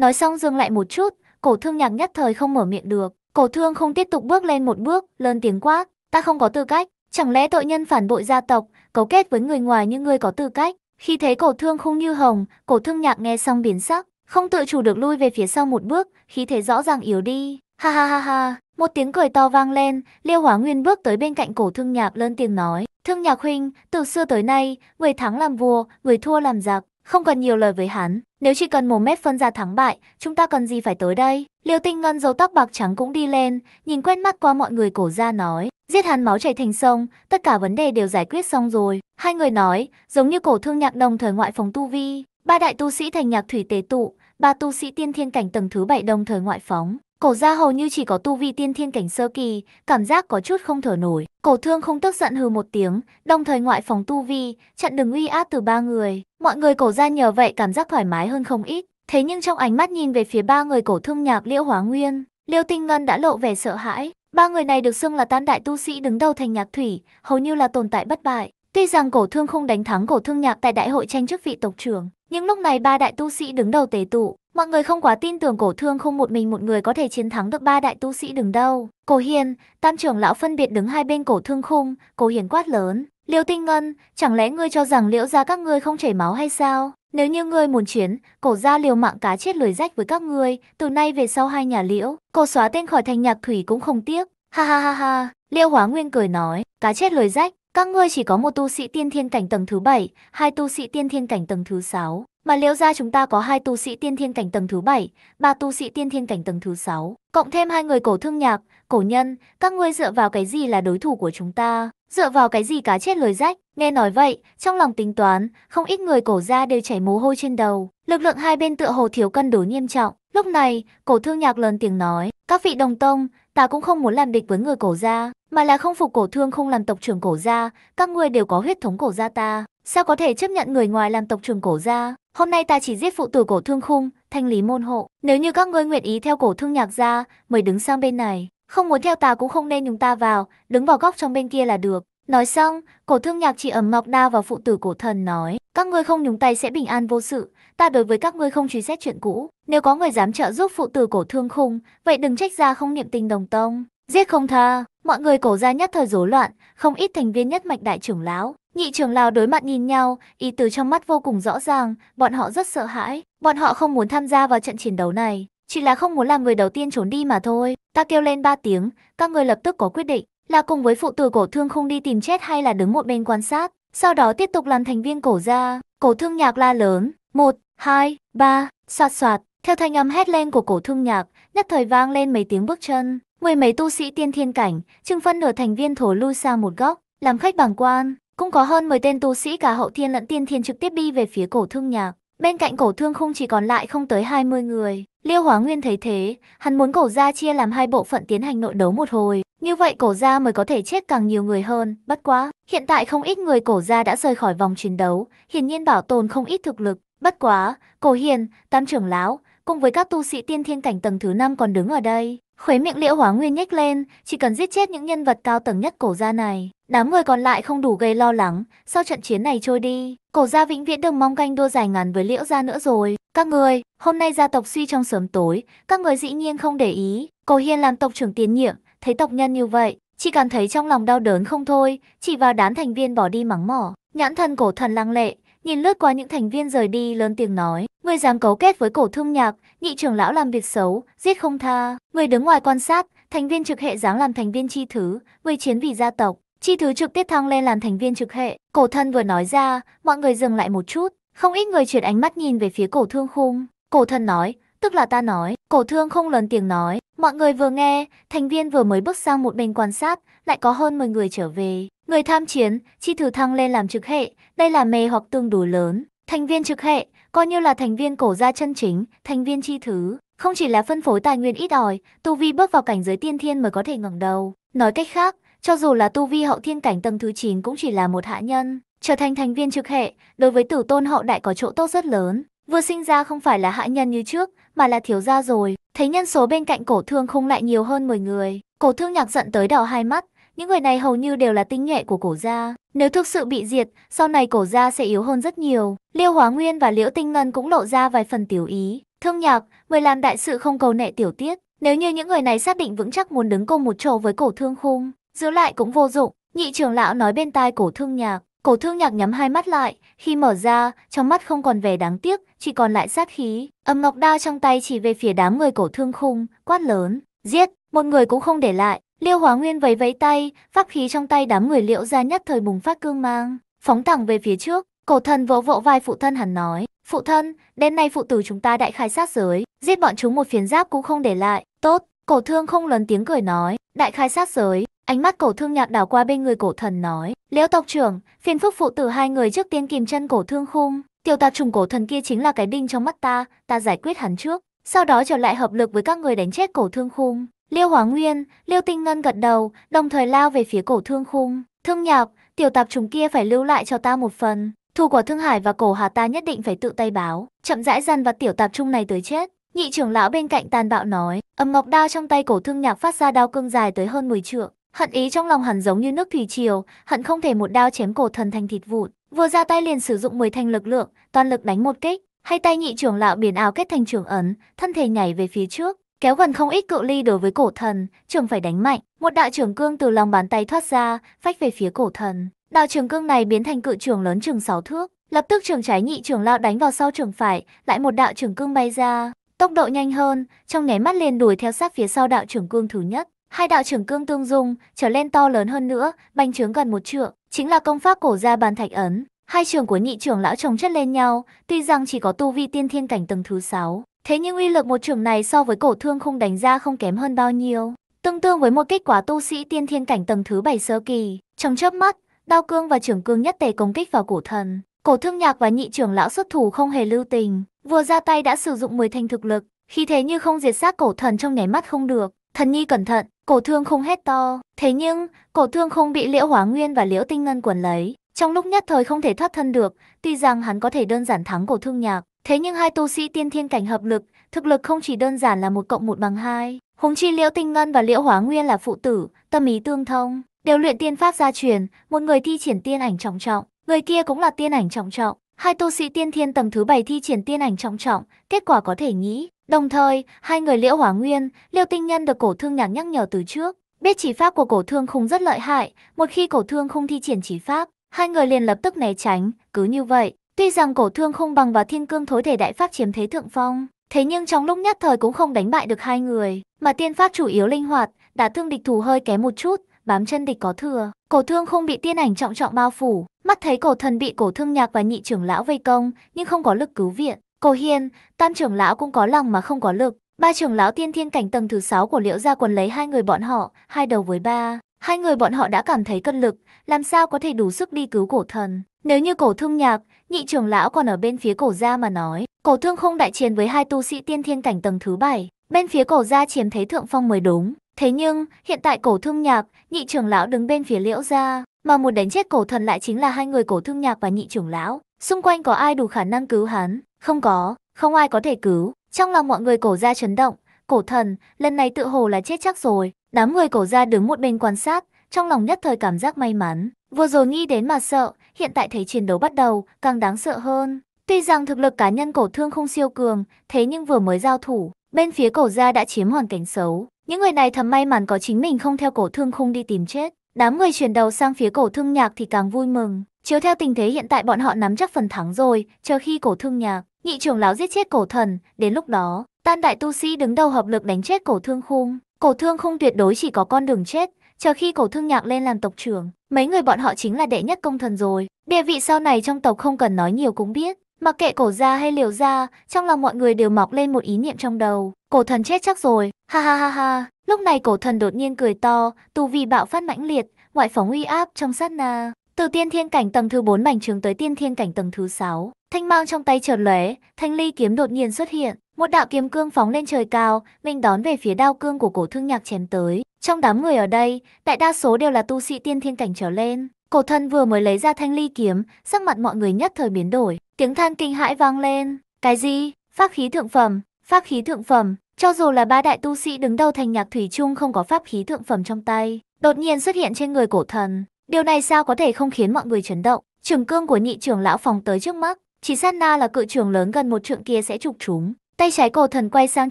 Nói xong dừng lại một chút, cổ thương nhạc nhất thời không mở miệng được. Cổ thương không tiếp tục bước lên một bước, lớn tiếng quát. Ta không có tư cách, chẳng lẽ tội nhân phản bội gia tộc, cấu kết với người ngoài như ngươi có tư cách. Khi thấy cổ thương không như hồng, cổ thương nhạc nghe xong biến sắc, không tự chủ được lui về phía sau một bước, khí thế rõ ràng yếu đi. Ha ha ha ha, một tiếng cười to vang lên, Liêu Hóa Nguyên bước tới bên cạnh cổ thương nhạc lớn tiếng nói. Thương nhạc huynh, từ xưa tới nay, người thắng làm vua, người thua làm giặc, không cần nhiều lời với hắn. Nếu chỉ cần một mét phân ra thắng bại, chúng ta cần gì phải tới đây? Liêu tinh ngân dấu tóc bạc trắng cũng đi lên, nhìn quét mắt qua mọi người cổ ra nói. Giết hắn máu chảy thành sông, tất cả vấn đề đều giải quyết xong rồi. Hai người nói, giống như cổ thương nhạc đồng thời ngoại phóng tu vi. Ba đại tu sĩ thành nhạc thủy tế tụ, ba tu sĩ tiên thiên cảnh tầng thứ bảy đồng thời ngoại phóng. Cổ gia hầu như chỉ có tu vi tiên thiên cảnh sơ kỳ, cảm giác có chút không thở nổi. Cổ thương không tức giận hừ một tiếng, đồng thời ngoại phòng tu vi, chặn đường uy áp từ ba người. Mọi người cổ gia nhờ vậy cảm giác thoải mái hơn không ít. Thế nhưng trong ánh mắt nhìn về phía ba người cổ thương nhạc liễu hóa nguyên, liêu tinh ngân đã lộ vẻ sợ hãi. Ba người này được xưng là tam đại tu sĩ đứng đầu thành nhạc thủy, hầu như là tồn tại bất bại. Tuy rằng cổ thương không đánh thắng cổ thương nhạc tại đại hội tranh chức vị tộc trưởng, nhưng lúc này ba đại tu sĩ đứng đầu tế tụ, Mọi người không quá tin tưởng cổ thương không một mình một người có thể chiến thắng được ba đại tu sĩ đừng đâu. Cổ hiền, tam trưởng lão phân biệt đứng hai bên cổ thương khung, cổ hiền quát lớn. Liêu tinh ngân, chẳng lẽ ngươi cho rằng liễu ra các ngươi không chảy máu hay sao? Nếu như ngươi muốn chiến, cổ ra liều mạng cá chết lười rách với các ngươi, từ nay về sau hai nhà liễu, cổ xóa tên khỏi thành nhạc thủy cũng không tiếc. Ha ha ha ha, liêu hóa nguyên cười nói, cá chết lười rách, các ngươi chỉ có một tu sĩ tiên thiên cảnh tầng thứ 7, hai tu sĩ tiên thiên cảnh tầng thứ 6. Mà liễu ra chúng ta có hai tu sĩ tiên thiên cảnh tầng thứ bảy ba tu sĩ tiên thiên cảnh tầng thứ sáu cộng thêm hai người cổ thương nhạc, cổ nhân, các ngươi dựa vào cái gì là đối thủ của chúng ta, dựa vào cái gì cá chết lời rách. Nghe nói vậy, trong lòng tính toán, không ít người cổ ra đều chảy mồ hôi trên đầu, lực lượng hai bên tựa hồ thiếu cân đối nghiêm trọng. Lúc này, cổ thương nhạc lớn tiếng nói, các vị đồng tông, ta cũng không muốn làm địch với người cổ gia, mà là không phục cổ thương không làm tộc trưởng cổ gia, các ngươi đều có huyết thống cổ gia ta, sao có thể chấp nhận người ngoài làm tộc trưởng cổ gia? Hôm nay ta chỉ giết phụ tử cổ thương khung, thanh lý môn hộ. Nếu như các ngươi nguyện ý theo cổ thương nhạc ra, mời đứng sang bên này. Không muốn theo ta cũng không nên nhúng ta vào, đứng vào góc trong bên kia là được. Nói xong, cổ thương nhạc chỉ ẩm mọc đa vào phụ tử cổ thần nói. Các ngươi không nhúng tay sẽ bình an vô sự. Ta đối với các ngươi không truy xét chuyện cũ. Nếu có người dám trợ giúp phụ tử cổ thương khung, vậy đừng trách ra không niệm tình đồng tông. Giết không tha, mọi người cổ ra nhất thời rối loạn, không ít thành viên nhất mạch đại trưởng lão, Nhị trưởng lão đối mặt nhìn nhau, ý từ trong mắt vô cùng rõ ràng, bọn họ rất sợ hãi, bọn họ không muốn tham gia vào trận chiến đấu này, chỉ là không muốn làm người đầu tiên trốn đi mà thôi. Ta kêu lên ba tiếng, các người lập tức có quyết định, là cùng với phụ tử cổ thương không đi tìm chết hay là đứng một bên quan sát, sau đó tiếp tục làm thành viên cổ gia. Cổ thương nhạc la lớn, một, hai, ba, soạt soạt, theo thanh âm hét lên của cổ thương nhạc, nhất thời vang lên mấy tiếng bước chân. Mười mấy tu sĩ tiên thiên cảnh, trưng phân nửa thành viên thổ lui sang một góc, làm khách bằng quan. Cũng có hơn 10 tên tu sĩ cả hậu thiên lẫn tiên thiên trực tiếp đi về phía cổ thương nhạc. Bên cạnh cổ thương không chỉ còn lại không tới 20 người. Liêu Hóa Nguyên thấy thế, hắn muốn cổ gia chia làm hai bộ phận tiến hành nội đấu một hồi. Như vậy cổ gia mới có thể chết càng nhiều người hơn, bất quá. Hiện tại không ít người cổ gia đã rời khỏi vòng chiến đấu, hiển nhiên bảo tồn không ít thực lực. Bất quá, cổ hiền, tam trưởng lão, cùng với các tu sĩ tiên thiên cảnh tầng thứ 5 còn đứng ở đây. Khuế miệng liễu hóa nguyên nhếch lên, chỉ cần giết chết những nhân vật cao tầng nhất cổ gia này, Đám người còn lại không đủ gây lo lắng, sau trận chiến này trôi đi, cổ gia vĩnh viễn đừng mong canh đua dài ngắn với liễu gia nữa rồi. Các người, hôm nay gia tộc suy trong sớm tối, các người dĩ nhiên không để ý. Cổ hiên làm tộc trưởng tiến nhiệm, thấy tộc nhân như vậy, chỉ cảm thấy trong lòng đau đớn không thôi, chỉ vào đám thành viên bỏ đi mắng mỏ. Nhãn thần cổ thần lăng lệ, nhìn lướt qua những thành viên rời đi lớn tiếng nói. Người dám cấu kết với cổ thương nhạc, nhị trưởng lão làm việc xấu, giết không tha. Người đứng ngoài quan sát, thành viên trực hệ dáng làm thành viên chi thứ, người chiến vì gia tộc. Chi thứ trực tiếp thăng lên làm thành viên trực hệ, cổ thân vừa nói ra, mọi người dừng lại một chút, không ít người chuyển ánh mắt nhìn về phía cổ thương khung. Cổ thân nói, tức là ta nói, cổ thương không lớn tiếng nói, mọi người vừa nghe, thành viên vừa mới bước sang một bên quan sát, lại có hơn 10 người trở về. Người tham chiến, chi thứ thăng lên làm trực hệ, đây là mê hoặc tương đối lớn. Thành viên trực hệ, coi như là thành viên cổ gia chân chính, thành viên chi thứ, không chỉ là phân phối tài nguyên ít ỏi, tu vi bước vào cảnh giới tiên thiên mới có thể ngẩng đầu. Nói cách khác, cho dù là tu vi hậu thiên cảnh tầng thứ 9 cũng chỉ là một hạ nhân, trở thành thành viên trực hệ, đối với tử tôn hậu đại có chỗ tốt rất lớn. Vừa sinh ra không phải là hạ nhân như trước, mà là thiếu gia rồi. Thấy nhân số bên cạnh cổ thương không lại nhiều hơn 10 người. Cổ thương nhạc giận tới đỏ hai mắt, những người này hầu như đều là tinh nhuệ của cổ gia. Nếu thực sự bị diệt, sau này cổ gia sẽ yếu hơn rất nhiều. Liêu Hóa Nguyên và Liễu Tinh Ngân cũng lộ ra vài phần tiểu ý. Thương nhạc, người làm đại sự không cầu nệ tiểu tiết. Nếu như những người này xác định vững chắc muốn đứng cùng một chỗ với cổ thương khung, giữ lại cũng vô dụng, nhị trưởng lão nói bên tai cổ thương nhạc. Cổ thương nhạc nhắm hai mắt lại, khi mở ra, trong mắt không còn vẻ đáng tiếc, chỉ còn lại sát khí. Âm ngọc đao trong tay chỉ về phía đám người cổ thương khung, quát lớn, giết, một người cũng không để lại. Liêu Hóa Nguyên vấy vấy tay, pháp khí trong tay đám người liệu ra nhất thời bùng phát cương mang, phóng thẳng về phía trước. Cổ thần vỗ vỗ vai phụ thân hắn nói, phụ thân, đêm nay phụ tử chúng ta đại khai sát giới, giết bọn chúng một phiến giáp cũng không để lại, tốt. Cổ thương không lớn tiếng cười nói, đại khai sát giới, Ánh mắt cổ thương nhạc đảo qua bên người cổ thần nói. Liễu tộc trưởng, phiền phúc phụ tử hai người trước tiên kìm chân cổ thương khung. Tiểu tạp trùng cổ thần kia chính là cái đinh trong mắt ta, ta giải quyết hắn trước. Sau đó trở lại hợp lực với các người đánh chết cổ thương khung. Liêu Hóa Nguyên, Liêu Tinh Ngân gật đầu, đồng thời lao về phía cổ thương khung. Thương nhạc, tiểu tạp trùng kia phải lưu lại cho ta một phần. thu của Thương Hải và cổ hà ta nhất định phải tự tay báo. Chậm rãi dần và tiểu tạp trung này tới chết. Nhị trưởng lão bên cạnh tàn bạo nói, âm ngọc đao trong tay cổ thương nhạc phát ra đao cương dài tới hơn 10 trượng, Hận ý trong lòng hắn giống như nước thủy triều, hận không thể một đao chém cổ thần thành thịt vụn. Vừa ra tay liền sử dụng 10 thanh lực lượng, toàn lực đánh một kích, hay tay nhị trưởng lão biển ảo kết thành trường ấn, thân thể nhảy về phía trước, kéo gần không ít cự ly đối với cổ thần, trường phải đánh mạnh. Một đạo trường cương từ lòng bàn tay thoát ra, phách về phía cổ thần. Đạo trường cương này biến thành cự trường lớn chừng 6 thước, lập tức trường trái nhị trưởng lão đánh vào sau trường phải, lại một đạo trường cương bay ra, tốc độ nhanh hơn, trong nháy mắt liền đuổi theo sát phía sau đạo trưởng cương thứ nhất. Hai đạo trưởng cương tương dung, trở lên to lớn hơn nữa, bành trướng gần một trượng, chính là công pháp cổ gia bàn thạch ấn. Hai trường của nhị trưởng lão chồng chất lên nhau, tuy rằng chỉ có tu vi tiên thiên cảnh tầng thứ sáu, thế nhưng uy lực một trường này so với cổ thương không đánh ra không kém hơn bao nhiêu. Tương tương với một kết quả tu sĩ tiên thiên cảnh tầng thứ bảy sơ kỳ, trong chớp mắt, đao cương và trưởng cương nhất tề công kích vào cổ thần. Cổ thương nhạc và nhị trưởng lão xuất thủ không hề lưu tình, vừa ra tay đã sử dụng 10 thành thực lực, khi thế như không diệt sát cổ thần trong nháy mắt không được, Thần nhi cẩn thận, cổ thương không hét to. Thế nhưng, cổ thương không bị liễu hóa nguyên và liễu tinh ngân quần lấy. Trong lúc nhất thời không thể thoát thân được, tuy rằng hắn có thể đơn giản thắng cổ thương nhạc. Thế nhưng hai tu sĩ tiên thiên cảnh hợp lực, thực lực không chỉ đơn giản là một cộng một bằng hai. Hùng chi liễu tinh ngân và liễu hóa nguyên là phụ tử, tâm ý tương thông. Đều luyện tiên pháp gia truyền, một người thi triển tiên ảnh trọng trọng, người kia cũng là tiên ảnh trọng trọng. Hai tu sĩ tiên thiên tầng thứ bảy thi triển tiên ảnh trọng trọng, kết quả có thể nghĩ, Đồng thời, hai người Liễu Hỏa Nguyên, Liêu Tinh Nhân được cổ thương nhạc nhắc nhở từ trước, biết chỉ pháp của cổ thương khung rất lợi hại, một khi cổ thương không thi triển chỉ pháp, hai người liền lập tức né tránh, cứ như vậy. Tuy rằng cổ thương không bằng vào thiên cương thối thể đại pháp chiếm thế thượng phong, thế nhưng trong lúc nhất thời cũng không đánh bại được hai người, mà tiên pháp chủ yếu linh hoạt, đả thương địch thủ hơi kém một chút, bám chân địch có thừa. Cổ thương không bị tiên ảnh trọng trọng bao phủ, mắt thấy cổ thần bị cổ thương nhạc và nhị trưởng lão vây công, nhưng không có lực cứu viện, Cổ hiền, tam trưởng lão cũng có lòng mà không có lực. Ba trưởng lão tiên thiên cảnh tầng thứ 6 của liễu gia quần lấy hai người bọn họ, hai đầu với ba. Hai người bọn họ đã cảm thấy cân lực, làm sao có thể đủ sức đi cứu cổ thần. Nếu như cổ thương nhạc, nhị trưởng lão còn ở bên phía cổ gia mà nói, cổ thương không đại chiến với hai tu sĩ tiên thiên cảnh tầng thứ 7, bên phía cổ gia chiếm thế thượng phong mới đúng. Thế nhưng, hiện tại cổ thương nhạc, nhị trưởng lão đứng bên phía liễu gia, mà muốn đánh chết cổ thần lại chính là hai người cổ thương nhạc và nhị trưởng lão. Xung quanh có ai đủ khả năng cứu hắn, không có, không ai có thể cứu. Trong lòng mọi người cổ ra chấn động, cổ thần, lần này tự hồ là chết chắc rồi. Đám người cổ ra đứng một bên quan sát, trong lòng nhất thời cảm giác may mắn. Vừa rồi nghĩ đến mà sợ, hiện tại thấy chiến đấu bắt đầu, càng đáng sợ hơn. Tuy rằng thực lực cá nhân cổ thương không siêu cường, thế nhưng vừa mới giao thủ, bên phía cổ gia đã chiếm hoàn cảnh xấu. Những người này thầm may mắn có chính mình không theo cổ thương khung đi tìm chết. Đám người chuyển đầu sang phía cổ thương nhạc thì càng vui mừng. Chiếu theo tình thế hiện tại bọn họ nắm chắc phần thắng rồi, chờ khi cổ thương nhạc Nhị trưởng lão giết chết cổ thần, đến lúc đó, tan đại tu sĩ đứng đầu hợp lực đánh chết cổ thương khung. Cổ thương khung tuyệt đối chỉ có con đường chết, chờ khi cổ thương nhạc lên làm tộc trưởng, mấy người bọn họ chính là đệ nhất công thần rồi. Địa vị sau này trong tộc không cần nói nhiều cũng biết. Mặc kệ cổ gia hay liều gia, trong lòng mọi người đều mọc lên một ý niệm trong đầu. Cổ thần chết chắc rồi, ha ha ha ha. Lúc này cổ thần đột nhiên cười to, tu vi bạo phát mãnh liệt, ngoại phóng uy áp trong sát na. Từ tiên thiên cảnh tầng thứ 4 bành trướng tới tiên thiên cảnh tầng thứ 6. Thanh mang trong tay chợt lóe, thanh ly kiếm đột nhiên xuất hiện, một đạo kiếm cương phóng lên trời cao, mình đón về phía đao cương của cổ thương nhạc chém tới. Trong đám người ở đây, đại đa số đều là tu sĩ tiên thiên cảnh trở lên. Cổ thân vừa mới lấy ra thanh ly kiếm, sắc mặt mọi người nhất thời biến đổi, tiếng than kinh hãi vang lên. Cái gì? Pháp khí thượng phẩm, pháp khí thượng phẩm. Cho dù là ba đại tu sĩ đứng đầu thành nhạc thủy chung không có pháp khí thượng phẩm trong tay, đột nhiên xuất hiện trên người cổ thần. Điều này sao có thể không khiến mọi người chấn động? Trường cương của nhị trưởng lão phóng tới trước mắt, chỉ sát na là cự trường lớn gần một trượng kia sẽ trục chúng. Tay trái cổ thần quay sang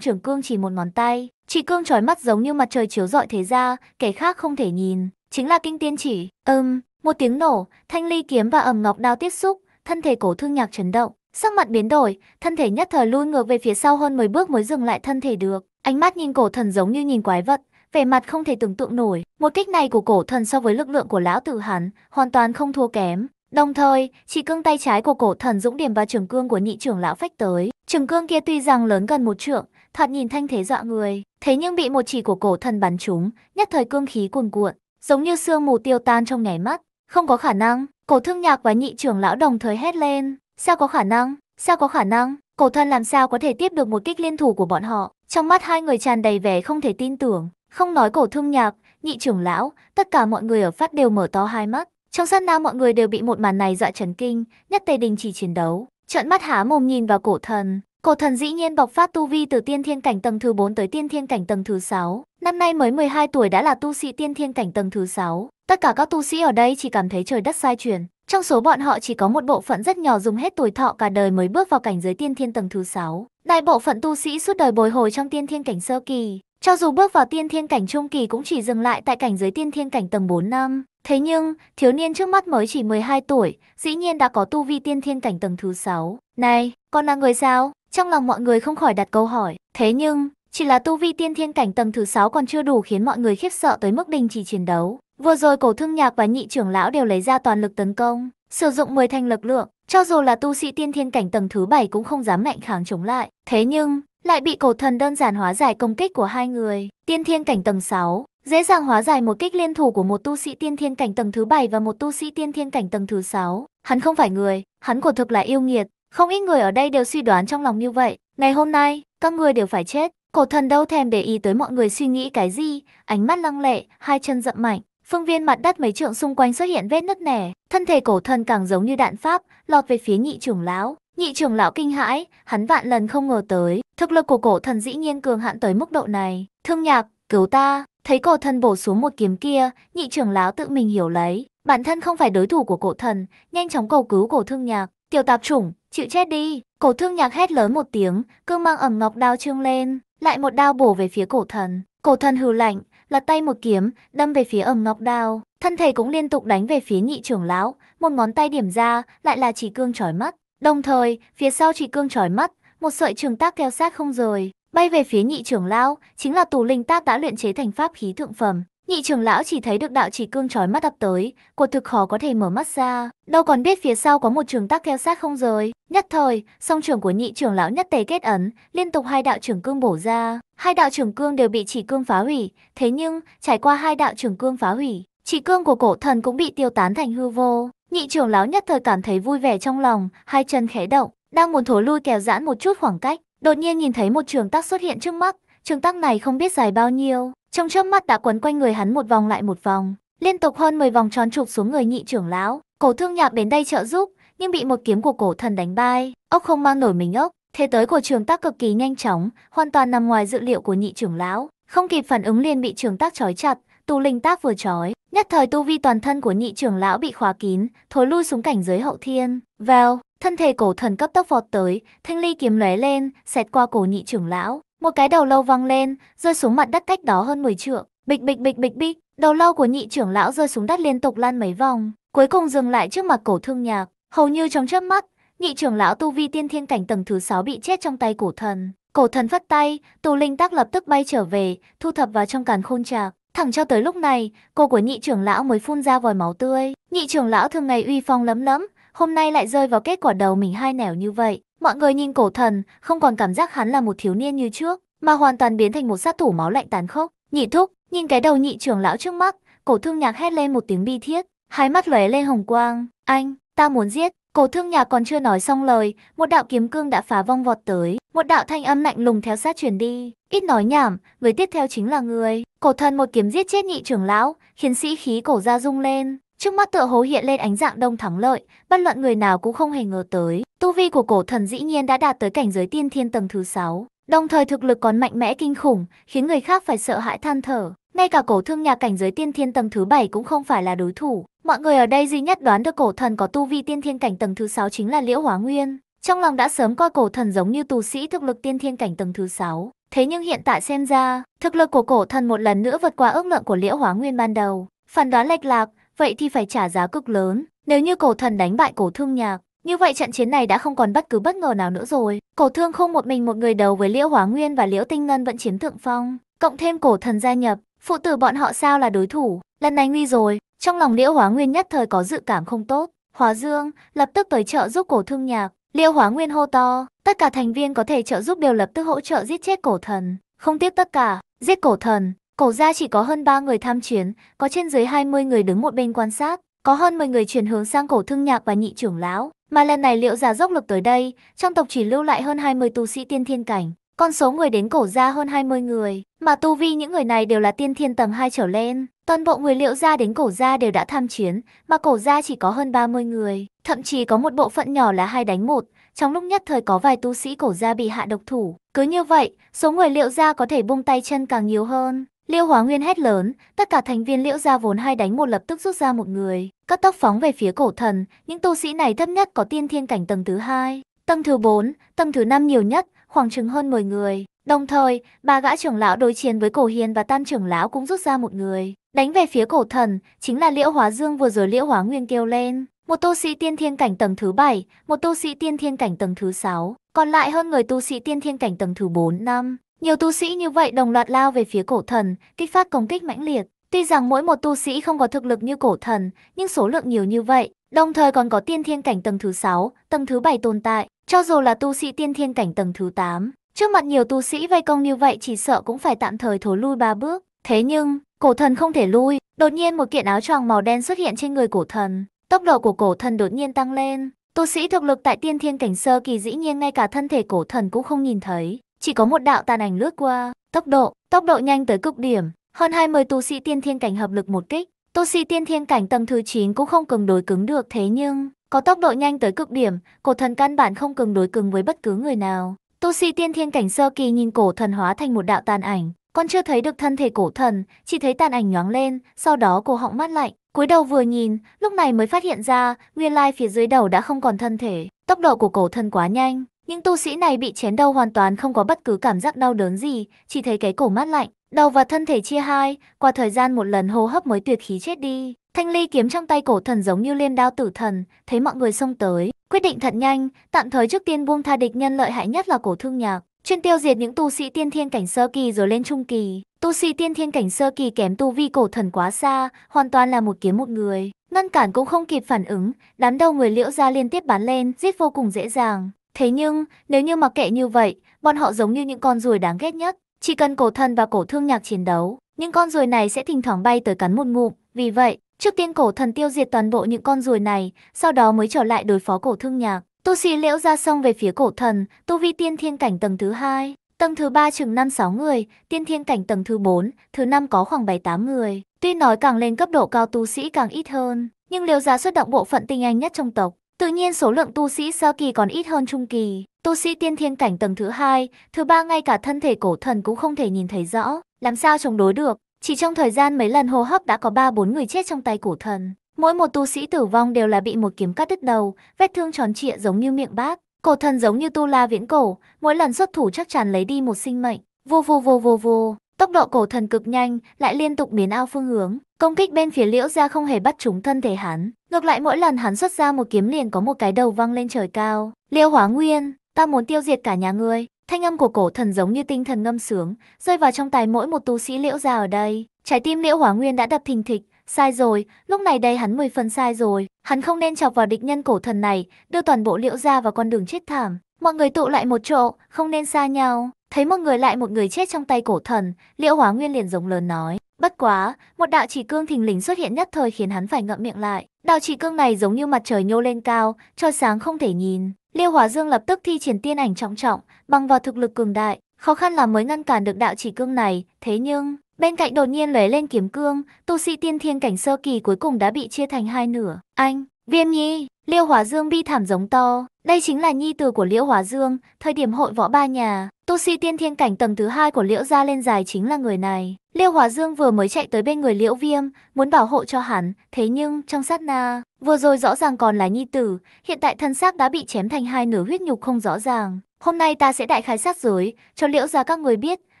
trường cương chỉ một ngón tay. chị cương trói mắt giống như mặt trời chiếu rọi thế ra, kẻ khác không thể nhìn. Chính là kinh tiên chỉ. Ừm, một tiếng nổ, thanh ly kiếm và ẩm ngọc đao tiếp xúc, thân thể cổ thương nhạc chấn động. Sắc mặt biến đổi, thân thể nhất thời lui ngược về phía sau hơn 10 bước mới dừng lại thân thể được. Ánh mắt nhìn cổ thần giống như nhìn quái vật, vẻ mặt không thể tưởng tượng nổi. Một kích này của cổ thần so với lực lượng của lão tử hắn, hoàn toàn không thua kém. Đồng thời, chỉ cương tay trái của cổ thần dũng điểm và trường cương của nhị trưởng lão phách tới. Trường cương kia tuy rằng lớn gần một trượng, thoạt nhìn thanh thế dọa người, thế nhưng bị một chỉ của cổ thần bắn trúng, nhất thời cương khí cuồn cuộn, giống như sương mù tiêu tan trong nháy mắt. Không có khả năng, cổ thương nhạc và nhị trưởng lão đồng thời hét lên. Sao có khả năng, sao có khả năng, cổ thần làm sao có thể tiếp được một kích liên thủ của bọn họ. Trong mắt hai người tràn đầy vẻ không thể tin tưởng, không nói cổ thương nhạc, nhị trưởng lão, tất cả mọi người ở phát đều mở to hai mắt. Trong sân nào mọi người đều bị một màn này dọa chấn kinh, nhất tề đình chỉ chiến đấu, trợn mắt há mồm nhìn vào cổ thần. Cổ thần dĩ nhiên bộc phát tu vi từ tiên thiên cảnh tầng thứ 4 tới tiên thiên cảnh tầng thứ 6, năm nay mới 12 tuổi đã là tu sĩ tiên thiên cảnh tầng thứ 6. Tất cả các tu sĩ ở đây chỉ cảm thấy trời đất sai chuyển, trong số bọn họ chỉ có một bộ phận rất nhỏ dùng hết tuổi thọ cả đời mới bước vào cảnh giới tiên thiên tầng thứ 6. Đại bộ phận tu sĩ suốt đời bồi hồi trong tiên thiên cảnh sơ kỳ, cho dù bước vào tiên thiên cảnh trung kỳ cũng chỉ dừng lại tại cảnh giới tiên thiên cảnh tầng 4 năm. Thế nhưng, thiếu niên trước mắt mới chỉ 12 tuổi, dĩ nhiên đã có tu vi tiên thiên cảnh tầng thứ 6. Này, con là người sao? Trong lòng mọi người không khỏi đặt câu hỏi. Thế nhưng, chỉ là tu vi tiên thiên cảnh tầng thứ 6 còn chưa đủ khiến mọi người khiếp sợ tới mức đình chỉ chiến đấu. Vừa rồi cổ thương nhạc và nhị trưởng lão đều lấy ra toàn lực tấn công, sử dụng 10 thành lực lượng, cho dù là tu sĩ tiên thiên cảnh tầng thứ 7 cũng không dám mạnh kháng chống lại. Thế nhưng, lại bị cổ thần đơn giản hóa giải công kích của hai người. Tiên thiên cảnh tầng 6, dễ dàng hóa giải một kích liên thủ của một tu sĩ tiên thiên cảnh tầng thứ bảy và một tu sĩ tiên thiên cảnh tầng thứ sáu Hắn không phải người, hắn quả thực là yêu nghiệt, không ít người ở đây đều suy đoán trong lòng như vậy. Ngày hôm nay, các người đều phải chết. Cổ thần đâu thèm để ý tới mọi người suy nghĩ cái gì, ánh mắt lăng lệ, hai chân dậm mạnh. Phương viên mặt đất mấy trượng xung quanh xuất hiện vết nứt nẻ, thân thể cổ thần càng giống như đạn pháp, lọt về phía nhị trưởng lão. Nhị trưởng lão kinh hãi, hắn vạn lần không ngờ tới, thực lực của cổ thần dĩ nhiên cường hạn tới mức độ này. Thương nhạc, cứu ta, Thấy cổ thần bổ xuống một kiếm kia, nhị trưởng lão tự mình hiểu lấy. Bản thân không phải đối thủ của cổ thần, nhanh chóng cầu cứu cổ thương nhạc. Tiểu tạp chủng, chịu chết đi. Cổ thương nhạc hét lớn một tiếng, cương mang ẩm ngọc đao trương lên. Lại một đao bổ về phía cổ thần. Cổ thần hừ lạnh, lật tay một kiếm, đâm về phía ẩm ngọc đao. Thân thể cũng liên tục đánh về phía nhị trưởng lão. Một ngón tay điểm ra, lại là chỉ cương trói mắt. Đồng thời, phía sau chỉ cương trói mắt, một sợi trường tác kéo sát không rời, Bay về phía nhị trưởng lão, chính là tù linh tác đã luyện chế thành pháp khí thượng phẩm. Nhị trưởng lão chỉ thấy được đạo chỉ cương trói mắt ập tới, quả thực khó có thể mở mắt ra, đâu còn biết phía sau có một trường tác theo sát không rồi. Nhất thời, song trưởng của nhị trưởng lão nhất tề kết ấn, liên tục hai đạo trưởng cương bổ ra, hai đạo trưởng cương đều bị chỉ cương phá hủy, thế nhưng trải qua hai đạo trưởng cương phá hủy, chỉ cương của cổ thần cũng bị tiêu tán thành hư vô. Nhị trưởng lão nhất thời cảm thấy vui vẻ trong lòng, hai chân khẽ động, đang muốn thối lui kéo giãn một chút khoảng cách, Đột nhiên nhìn thấy một trường tác xuất hiện trước mắt, trường tác này không biết dài bao nhiêu, trong chớp mắt đã quấn quanh người hắn một vòng lại một vòng, liên tục hơn 10 vòng tròn trục xuống người nhị trưởng lão. Cổ thương nhạc đến đây trợ giúp, nhưng bị một kiếm của cổ thần đánh bay, ốc không mang nổi mình ốc. Thế tới của trường tác cực kỳ nhanh chóng, hoàn toàn nằm ngoài dự liệu của nhị trưởng lão, không kịp phản ứng liền bị trường tác trói chặt, tu linh tác vừa trói, nhất thời tu vi toàn thân của nhị trưởng lão bị khóa kín, thối lui xuống cảnh giới hậu thiên. Vào, Thân thể cổ thần cấp tốc vọt tới, thanh ly kiếm lóe lên, xẹt qua cổ nhị trưởng lão. Một cái đầu lâu văng lên, rơi xuống mặt đất cách đó hơn 10 trượng. Bịch bịch bịch bịch bịch, đầu lâu của nhị trưởng lão rơi xuống đất liên tục lan mấy vòng, cuối cùng dừng lại trước mặt cổ thương nhạc. Hầu như trong chớp mắt, nhị trưởng lão tu vi tiên thiên cảnh tầng thứ 6 bị chết trong tay cổ thần. Cổ thần phát tay, tù linh tác lập tức bay trở về, thu thập vào trong càn khôn trạc. Thẳng cho tới lúc này, cô của nhị trưởng lão mới phun ra vòi máu tươi. Nhị trưởng lão thường ngày uy phong lấm lấm, hôm nay lại rơi vào kết quả đầu mình hai nẻo như vậy. Mọi người nhìn cổ thần, không còn cảm giác hắn là một thiếu niên như trước, mà hoàn toàn biến thành một sát thủ máu lạnh tàn khốc. Nhị thúc, nhìn cái đầu nhị trưởng lão trước mắt, cổ thương nhạc hét lên một tiếng bi thiết, hai mắt lóe lên hồng quang. Anh, ta muốn giết. Cổ thương nhạc còn chưa nói xong lời, một đạo kiếm cương đã phá vong vọt tới, một đạo thanh âm lạnh lùng theo sát truyền đi. Ít nói nhảm, người tiếp theo chính là người. Cổ thần một kiếm giết chết nhị trưởng lão, khiến sĩ khí cổ ra rung lên. Trước mắt tựa hồ hiện lên ánh dạng đông thắng lợi, bất luận người nào cũng không hề ngờ tới. Tu vi của cổ thần dĩ nhiên đã đạt tới cảnh giới tiên thiên tầng thứ 6, đồng thời thực lực còn mạnh mẽ kinh khủng, khiến người khác phải sợ hãi than thở. Ngay cả cổ thương nhà cảnh giới tiên thiên tầng thứ 7 cũng không phải là đối thủ. Mọi người ở đây duy nhất đoán được cổ thần có tu vi tiên thiên cảnh tầng thứ 6 chính là Liễu Hóa Nguyên. Trong lòng đã sớm coi cổ thần giống như tù sĩ thực lực tiên thiên cảnh tầng thứ 6. Thế nhưng hiện tại xem ra, thực lực của cổ thần một lần nữa vượt qua ước lượng của Liễu Hóa Nguyên ban đầu. Phản đoán lệch lạc, vậy thì phải trả giá cực lớn. Nếu như cổ thần đánh bại cổ thương nhạc, như vậy trận chiến này đã không còn bất cứ bất ngờ nào nữa rồi. Cổ thương không một mình một người đầu với Liễu Hóa Nguyên và Liễu Tinh Ngân vẫn chiếm thượng phong. Cộng thêm cổ thần gia nhập, phụ tử bọn họ sao là đối thủ. Lần này nguy rồi, trong lòng Liễu Hóa Nguyên nhất thời có dự cảm không tốt. Hóa Dương lập tức tới trợ giúp cổ thương nhạc. Liễu Hóa Nguyên hô to, tất cả thành viên có thể trợ giúp đều lập tức hỗ trợ giết chết cổ thần. Không tiếc tất cả, giết cổ thần. Cổ Gia chỉ có hơn 3 người tham chiến, có trên dưới 20 người đứng một bên quan sát, có hơn 10 người chuyển hướng sang cổ thương nhạc và nhị trưởng lão. Mà lần này liệu giả dốc lực tới đây, trong tộc chỉ lưu lại hơn 20 tu sĩ tiên thiên cảnh. Con số người đến cổ Gia hơn 20 người, mà tu vi những người này đều là tiên thiên tầng 2 trở lên. Toàn bộ người liệu Gia đến cổ Gia đều đã tham chiến, mà cổ Gia chỉ có hơn 30 người. Thậm chí có một bộ phận nhỏ là hai đánh một, trong lúc nhất thời có vài tu sĩ cổ gia bị hạ độc thủ. Cứ như vậy, số người liệu gia có thể buông tay chân càng nhiều hơn. Liêu Hóa Nguyên hét lớn, tất cả thành viên Liễu gia vốn hai đánh một lập tức rút ra một người, cắt tóc phóng về phía cổ thần, những tu sĩ này thấp nhất có tiên thiên cảnh tầng thứ hai, tầng thứ 4, tầng thứ 5 nhiều nhất, khoảng chừng hơn 10 người. Đồng thời, ba gã trưởng lão đối chiến với Cổ Hiền và Tam trưởng lão cũng rút ra một người, đánh về phía cổ thần, chính là Liễu Hóa Dương vừa rồi Liễu Hóa Nguyên kêu lên, một tu sĩ tiên thiên cảnh tầng thứ 7, một tu sĩ tiên thiên cảnh tầng thứ 6, còn lại hơn người tu sĩ tiên thiên cảnh tầng thứ 4 năm. Nhiều tu sĩ như vậy đồng loạt lao về phía cổ thần, kích phát công kích mãnh liệt. Tuy rằng mỗi một tu sĩ không có thực lực như cổ thần, nhưng số lượng nhiều như vậy, đồng thời còn có tiên thiên cảnh tầng thứ 6, tầng thứ 7 tồn tại, cho dù là tu sĩ tiên thiên cảnh tầng thứ 8. Trước mặt nhiều tu sĩ vây công như vậy chỉ sợ cũng phải tạm thời thối lui ba bước. Thế nhưng, cổ thần không thể lui, đột nhiên một kiện áo choàng màu đen xuất hiện trên người cổ thần. Tốc độ của cổ thần đột nhiên tăng lên, tu sĩ thực lực tại tiên thiên cảnh sơ kỳ dĩ nhiên ngay cả thân thể cổ thần cũng không nhìn thấy. Chỉ có một đạo tàn ảnh lướt qua, tốc độ, tốc độ nhanh tới cực điểm, hơn 20 tu sĩ tiên thiên cảnh hợp lực một kích, tu sĩ tiên thiên cảnh tầng thứ 9 cũng không cường đối cứng được thế nhưng, có tốc độ nhanh tới cực điểm, cổ thần căn bản không cường đối cứng với bất cứ người nào. Tu sĩ tiên thiên cảnh sơ kỳ nhìn cổ thần hóa thành một đạo tàn ảnh, con chưa thấy được thân thể cổ thần, chỉ thấy tàn ảnh nhoáng lên, sau đó cổ họng mát lạnh, cúi đầu vừa nhìn, lúc này mới phát hiện ra, nguyên lai phía dưới đầu đã không còn thân thể, tốc độ của cổ thần quá nhanh. Những tu sĩ này bị chém đau hoàn toàn không có bất cứ cảm giác đau đớn gì, chỉ thấy cái cổ mát lạnh, đầu và thân thể chia hai, qua thời gian một lần hô hấp mới tuyệt khí chết đi. Thanh ly kiếm trong tay cổ thần giống như liêm đao tử thần, thấy mọi người xông tới, quyết định thật nhanh, tạm thời trước tiên buông tha địch nhân lợi hại nhất là cổ thương nhạc, chuyên tiêu diệt những tu sĩ tiên thiên cảnh sơ kỳ rồi lên trung kỳ. Tu sĩ tiên thiên cảnh sơ kỳ kém tu vi cổ thần quá xa, hoàn toàn là một kiếm một người. Ngăn cản cũng không kịp phản ứng, đám đầu người liễu ra liên tiếp bắn lên, giết vô cùng dễ dàng. Thế nhưng, nếu như mặc kệ như vậy, bọn họ giống như những con ruồi đáng ghét nhất. Chỉ cần cổ thần và cổ thương nhạc chiến đấu, những con ruồi này sẽ thỉnh thoảng bay tới cắn một ngụm. Vì vậy, trước tiên cổ thần tiêu diệt toàn bộ những con ruồi này, sau đó mới trở lại đối phó cổ thương nhạc. Tu sĩ liễu ra sông về phía cổ thần, tu vi tiên thiên cảnh tầng thứ hai, tầng thứ ba chừng năm sáu người, tiên thiên cảnh tầng thứ 4, thứ năm có khoảng bảy tám người. Tuy nói càng lên cấp độ cao tu sĩ càng ít hơn, nhưng liễu giá xuất động bộ phận tinh anh nhất trong tộc, Tự nhiên số lượng tu sĩ sơ kỳ còn ít hơn trung kỳ, tu sĩ tiên thiên cảnh tầng thứ hai, thứ ba ngay cả thân thể cổ thần cũng không thể nhìn thấy rõ, làm sao chống đối được. Chỉ trong thời gian mấy lần hô hấp đã có ba bốn người chết trong tay cổ thần. Mỗi một tu sĩ tử vong đều là bị một kiếm cắt đứt đầu, vết thương tròn trịa giống như miệng bát. Cổ thần giống như tu la viễn cổ, mỗi lần xuất thủ chắc chắn lấy đi một sinh mệnh. Vô vô vô vô vô. Tốc độ cổ thần cực nhanh, lại liên tục biến ao phương hướng, công kích bên phía Liễu gia không hề bắt trúng thân thể hắn, ngược lại mỗi lần hắn xuất ra một kiếm liền có một cái đầu văng lên trời cao. Liễu Hóa Nguyên, ta muốn tiêu diệt cả nhà ngươi. Thanh âm của cổ thần giống như tinh thần ngâm sướng, rơi vào trong tai mỗi một tu sĩ Liễu gia ở đây. Trái tim Liễu Hóa Nguyên đã đập thình thịch, sai rồi, lúc này đây hắn mười phần sai rồi, hắn không nên chọc vào địch nhân cổ thần này, đưa toàn bộ Liễu gia vào con đường chết thảm. Mọi người tụ lại một chỗ, không nên xa nhau. Thấy một người lại một người chết trong tay cổ thần, Liễu Hóa Nguyên liền giống lớn nói. Bất quá, một đạo chỉ cương thình lình xuất hiện nhất thời khiến hắn phải ngậm miệng lại. Đạo chỉ cương này giống như mặt trời nhô lên cao, cho sáng không thể nhìn. Liêu Hóa Dương lập tức thi triển tiên ảnh trọng trọng, bằng vào thực lực cường đại, khó khăn là mới ngăn cản được đạo chỉ cương này, thế nhưng, bên cạnh đột nhiên lóe lên kiếm cương, tu sĩ tiên thiên cảnh sơ kỳ cuối cùng đã bị chia thành hai nửa. Anh, Viêm Nhi, Liêu Hóa Dương bi thảm giống to, đây chính là nhi tử của Liễu Hóa Dương, thời điểm hội võ ba nhà, tu sĩ tiên thiên cảnh tầng thứ hai của Liễu gia lên dài chính là người này. Liễu Hóa Dương vừa mới chạy tới bên người Liễu Viêm, muốn bảo hộ cho hắn, thế nhưng trong sát na, vừa rồi rõ ràng còn là nhi tử, hiện tại thân xác đã bị chém thành hai nửa huyết nhục không rõ ràng. Hôm nay ta sẽ đại khai sát giới, cho Liễu gia các người biết,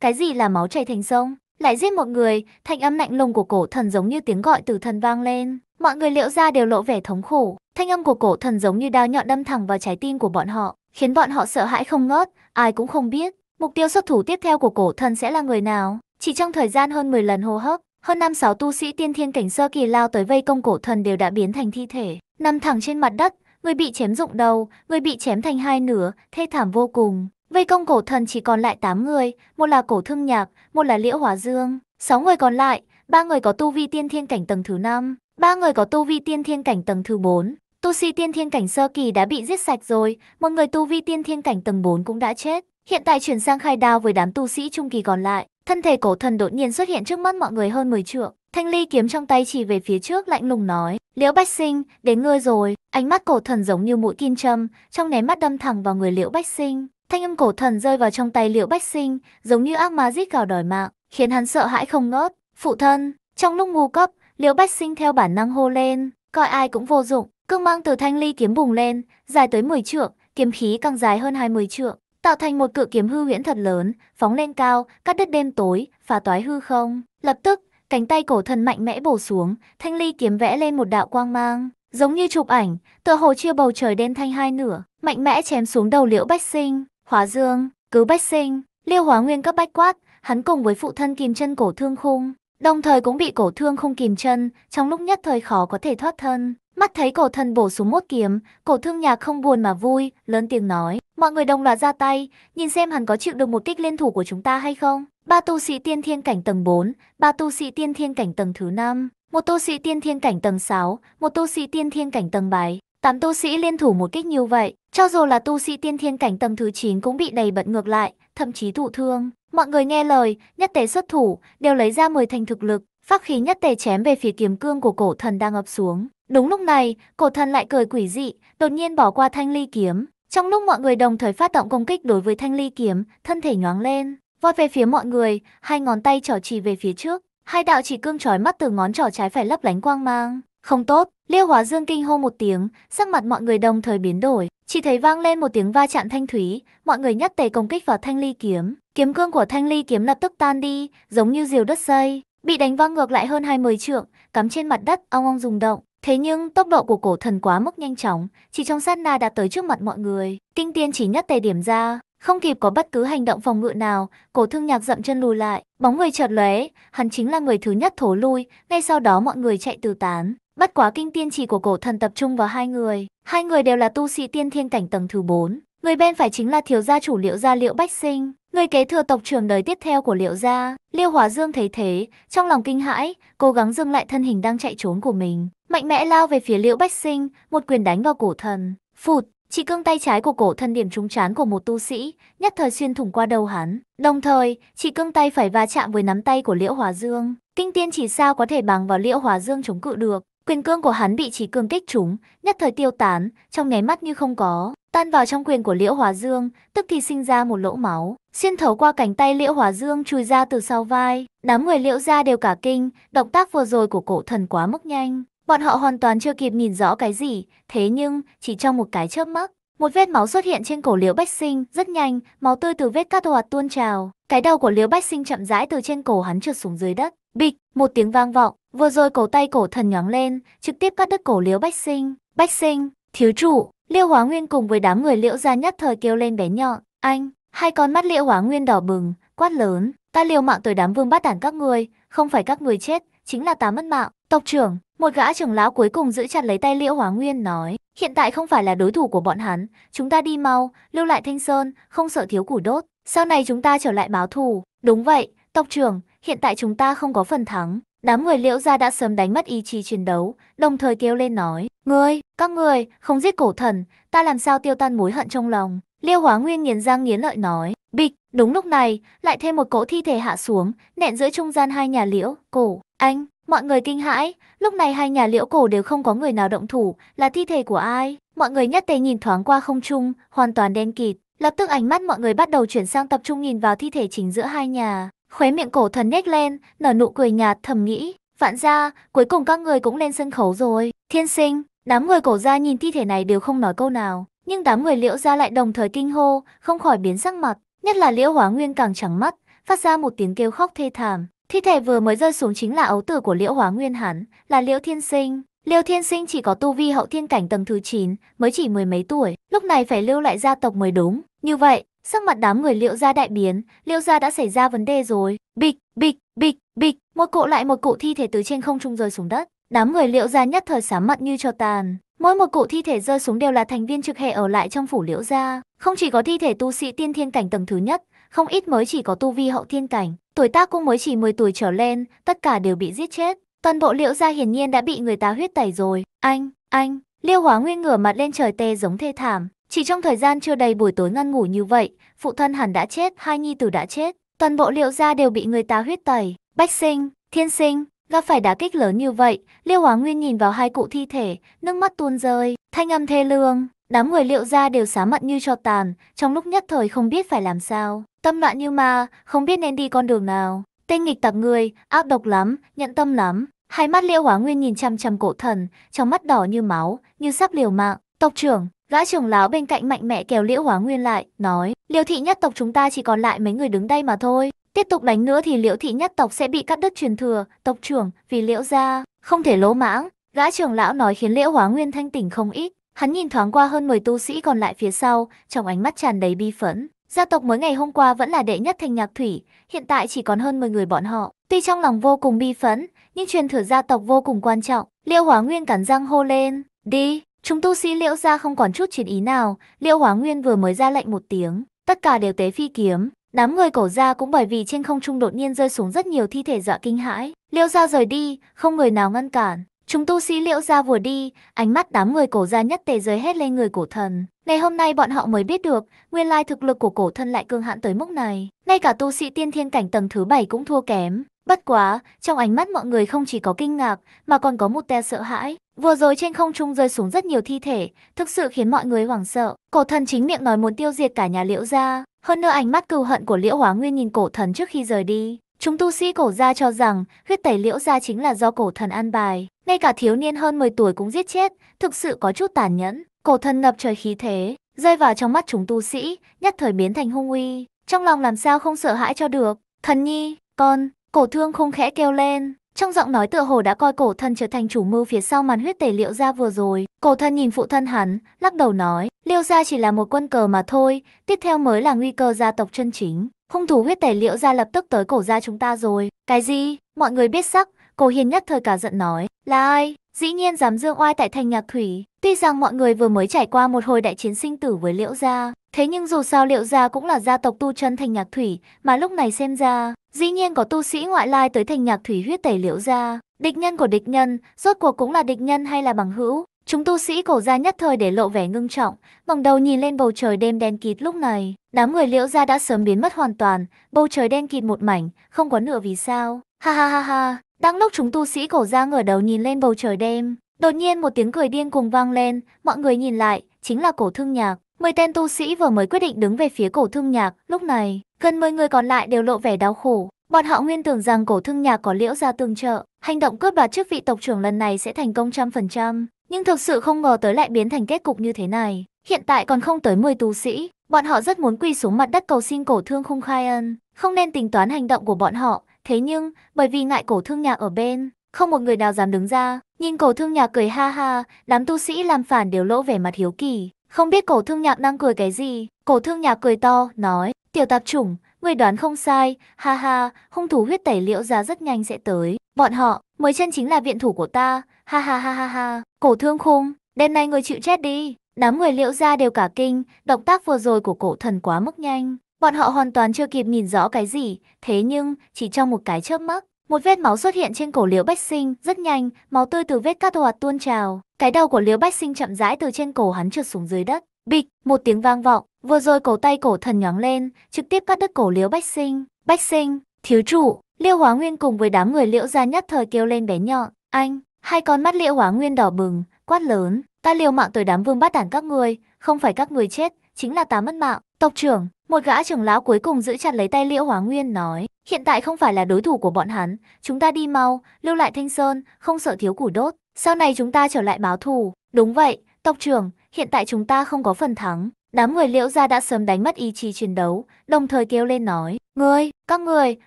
cái gì là máu chảy thành sông. Lại giết một người, thanh âm lạnh lùng của cổ thần giống như tiếng gọi từ thần vang lên. Mọi người liệu ra đều lộ vẻ thống khổ, thanh âm của cổ thần giống như đao nhọn đâm thẳng vào trái tim của bọn họ, khiến bọn họ sợ hãi không ngớt, ai cũng không biết, mục tiêu xuất thủ tiếp theo của cổ thần sẽ là người nào. Chỉ trong thời gian hơn 10 lần hô hấp, hơn năm sáu tu sĩ tiên thiên cảnh sơ kỳ lao tới vây công cổ thần đều đã biến thành thi thể, nằm thẳng trên mặt đất, người bị chém rụng đầu, người bị chém thành hai nửa, thê thảm vô cùng. Vây công cổ thần chỉ còn lại 8 người, một là cổ thương nhạc, một là liễu hóa dương. sáu người còn lại, ba người có tu vi tiên thiên cảnh tầng thứ năm. Ba người có tu vi tiên thiên cảnh tầng thứ 4, tu sĩ tiên thiên cảnh sơ kỳ đã bị giết sạch rồi, một người tu vi tiên thiên cảnh tầng 4 cũng đã chết. Hiện tại chuyển sang khai đao với đám tu sĩ trung kỳ còn lại, thân thể cổ thần đột nhiên xuất hiện trước mắt mọi người hơn 10 trượng. Thanh ly kiếm trong tay chỉ về phía trước lạnh lùng nói, Liễu Bách Sinh, đến ngươi rồi, ánh mắt cổ thần giống như mũi kim châm, trong nháy mắt đâm thẳng vào người Liễu Bách Sinh. Thanh âm cổ thần rơi vào trong tay Liễu Bách Sinh, giống như ác ma rít gào đòi mạng, khiến hắn sợ hãi không ngớt. Phụ thân, trong lúc ngu cấp, Liễu Bách Sinh theo bản năng hô lên, coi ai cũng vô dụng, cương mang từ thanh ly kiếm bùng lên, dài tới 10 trượng, kiếm khí càng dài hơn 20 trượng, tạo thành một cự kiếm hư huyễn thật lớn, phóng lên cao, cắt đứt đêm tối, phá toái hư không. Lập tức, cánh tay cổ thần mạnh mẽ bổ xuống, thanh ly kiếm vẽ lên một đạo quang mang, giống như chụp ảnh, tựa hồ chia bầu trời đen thanh hai nửa, mạnh mẽ chém xuống đầu Liễu Bách Sinh, Hóa Dương, Cứ Bách Sinh, Liêu Hóa Nguyên cấp bách quát, hắn cùng với phụ thân kìm chân cổ thương khung, Đồng thời cũng bị cổ thương không kìm chân, trong lúc nhất thời khó có thể thoát thân. Mắt thấy cổ thần bổ xuống mốt kiếm, cổ thương nhạc không buồn mà vui, lớn tiếng nói. Mọi người đồng loạt ra tay, nhìn xem hắn có chịu được một kích liên thủ của chúng ta hay không. Ba tu sĩ tiên thiên cảnh tầng 4, ba tu sĩ tiên thiên cảnh tầng thứ 5, một tu sĩ tiên thiên cảnh tầng 6, một tu sĩ tiên thiên cảnh tầng 7. Tám tu sĩ liên thủ một kích như vậy, cho dù là tu sĩ tiên thiên cảnh tầng thứ 9 cũng bị đầy bật ngược lại, thậm chí thụ thương. Mọi người nghe lời, nhất tề xuất thủ, đều lấy ra 10 thành thực lực, phát khí nhất tề chém về phía kiếm cương của cổ thần đang ập xuống. Đúng lúc này, cổ thần lại cười quỷ dị, đột nhiên bỏ qua thanh ly kiếm. Trong lúc mọi người đồng thời phát động công kích đối với thanh ly kiếm, thân thể nhoáng lên, vọt về phía mọi người, hai ngón tay trỏ chỉ về phía trước, hai đạo chỉ cương trói mắt từ ngón trỏ trái phải lấp lánh quang mang. Không tốt, Liêu Hóa Dương kinh hô một tiếng, sắc mặt mọi người đồng thời biến đổi, chỉ thấy vang lên một tiếng va chạm thanh thúy, mọi người nhất tề công kích vào thanh ly kiếm. Kiếm cương của thanh ly kiếm lập tức tan đi, giống như diều đất dây, bị đánh văng ngược lại hơn 20 trượng, cắm trên mặt đất ong ong rung động. Thế nhưng tốc độ của cổ thần quá mức nhanh chóng, chỉ trong sát na đã tới trước mặt mọi người. tinh tiên chỉ nhất tề điểm ra, không kịp có bất cứ hành động phòng ngự nào, cổ thương nhạc dậm chân lùi lại, bóng người chợt lóe, hắn chính là người thứ nhất thổ lui, ngay sau đó mọi người chạy tứ tán. Bất quá kinh tiên chỉ của cổ thần tập trung vào hai người, hai người đều là tu sĩ tiên thiên cảnh tầng thứ 4. Người bên phải chính là thiếu gia chủ liệu gia liệu bách sinh, người kế thừa tộc trưởng đời tiếp theo của liệu gia. Liêu Hóa Dương thấy thế, trong lòng kinh hãi, cố gắng dừng lại thân hình đang chạy trốn của mình. Mạnh mẽ lao về phía liệu bách sinh, một quyền đánh vào cổ thần. Phụt, chỉ cương tay trái của cổ thần điểm trúng chán của một tu sĩ, nhất thời xuyên thủng qua đầu hắn. Đồng thời, chỉ cương tay phải va chạm với nắm tay của Liễu Hóa Dương. Kinh tiên chỉ sao có thể bằng vào Liễu Hóa Dương chống cự được, Quyền cương của hắn bị chỉ cương kích trúng, nhất thời tiêu tán, trong nháy mắt như không có, tan vào trong quyền của Liễu Hóa Dương, tức thì sinh ra một lỗ máu, xuyên thấu qua cánh tay Liễu Hóa Dương chui ra từ sau vai. Đám người Liễu gia đều cả kinh, động tác vừa rồi của cổ thần quá mức nhanh, bọn họ hoàn toàn chưa kịp nhìn rõ cái gì, thế nhưng chỉ trong một cái chớp mắt, một vết máu xuất hiện trên cổ Liễu Bách Sinh, rất nhanh, máu tươi từ vết cắt hoạt tuôn trào, cái đầu của Liễu Bách Sinh chậm rãi từ trên cổ hắn trượt xuống dưới đất. Bịch, một tiếng vang vọng, vừa rồi cổ tay cổ thần nhóng lên, trực tiếp cắt đứt cổ liễu bách sinh. Bách sinh, thiếu chủ, liễu hóa nguyên cùng với đám người liễu gia nhất thời kêu lên bé nhọn. Anh, hai con mắt liễu hóa nguyên đỏ bừng, quát lớn. Ta liều mạng tới đám vương bát đản các người, không phải các người chết, chính là ta mất mạng. Tộc trưởng, một gã trưởng lão cuối cùng giữ chặt lấy tay liễu hóa nguyên nói. Hiện tại không phải là đối thủ của bọn hắn, chúng ta đi mau, lưu lại thanh sơn, không sợ thiếu củ đốt. Sau này chúng ta trở lại báo thù. Đúng vậy, tộc trưởng, hiện tại chúng ta không có phần thắng. Đám người liễu gia đã sớm đánh mất ý chí chiến đấu, đồng thời kêu lên nói, Ngươi, các người, không giết cổ thần, ta làm sao tiêu tan mối hận trong lòng. Liêu hóa nguyên nghiến răng nghiến lợi nói, bịch, đúng lúc này, lại thêm một cỗ thi thể hạ xuống, nện giữa trung gian hai nhà liễu, cổ, anh. Mọi người kinh hãi, lúc này hai nhà liễu cổ đều không có người nào động thủ, là thi thể của ai? Mọi người nhất tề nhìn thoáng qua không trung, hoàn toàn đen kịt. Lập tức ánh mắt mọi người bắt đầu chuyển sang tập trung nhìn vào thi thể chính giữa hai nhà. Khóe miệng cổ thần nhếch lên, nở nụ cười nhạt thầm nghĩ, vạn ra, cuối cùng các người cũng lên sân khấu rồi. Thiên sinh, đám người cổ ra nhìn thi thể này đều không nói câu nào. Nhưng đám người liễu ra lại đồng thời kinh hô, không khỏi biến sắc mặt. Nhất là liễu hóa nguyên càng trắng mắt, phát ra một tiếng kêu khóc thê thảm. Thi thể vừa mới rơi xuống chính là ấu tử của liễu hóa nguyên hắn, là liễu thiên sinh. Liêu Thiên Sinh chỉ có tu vi hậu thiên cảnh tầng thứ 9, mới chỉ mười mấy tuổi, lúc này phải lưu lại gia tộc mới đúng. Như vậy, Sắc mặt đám người liệu gia đại biến, liệu gia đã xảy ra vấn đề rồi. Bịch, bịch, bịch, bịch, một cụ lại một cụ thi thể từ trên không trung rơi xuống đất. Đám người liệu gia nhất thời sám mặt như cho tàn. Mỗi một cụ thi thể rơi xuống đều là thành viên trực hệ ở lại trong phủ liễu gia. Không chỉ có thi thể tu sĩ tiên thiên cảnh tầng thứ nhất, không ít mới chỉ có tu vi hậu thiên cảnh. Tuổi tác cũng mới chỉ 10 tuổi trở lên, tất cả đều bị giết chết. Toàn bộ liễu gia hiển nhiên đã bị người ta huyết tẩy rồi. Anh, anh, liêu hóa nguyên ngửa mặt lên trời tê giống thê thảm. Chỉ trong thời gian chưa đầy buổi tối ngăn ngủ như vậy, phụ thân hẳn đã chết, hai nhi tử đã chết, toàn bộ liệu gia đều bị người ta huyết tẩy, bách sinh, thiên sinh, gặp phải đá kích lớn như vậy, Liêu Hóa Nguyên nhìn vào hai cụ thi thể, nước mắt tuôn rơi, thanh âm thê lương, đám người Liệu gia đều xá mặt như cho tàn, trong lúc nhất thời không biết phải làm sao, tâm loạn như ma, không biết nên đi con đường nào. Tên nghịch tập người, ác độc lắm, nhận tâm lắm. Hai mắt Liêu Hóa Nguyên nhìn chăm chăm cổ thần, trong mắt đỏ như máu, như sắp liều mạng. Tộc trưởng, Gã trưởng lão bên cạnh mạnh mẽ kéo Liễu Hóa Nguyên lại, nói, Liễu thị nhất tộc chúng ta chỉ còn lại mấy người đứng đây mà thôi. Tiếp tục đánh nữa thì Liễu thị nhất tộc sẽ bị cắt đứt truyền thừa, tộc trưởng, vì Liễu gia không thể lỗ mãng. Gã trưởng lão nói khiến Liễu Hóa Nguyên thanh tỉnh không ít. Hắn nhìn thoáng qua hơn 10 tu sĩ còn lại phía sau, trong ánh mắt tràn đầy bi phẫn. Gia tộc mới ngày hôm qua vẫn là đệ nhất thành nhạc thủy, hiện tại chỉ còn hơn 10 người bọn họ. Tuy trong lòng vô cùng bi phẫn, nhưng truyền thừa gia tộc vô cùng quan trọng. Liễu Hóa Nguyên cắn răng hô lên, đi, Chúng tu sĩ liễu ra không còn chút chiến ý nào, liễu hóa nguyên vừa mới ra lệnh một tiếng, tất cả đều tế phi kiếm. Đám người cổ ra cũng bởi vì trên không trung đột nhiên rơi xuống rất nhiều thi thể dọa kinh hãi. Liễu ra rời đi, không người nào ngăn cản. Chúng tu sĩ liễu ra vừa đi, ánh mắt đám người cổ ra nhất tề rơi hết lên người cổ thần. Ngày hôm nay bọn họ mới biết được, nguyên lai thực lực của cổ thần lại cương hãn tới mức này. Ngay cả tu sĩ tiên thiên cảnh tầng thứ 7 cũng thua kém. Bất quá, trong ánh mắt mọi người không chỉ có kinh ngạc, mà còn có một te sợ hãi. Vừa rồi trên không trung rơi xuống rất nhiều thi thể, thực sự khiến mọi người hoảng sợ. Cổ thần chính miệng nói muốn tiêu diệt cả nhà Liễu gia, hơn nữa ánh mắt cừu hận của Liễu Hóa Nguyên nhìn cổ thần trước khi rời đi. Chúng tu sĩ cổ gia cho rằng huyết tẩy Liễu gia chính là do cổ thần an bài, ngay cả thiếu niên hơn 10 tuổi cũng giết chết, thực sự có chút tàn nhẫn. Cổ thần ngập trời khí thế, rơi vào trong mắt chúng tu sĩ, nhất thời biến thành hung uy, trong lòng làm sao không sợ hãi cho được. Thần nhi, con, cổ thương không khẽ kêu lên, trong giọng nói tựa hồ đã coi cổ thân trở thành chủ mưu phía sau màn huyết tẩy liệu ra vừa rồi, cổ thân nhìn phụ thân hắn, lắc đầu nói, liêu ra chỉ là một quân cờ mà thôi, tiếp theo mới là nguy cơ gia tộc chân chính. Hung thủ huyết tẩy liệu ra lập tức tới cổ gia chúng ta rồi. Cái gì? Mọi người biết sắc, cổ hiền nhất thời cả giận nói, là ai? Dĩ nhiên dám dương oai tại thành nhạc thủy, tuy rằng mọi người vừa mới trải qua một hồi đại chiến sinh tử với liễu gia, thế nhưng dù sao liễu gia cũng là gia tộc tu chân thành nhạc thủy, mà lúc này xem ra, Dĩ nhiên có tu sĩ ngoại lai tới thành nhạc thủy huyết tẩy liễu ra, địch nhân của địch nhân, rốt cuộc cũng là địch nhân hay là bằng hữu. Chúng tu sĩ cổ gia nhất thời để lộ vẻ ngưng trọng, bằng đầu nhìn lên bầu trời đêm đen kịt lúc này, đám người liễu gia đã sớm biến mất hoàn toàn, bầu trời đen kịt một mảnh, không có nửa vì sao. Ha ha ha ha, đang lúc chúng tu sĩ cổ gia ngửa đầu nhìn lên bầu trời đêm, đột nhiên một tiếng cười điên cùng vang lên, mọi người nhìn lại, chính là cổ thương nhạc. Mười tên tu sĩ vừa mới quyết định đứng về phía cổ thương nhạc, lúc này, Gần 10 người còn lại đều lộ vẻ đau khổ. Bọn họ nguyên tưởng rằng cổ thương nhà có liễu ra tương trợ, hành động cướp đoạt chức vị tộc trưởng lần này sẽ thành công trăm phần trăm. Nhưng thực sự không ngờ tới lại biến thành kết cục như thế này. Hiện tại còn không tới 10 tu sĩ, bọn họ rất muốn quỳ xuống mặt đất cầu xin cổ thương khung khai ân, không nên tính toán hành động của bọn họ. Thế nhưng, bởi vì ngại cổ thương nhà ở bên, không một người nào dám đứng ra. Nhìn cổ thương nhà cười ha ha, đám tu sĩ làm phản đều lỗ vẻ mặt hiếu kỳ. Không biết cổ thương nhạc đang cười cái gì, cổ thương nhà cười to, nói, Tiểu tạp chủng, người đoán không sai, ha ha, hung thủ huyết tẩy liễu ra rất nhanh sẽ tới. Bọn họ, mới chân chính là viện thủ của ta, ha ha ha ha ha. Cổ thương khung, đêm nay người chịu chết đi. Đám người liễu ra đều cả kinh, động tác vừa rồi của cổ thần quá mức nhanh. Bọn họ hoàn toàn chưa kịp nhìn rõ cái gì, thế nhưng, chỉ trong một cái chớp mắt, một vết máu xuất hiện trên cổ Liễu Bách Sinh, rất nhanh, máu tươi từ vết cắt hoạt tuôn trào. Cái đầu của Liễu Bách Sinh chậm rãi từ trên cổ hắn trượt xuống dưới đất. Bịch, một tiếng vang vọng, vừa rồi cổ tay cổ thần nhóng lên, trực tiếp cắt đứt cổ liễu bách sinh. Bách sinh, thiếu chủ, liễu hóa nguyên cùng với đám người liễu gia nhất thời kêu lên bé nhọn. Anh, hai con mắt liễu hóa nguyên đỏ bừng, quát lớn. Ta liều mạng tới đám vương bát đản các người, không phải các người chết, chính là ta mất mạng. Tộc trưởng, một gã trưởng lão cuối cùng giữ chặt lấy tay liễu hóa nguyên nói. Hiện tại không phải là đối thủ của bọn hắn, chúng ta đi mau, lưu lại thanh sơn, không sợ thiếu củ đốt. Sau này chúng ta trở lại báo thù. Đúng vậy, tộc trưởng, hiện tại chúng ta không có phần thắng. Đám người liễu gia đã sớm đánh mất ý chí chiến đấu, đồng thời kêu lên nói, Ngươi, các người,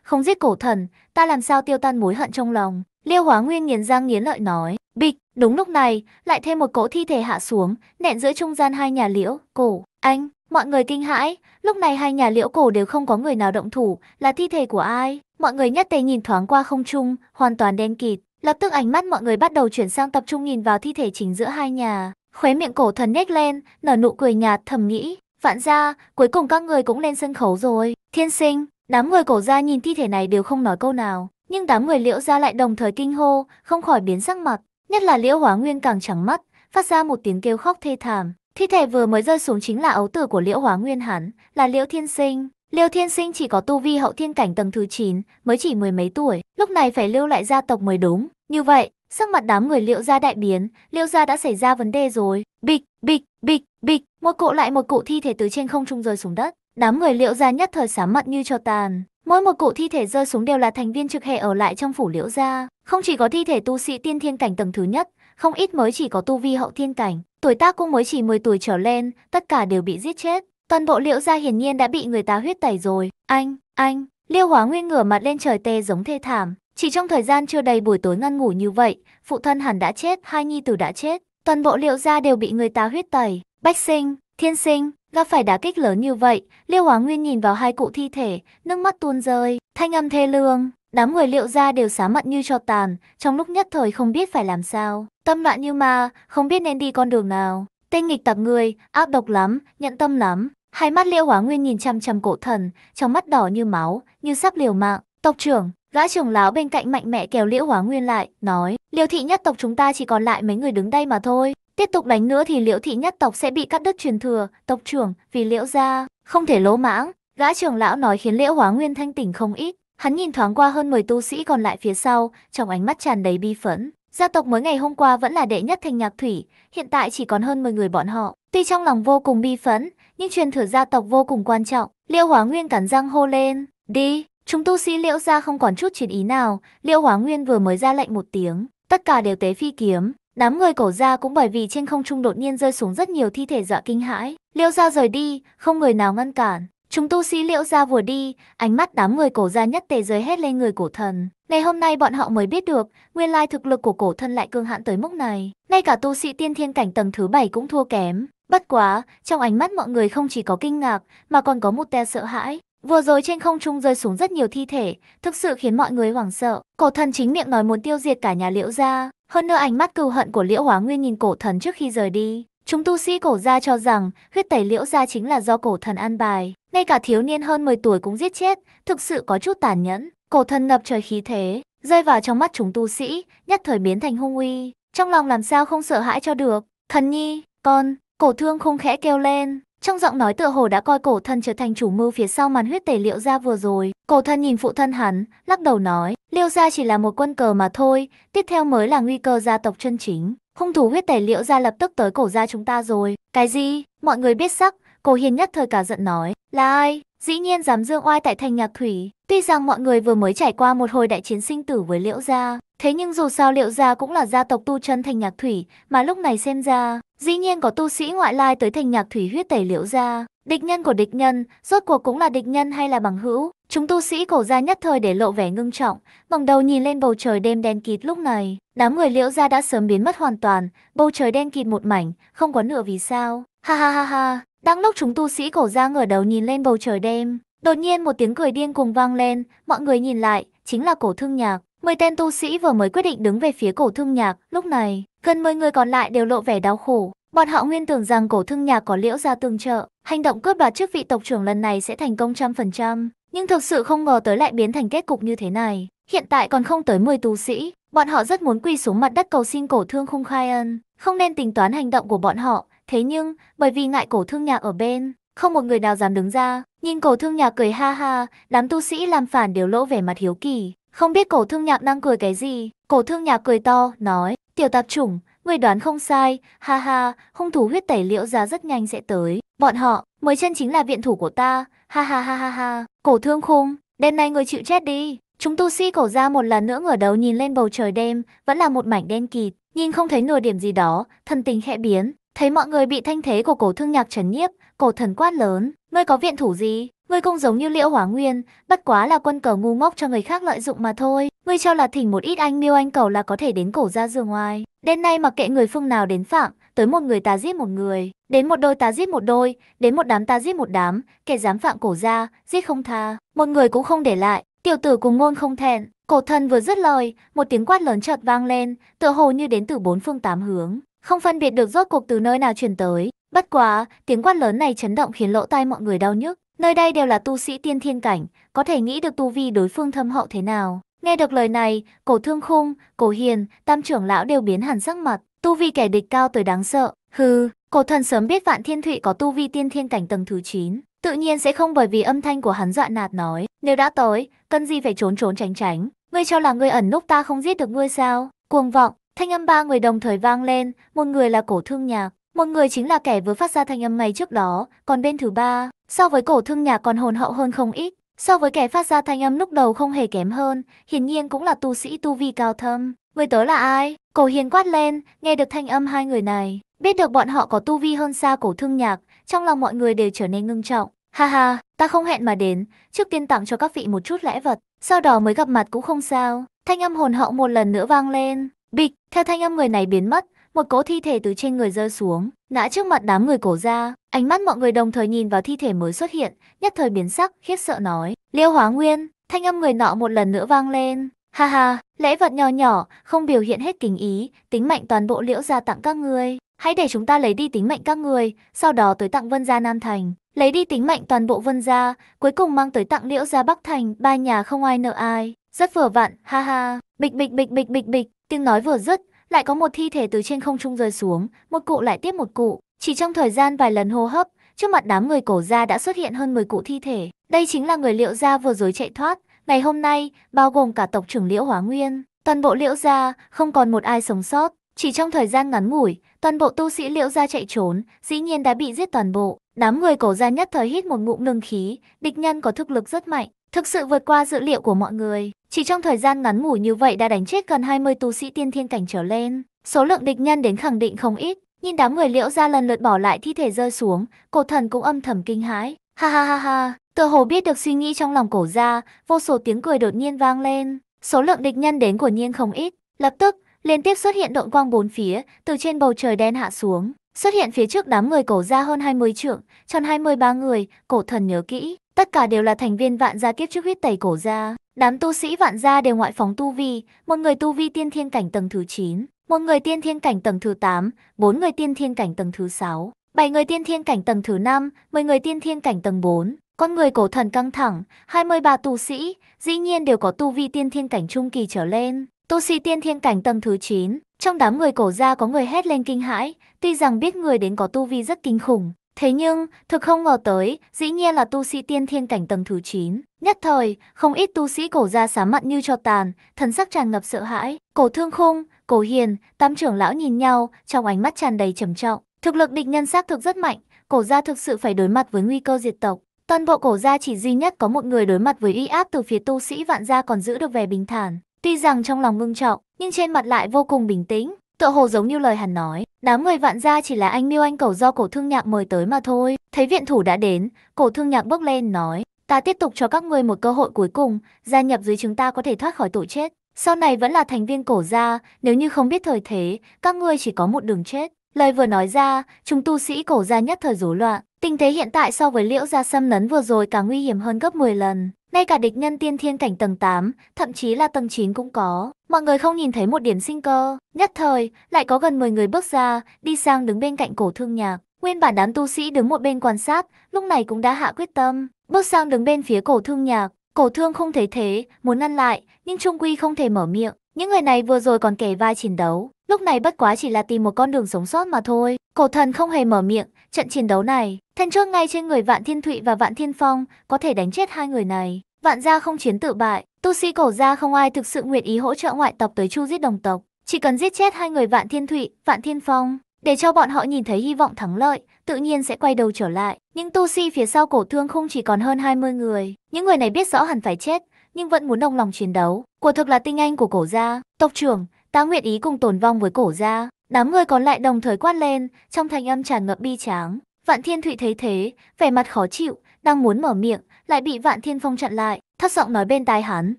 không giết cổ thần, ta làm sao tiêu tan mối hận trong lòng. Liêu hóa nguyên nghiến răng nghiến lợi nói, bịch, đúng lúc này, lại thêm một cỗ thi thể hạ xuống, nện giữa trung gian hai nhà liễu, cổ, anh. Mọi người kinh hãi, lúc này hai nhà liễu cổ đều không có người nào động thủ, là thi thể của ai? Mọi người nhất tề nhìn thoáng qua không trung, hoàn toàn đen kịt. Lập tức ánh mắt mọi người bắt đầu chuyển sang tập trung nhìn vào thi thể chính giữa hai nhà. Khóe miệng cổ thần nhếch lên, nở nụ cười nhạt thầm nghĩ, vạn ra, cuối cùng các người cũng lên sân khấu rồi. Thiên sinh, đám người cổ ra nhìn thi thể này đều không nói câu nào, nhưng đám người liễu ra lại đồng thời kinh hô, không khỏi biến sắc mặt. Nhất là liễu hóa nguyên càng trắng mắt, phát ra một tiếng kêu khóc thê thảm. Thi thể vừa mới rơi xuống chính là ấu tử của liễu hóa nguyên hắn, là liễu thiên sinh. Liêu Thiên Sinh chỉ có tu vi hậu thiên cảnh tầng thứ 9, mới chỉ mười mấy tuổi, lúc này phải lưu lại gia tộc mới đúng. Như vậy, Sắc mặt đám người liệu gia đại biến, liệu gia đã xảy ra vấn đề rồi. Bịch, bịch, bịch, bịch, một cụ lại một cụ thi thể từ trên không trung rơi xuống đất. Đám người liệu gia nhất thời sám mặt như cho tàn. Mỗi một cụ thi thể rơi xuống đều là thành viên trực hệ ở lại trong phủ liễu gia. Không chỉ có thi thể tu sĩ tiên thiên cảnh tầng thứ nhất, không ít mới chỉ có tu vi hậu thiên cảnh. Tuổi tác cũng mới chỉ 10 tuổi trở lên, tất cả đều bị giết chết. Toàn bộ liễu gia hiển nhiên đã bị người ta huyết tẩy rồi. Anh, anh, liêu hóa nguyên ngửa mặt lên trời tê giống thê thảm. Chỉ trong thời gian chưa đầy buổi tối ngăn ngủ như vậy, phụ thân hẳn đã chết, hai nhi tử đã chết. Toàn bộ liệu gia đều bị người ta huyết tẩy. Bách sinh, thiên sinh, gặp phải đá kích lớn như vậy, Liêu Hóa Nguyên nhìn vào hai cụ thi thể, nước mắt tuôn rơi, thanh âm thê lương. Đám người liệu gia đều xá mận như cho tàn, trong lúc nhất thời không biết phải làm sao. Tâm loạn như ma, không biết nên đi con đường nào. Tên nghịch tập người, ác độc lắm, nhận tâm lắm. Hai mắt Liêu Hóa Nguyên nhìn chăm chăm cổ thần, trong mắt đỏ như máu, như sắp liều mạng. Tộc trưởng, Gã trưởng lão bên cạnh mạnh mẽ kéo Liễu Hóa Nguyên lại, nói, Liễu thị nhất tộc chúng ta chỉ còn lại mấy người đứng đây mà thôi. Tiếp tục đánh nữa thì Liễu thị nhất tộc sẽ bị cắt đứt truyền thừa, tộc trưởng, vì Liễu gia không thể lỗ mãng. Gã trưởng lão nói khiến Liễu Hóa Nguyên thanh tỉnh không ít. Hắn nhìn thoáng qua hơn 10 tu sĩ còn lại phía sau, trong ánh mắt tràn đầy bi phẫn. Gia tộc mới ngày hôm qua vẫn là đệ nhất thành nhạc thủy, hiện tại chỉ còn hơn 10 người bọn họ. Tuy trong lòng vô cùng bi phẫn, nhưng truyền thừa gia tộc vô cùng quan trọng. Liễu Hóa Nguyên cắn răng hô lên, đi, Chúng tu sĩ liễu ra không còn chút chiến ý nào, liễu hóa nguyên vừa mới ra lệnh một tiếng, tất cả đều tế phi kiếm. Đám người cổ ra cũng bởi vì trên không trung đột nhiên rơi xuống rất nhiều thi thể dọa kinh hãi. Liễu ra rời đi, không người nào ngăn cản. Chúng tu sĩ liễu ra vừa đi, ánh mắt đám người cổ ra nhất tề rơi hết lên người cổ thần. Ngày hôm nay bọn họ mới biết được, nguyên lai thực lực của cổ thân lại cương hãn tới mức này. Ngay cả tu sĩ tiên thiên cảnh tầng thứ 7 cũng thua kém. Bất quá, trong ánh mắt mọi người không chỉ có kinh ngạc, mà còn có một tia sợ hãi. Vừa rồi trên không trung rơi xuống rất nhiều thi thể, thực sự khiến mọi người hoảng sợ. Cổ thần chính miệng nói muốn tiêu diệt cả nhà liễu gia. Hơn nữa ánh mắt cừu hận của liễu hóa nguyên nhìn cổ thần trước khi rời đi. Chúng tu sĩ cổ gia cho rằng huyết tẩy liễu gia chính là do cổ thần ăn bài. Ngay cả thiếu niên hơn 10 tuổi cũng giết chết, thực sự có chút tàn nhẫn. Cổ thần ngập trời khí thế, rơi vào trong mắt chúng tu sĩ, nhất thời biến thành hung uy. Trong lòng làm sao không sợ hãi cho được. Thần nhi, con, cổ thương không khẽ kêu lên. Trong giọng nói tựa hồ đã coi cổ thân trở thành chủ mưu phía sau màn huyết tẩy liệu ra vừa rồi, cổ thân nhìn phụ thân hắn, lắc đầu nói, liêu ra chỉ là một quân cờ mà thôi, tiếp theo mới là nguy cơ gia tộc chân chính. Hung thủ huyết tẩy liệu ra lập tức tới cổ gia chúng ta rồi, cái gì, mọi người biết sắc, cổ hiền nhất thời cả giận nói, là ai, dĩ nhiên dám dương oai tại thành nhạc thủy, Tuy rằng mọi người vừa mới trải qua một hồi đại chiến sinh tử với Liễu Gia, thế nhưng dù sao Liễu Gia cũng là gia tộc tu chân thành nhạc thủy, mà lúc này xem ra, dĩ nhiên có tu sĩ ngoại lai tới thành nhạc thủy huyết tẩy Liễu Gia. Địch nhân của địch nhân, rốt cuộc cũng là địch nhân hay là bằng hữu, chúng tu sĩ cổ gia nhất thời để lộ vẻ ngưng trọng, bằng đầu nhìn lên bầu trời đêm đen kịt lúc này, đám người Liễu Gia đã sớm biến mất hoàn toàn, bầu trời đen kịt một mảnh, không có nửa vì sao, ha ha ha ha, đang lúc chúng tu sĩ cổ gia ngửa đầu nhìn lên bầu trời đêm, Đột nhiên một tiếng cười điên cùng vang lên, mọi người nhìn lại, chính là cổ thương nhạc. Mười tên tu sĩ vừa mới quyết định đứng về phía cổ thương nhạc, lúc này, gần mười người còn lại đều lộ vẻ đau khổ. Bọn họ nguyên tưởng rằng cổ thương nhạc có liễu ra tương trợ, hành động cướp đoạt chức vị tộc trưởng lần này sẽ thành công trăm phần trăm. Nhưng thực sự không ngờ tới lại biến thành kết cục như thế này. Hiện tại còn không tới 10 tu sĩ, bọn họ rất muốn quỳ xuống mặt đất cầu xin cổ thương không khai ân, không nên tính toán hành động của bọn họ. Thế nhưng, bởi vì ngại cổ thương nhạc ở bên, không một người nào dám đứng ra, nhìn cổ thương nhạc cười ha ha, đám tu sĩ làm phản đều lỗ vẻ mặt hiếu kỳ. Không biết cổ thương nhạc đang cười cái gì, cổ thương nhạc cười to, nói, tiểu tạp chủng, người đoán không sai, ha ha, hung thủ huyết tẩy liễu ra rất nhanh sẽ tới. Bọn họ, mới chân chính là viện thủ của ta, ha ha ha ha ha, cổ thương khung, đêm nay người chịu chết đi. Chúng tu sĩ cổ ra một lần nữa ngửa đầu nhìn lên bầu trời đêm, vẫn là một mảnh đen kịt, nhìn không thấy nửa điểm gì đó, thần tình khẽ biến. Thấy mọi người bị thanh thế của cổ thương nhạc trấn nhiếp, cổ thần quát lớn, ngươi có viện thủ gì? Ngươi cũng giống như liễu hỏa nguyên, bất quá là quân cờ ngu ngốc cho người khác lợi dụng mà thôi. Ngươi cho là thỉnh một ít anh miêu anh cầu là có thể đến cổ ra giường ngoài. Đến nay mặc kệ người phương nào đến phạm, tới một người ta giết một người, đến một đôi ta giết một đôi, đến một đám ta giết một đám, kẻ dám phạm cổ ra, giết không tha, một người cũng không để lại. Tiểu tử cùng ngôn không thẹn, cổ thần vừa dứt lời, một tiếng quát lớn chợt vang lên, tựa hồ như đến từ bốn phương tám hướng, không phân biệt được rốt cuộc từ nơi nào truyền tới, Bất quá, tiếng quát lớn này chấn động khiến lỗ tai mọi người đau nhức. Nơi đây đều là tu sĩ tiên thiên cảnh, có thể nghĩ được tu vi đối phương thâm hậu thế nào. Nghe được lời này, cổ thương khung, cổ hiền, tam trưởng lão đều biến hẳn sắc mặt. Tu vi kẻ địch cao tới đáng sợ. Hừ, cổ thần sớm biết vạn thiên thụy có tu vi tiên thiên cảnh tầng thứ 9. Tự nhiên sẽ không bởi vì âm thanh của hắn dọa nạt nói. Nếu đã tối, cần gì phải trốn trốn tránh tránh. Ngươi cho là ngươi ẩn núp ta không giết được ngươi sao? Cuồng vọng, thanh âm ba người đồng thời vang lên. Một người là cổ thương nhạc, một người chính là kẻ vừa phát ra thanh âm này trước đó, còn bên thứ ba, so với cổ thương nhà còn hồn hậu hơn không ít. So với kẻ phát ra thanh âm lúc đầu không hề kém hơn, hiển nhiên cũng là tu sĩ tu vi cao thâm. Người tớ là ai? Cổ hiền quát lên, nghe được thanh âm hai người này. Biết được bọn họ có tu vi hơn xa cổ thương nhạc, trong lòng mọi người đều trở nên ngưng trọng. Ha ha, ta không hẹn mà đến, trước tiên tặng cho các vị một chút lễ vật, sau đó mới gặp mặt cũng không sao. Thanh âm hồn hậu một lần nữa vang lên. Bịch, theo thanh âm người này biến mất, một cỗ thi thể từ trên người rơi xuống, ngã trước mặt đám người cổ ra. Ánh mắt mọi người đồng thời nhìn vào thi thể mới xuất hiện, nhất thời biến sắc, khiếp sợ nói. Liêu Hóa Nguyên, thanh âm người nọ một lần nữa vang lên. Ha ha, lễ vật nhỏ nhỏ, không biểu hiện hết kính ý, tính mệnh toàn bộ liễu ra tặng các người. Hãy để chúng ta lấy đi tính mệnh các người, sau đó tới tặng vân gia Nam Thành. Lấy đi tính mệnh toàn bộ vân gia, cuối cùng mang tới tặng liễu gia Bắc Thành, ba nhà không ai nợ ai. Rất vừa vặn, ha ha. Bịch bịch bịch bịch bịch bịch, tiếng nói vừa dứt, lại có một thi thể từ trên không trung rơi xuống, một cụ lại tiếp một cụ. Chỉ trong thời gian vài lần hô hấp, trước mặt đám người cổ gia đã xuất hiện hơn 10 cụ thi thể. Đây chính là người Liễu gia vừa rồi chạy thoát, ngày hôm nay bao gồm cả tộc trưởng Liễu Hóa Nguyên, toàn bộ Liễu gia không còn một ai sống sót. Chỉ trong thời gian ngắn ngủi, toàn bộ tu sĩ Liễu gia chạy trốn, dĩ nhiên đã bị giết toàn bộ. Đám người cổ gia nhất thời hít một ngụm ngưng khí, địch nhân có thực lực rất mạnh, thực sự vượt qua dữ liệu của mọi người. Chỉ trong thời gian ngắn ngủi như vậy đã đánh chết gần 20 tu sĩ tiên thiên cảnh trở lên. Số lượng địch nhân đến khẳng định không ít. Nhìn đám người liễu ra lần lượt bỏ lại thi thể rơi xuống, cổ thần cũng âm thầm kinh hãi. Ha ha ha ha, tựa hồ biết được suy nghĩ trong lòng cổ ra, vô số tiếng cười đột nhiên vang lên. Số lượng địch nhân đến của nhiên không ít. Lập tức, liên tiếp xuất hiện đội quang bốn phía, từ trên bầu trời đen hạ xuống. Xuất hiện phía trước đám người cổ ra hơn 20 trượng, tròn 23 người, cổ thần nhớ kỹ, Tất cả đều là thành viên vạn gia kiếp trước huyết tẩy cổ gia. Đám tu sĩ vạn gia đều ngoại phóng tu vi, một người tu vi tiên thiên cảnh tầng thứ 9, một người tiên thiên cảnh tầng thứ 8, bốn người tiên thiên cảnh tầng thứ 6, bảy người tiên thiên cảnh tầng thứ 5, 10 người tiên thiên cảnh tầng 4. Con người cổ thần căng thẳng, 23 tu sĩ, dĩ nhiên đều có tu vi tiên thiên cảnh trung kỳ trở lên. Tu sĩ tiên thiên cảnh tầng thứ 9, trong đám người cổ gia có người hét lên kinh hãi, tuy rằng biết người đến có tu vi rất kinh khủng, Thế nhưng, thực không ngờ tới, dĩ nhiên là tu sĩ tiên thiên cảnh tầng thứ 9. Nhất thời, không ít tu sĩ cổ ra xá mặn như cho tàn, thần sắc tràn ngập sợ hãi. Cổ thương khung, cổ hiền, tam trưởng lão nhìn nhau, trong ánh mắt tràn đầy trầm trọng. Thực lực địch nhân xác thực rất mạnh, cổ gia thực sự phải đối mặt với nguy cơ diệt tộc. Toàn bộ cổ gia chỉ duy nhất có một người đối mặt với uy áp từ phía tu sĩ vạn gia còn giữ được vẻ bình thản. Tuy rằng trong lòng ngưng trọng, nhưng trên mặt lại vô cùng bình tĩnh, tựa hồ giống như lời hắn nói, Đám người vạn gia chỉ là anh miêu anh cầu do cổ thương nhạc mời tới mà thôi. Thấy viện thủ đã đến, cổ thương nhạc bước lên nói, ta tiếp tục cho các người một cơ hội cuối cùng, gia nhập dưới chúng ta có thể thoát khỏi tội chết. Sau này vẫn là thành viên cổ gia, nếu như không biết thời thế, các ngươi chỉ có một đường chết. Lời vừa nói ra, chúng tu sĩ cổ gia nhất thời rối loạn. Tình thế hiện tại so với liễu gia xâm lấn vừa rồi càng nguy hiểm hơn gấp 10 lần. Ngay cả địch nhân tiên thiên cảnh tầng 8, thậm chí là tầng 9 cũng có. Mọi người không nhìn thấy một điểm sinh cơ, nhất thời, lại có gần 10 người bước ra, đi sang đứng bên cạnh cổ thương nhạc. Nguyên bản đám tu sĩ đứng một bên quan sát, lúc này cũng đã hạ quyết tâm, bước sang đứng bên phía cổ thương nhạc. Cổ thương không thấy thế, muốn ngăn lại, nhưng trung quy không thể mở miệng. Những người này vừa rồi còn kể vai chiến đấu, lúc này bất quá chỉ là tìm một con đường sống sót mà thôi. Cổ thần không hề mở miệng, trận chiến đấu này, thanh chốt ngay trên người Vạn Thiên Thụy và Vạn Thiên Phong có thể đánh chết hai người này. Vạn gia không chiến tự bại, tu sĩ cổ gia không ai thực sự nguyện ý hỗ trợ ngoại tộc tới chu giết đồng tộc. Chỉ cần giết chết hai người Vạn Thiên Thụy, Vạn Thiên Phong, để cho bọn họ nhìn thấy hy vọng thắng lợi, tự nhiên sẽ quay đầu trở lại. Nhưng tu sĩ phía sau cổ thương không chỉ còn hơn 20 người, những người này biết rõ hẳn phải chết, nhưng vẫn muốn đồng lòng chiến đấu. Quả thực là tinh anh của cổ gia, tộc trưởng, ta nguyện ý cùng tồn vong với cổ gia. Đám người còn lại đồng thời quát lên, trong thanh âm tràn ngập bi tráng. Vạn Thiên Thụy thấy thế, vẻ mặt khó chịu, đang muốn mở miệng, lại bị Vạn Thiên Phong chặn lại, thất giọng nói bên tai hắn,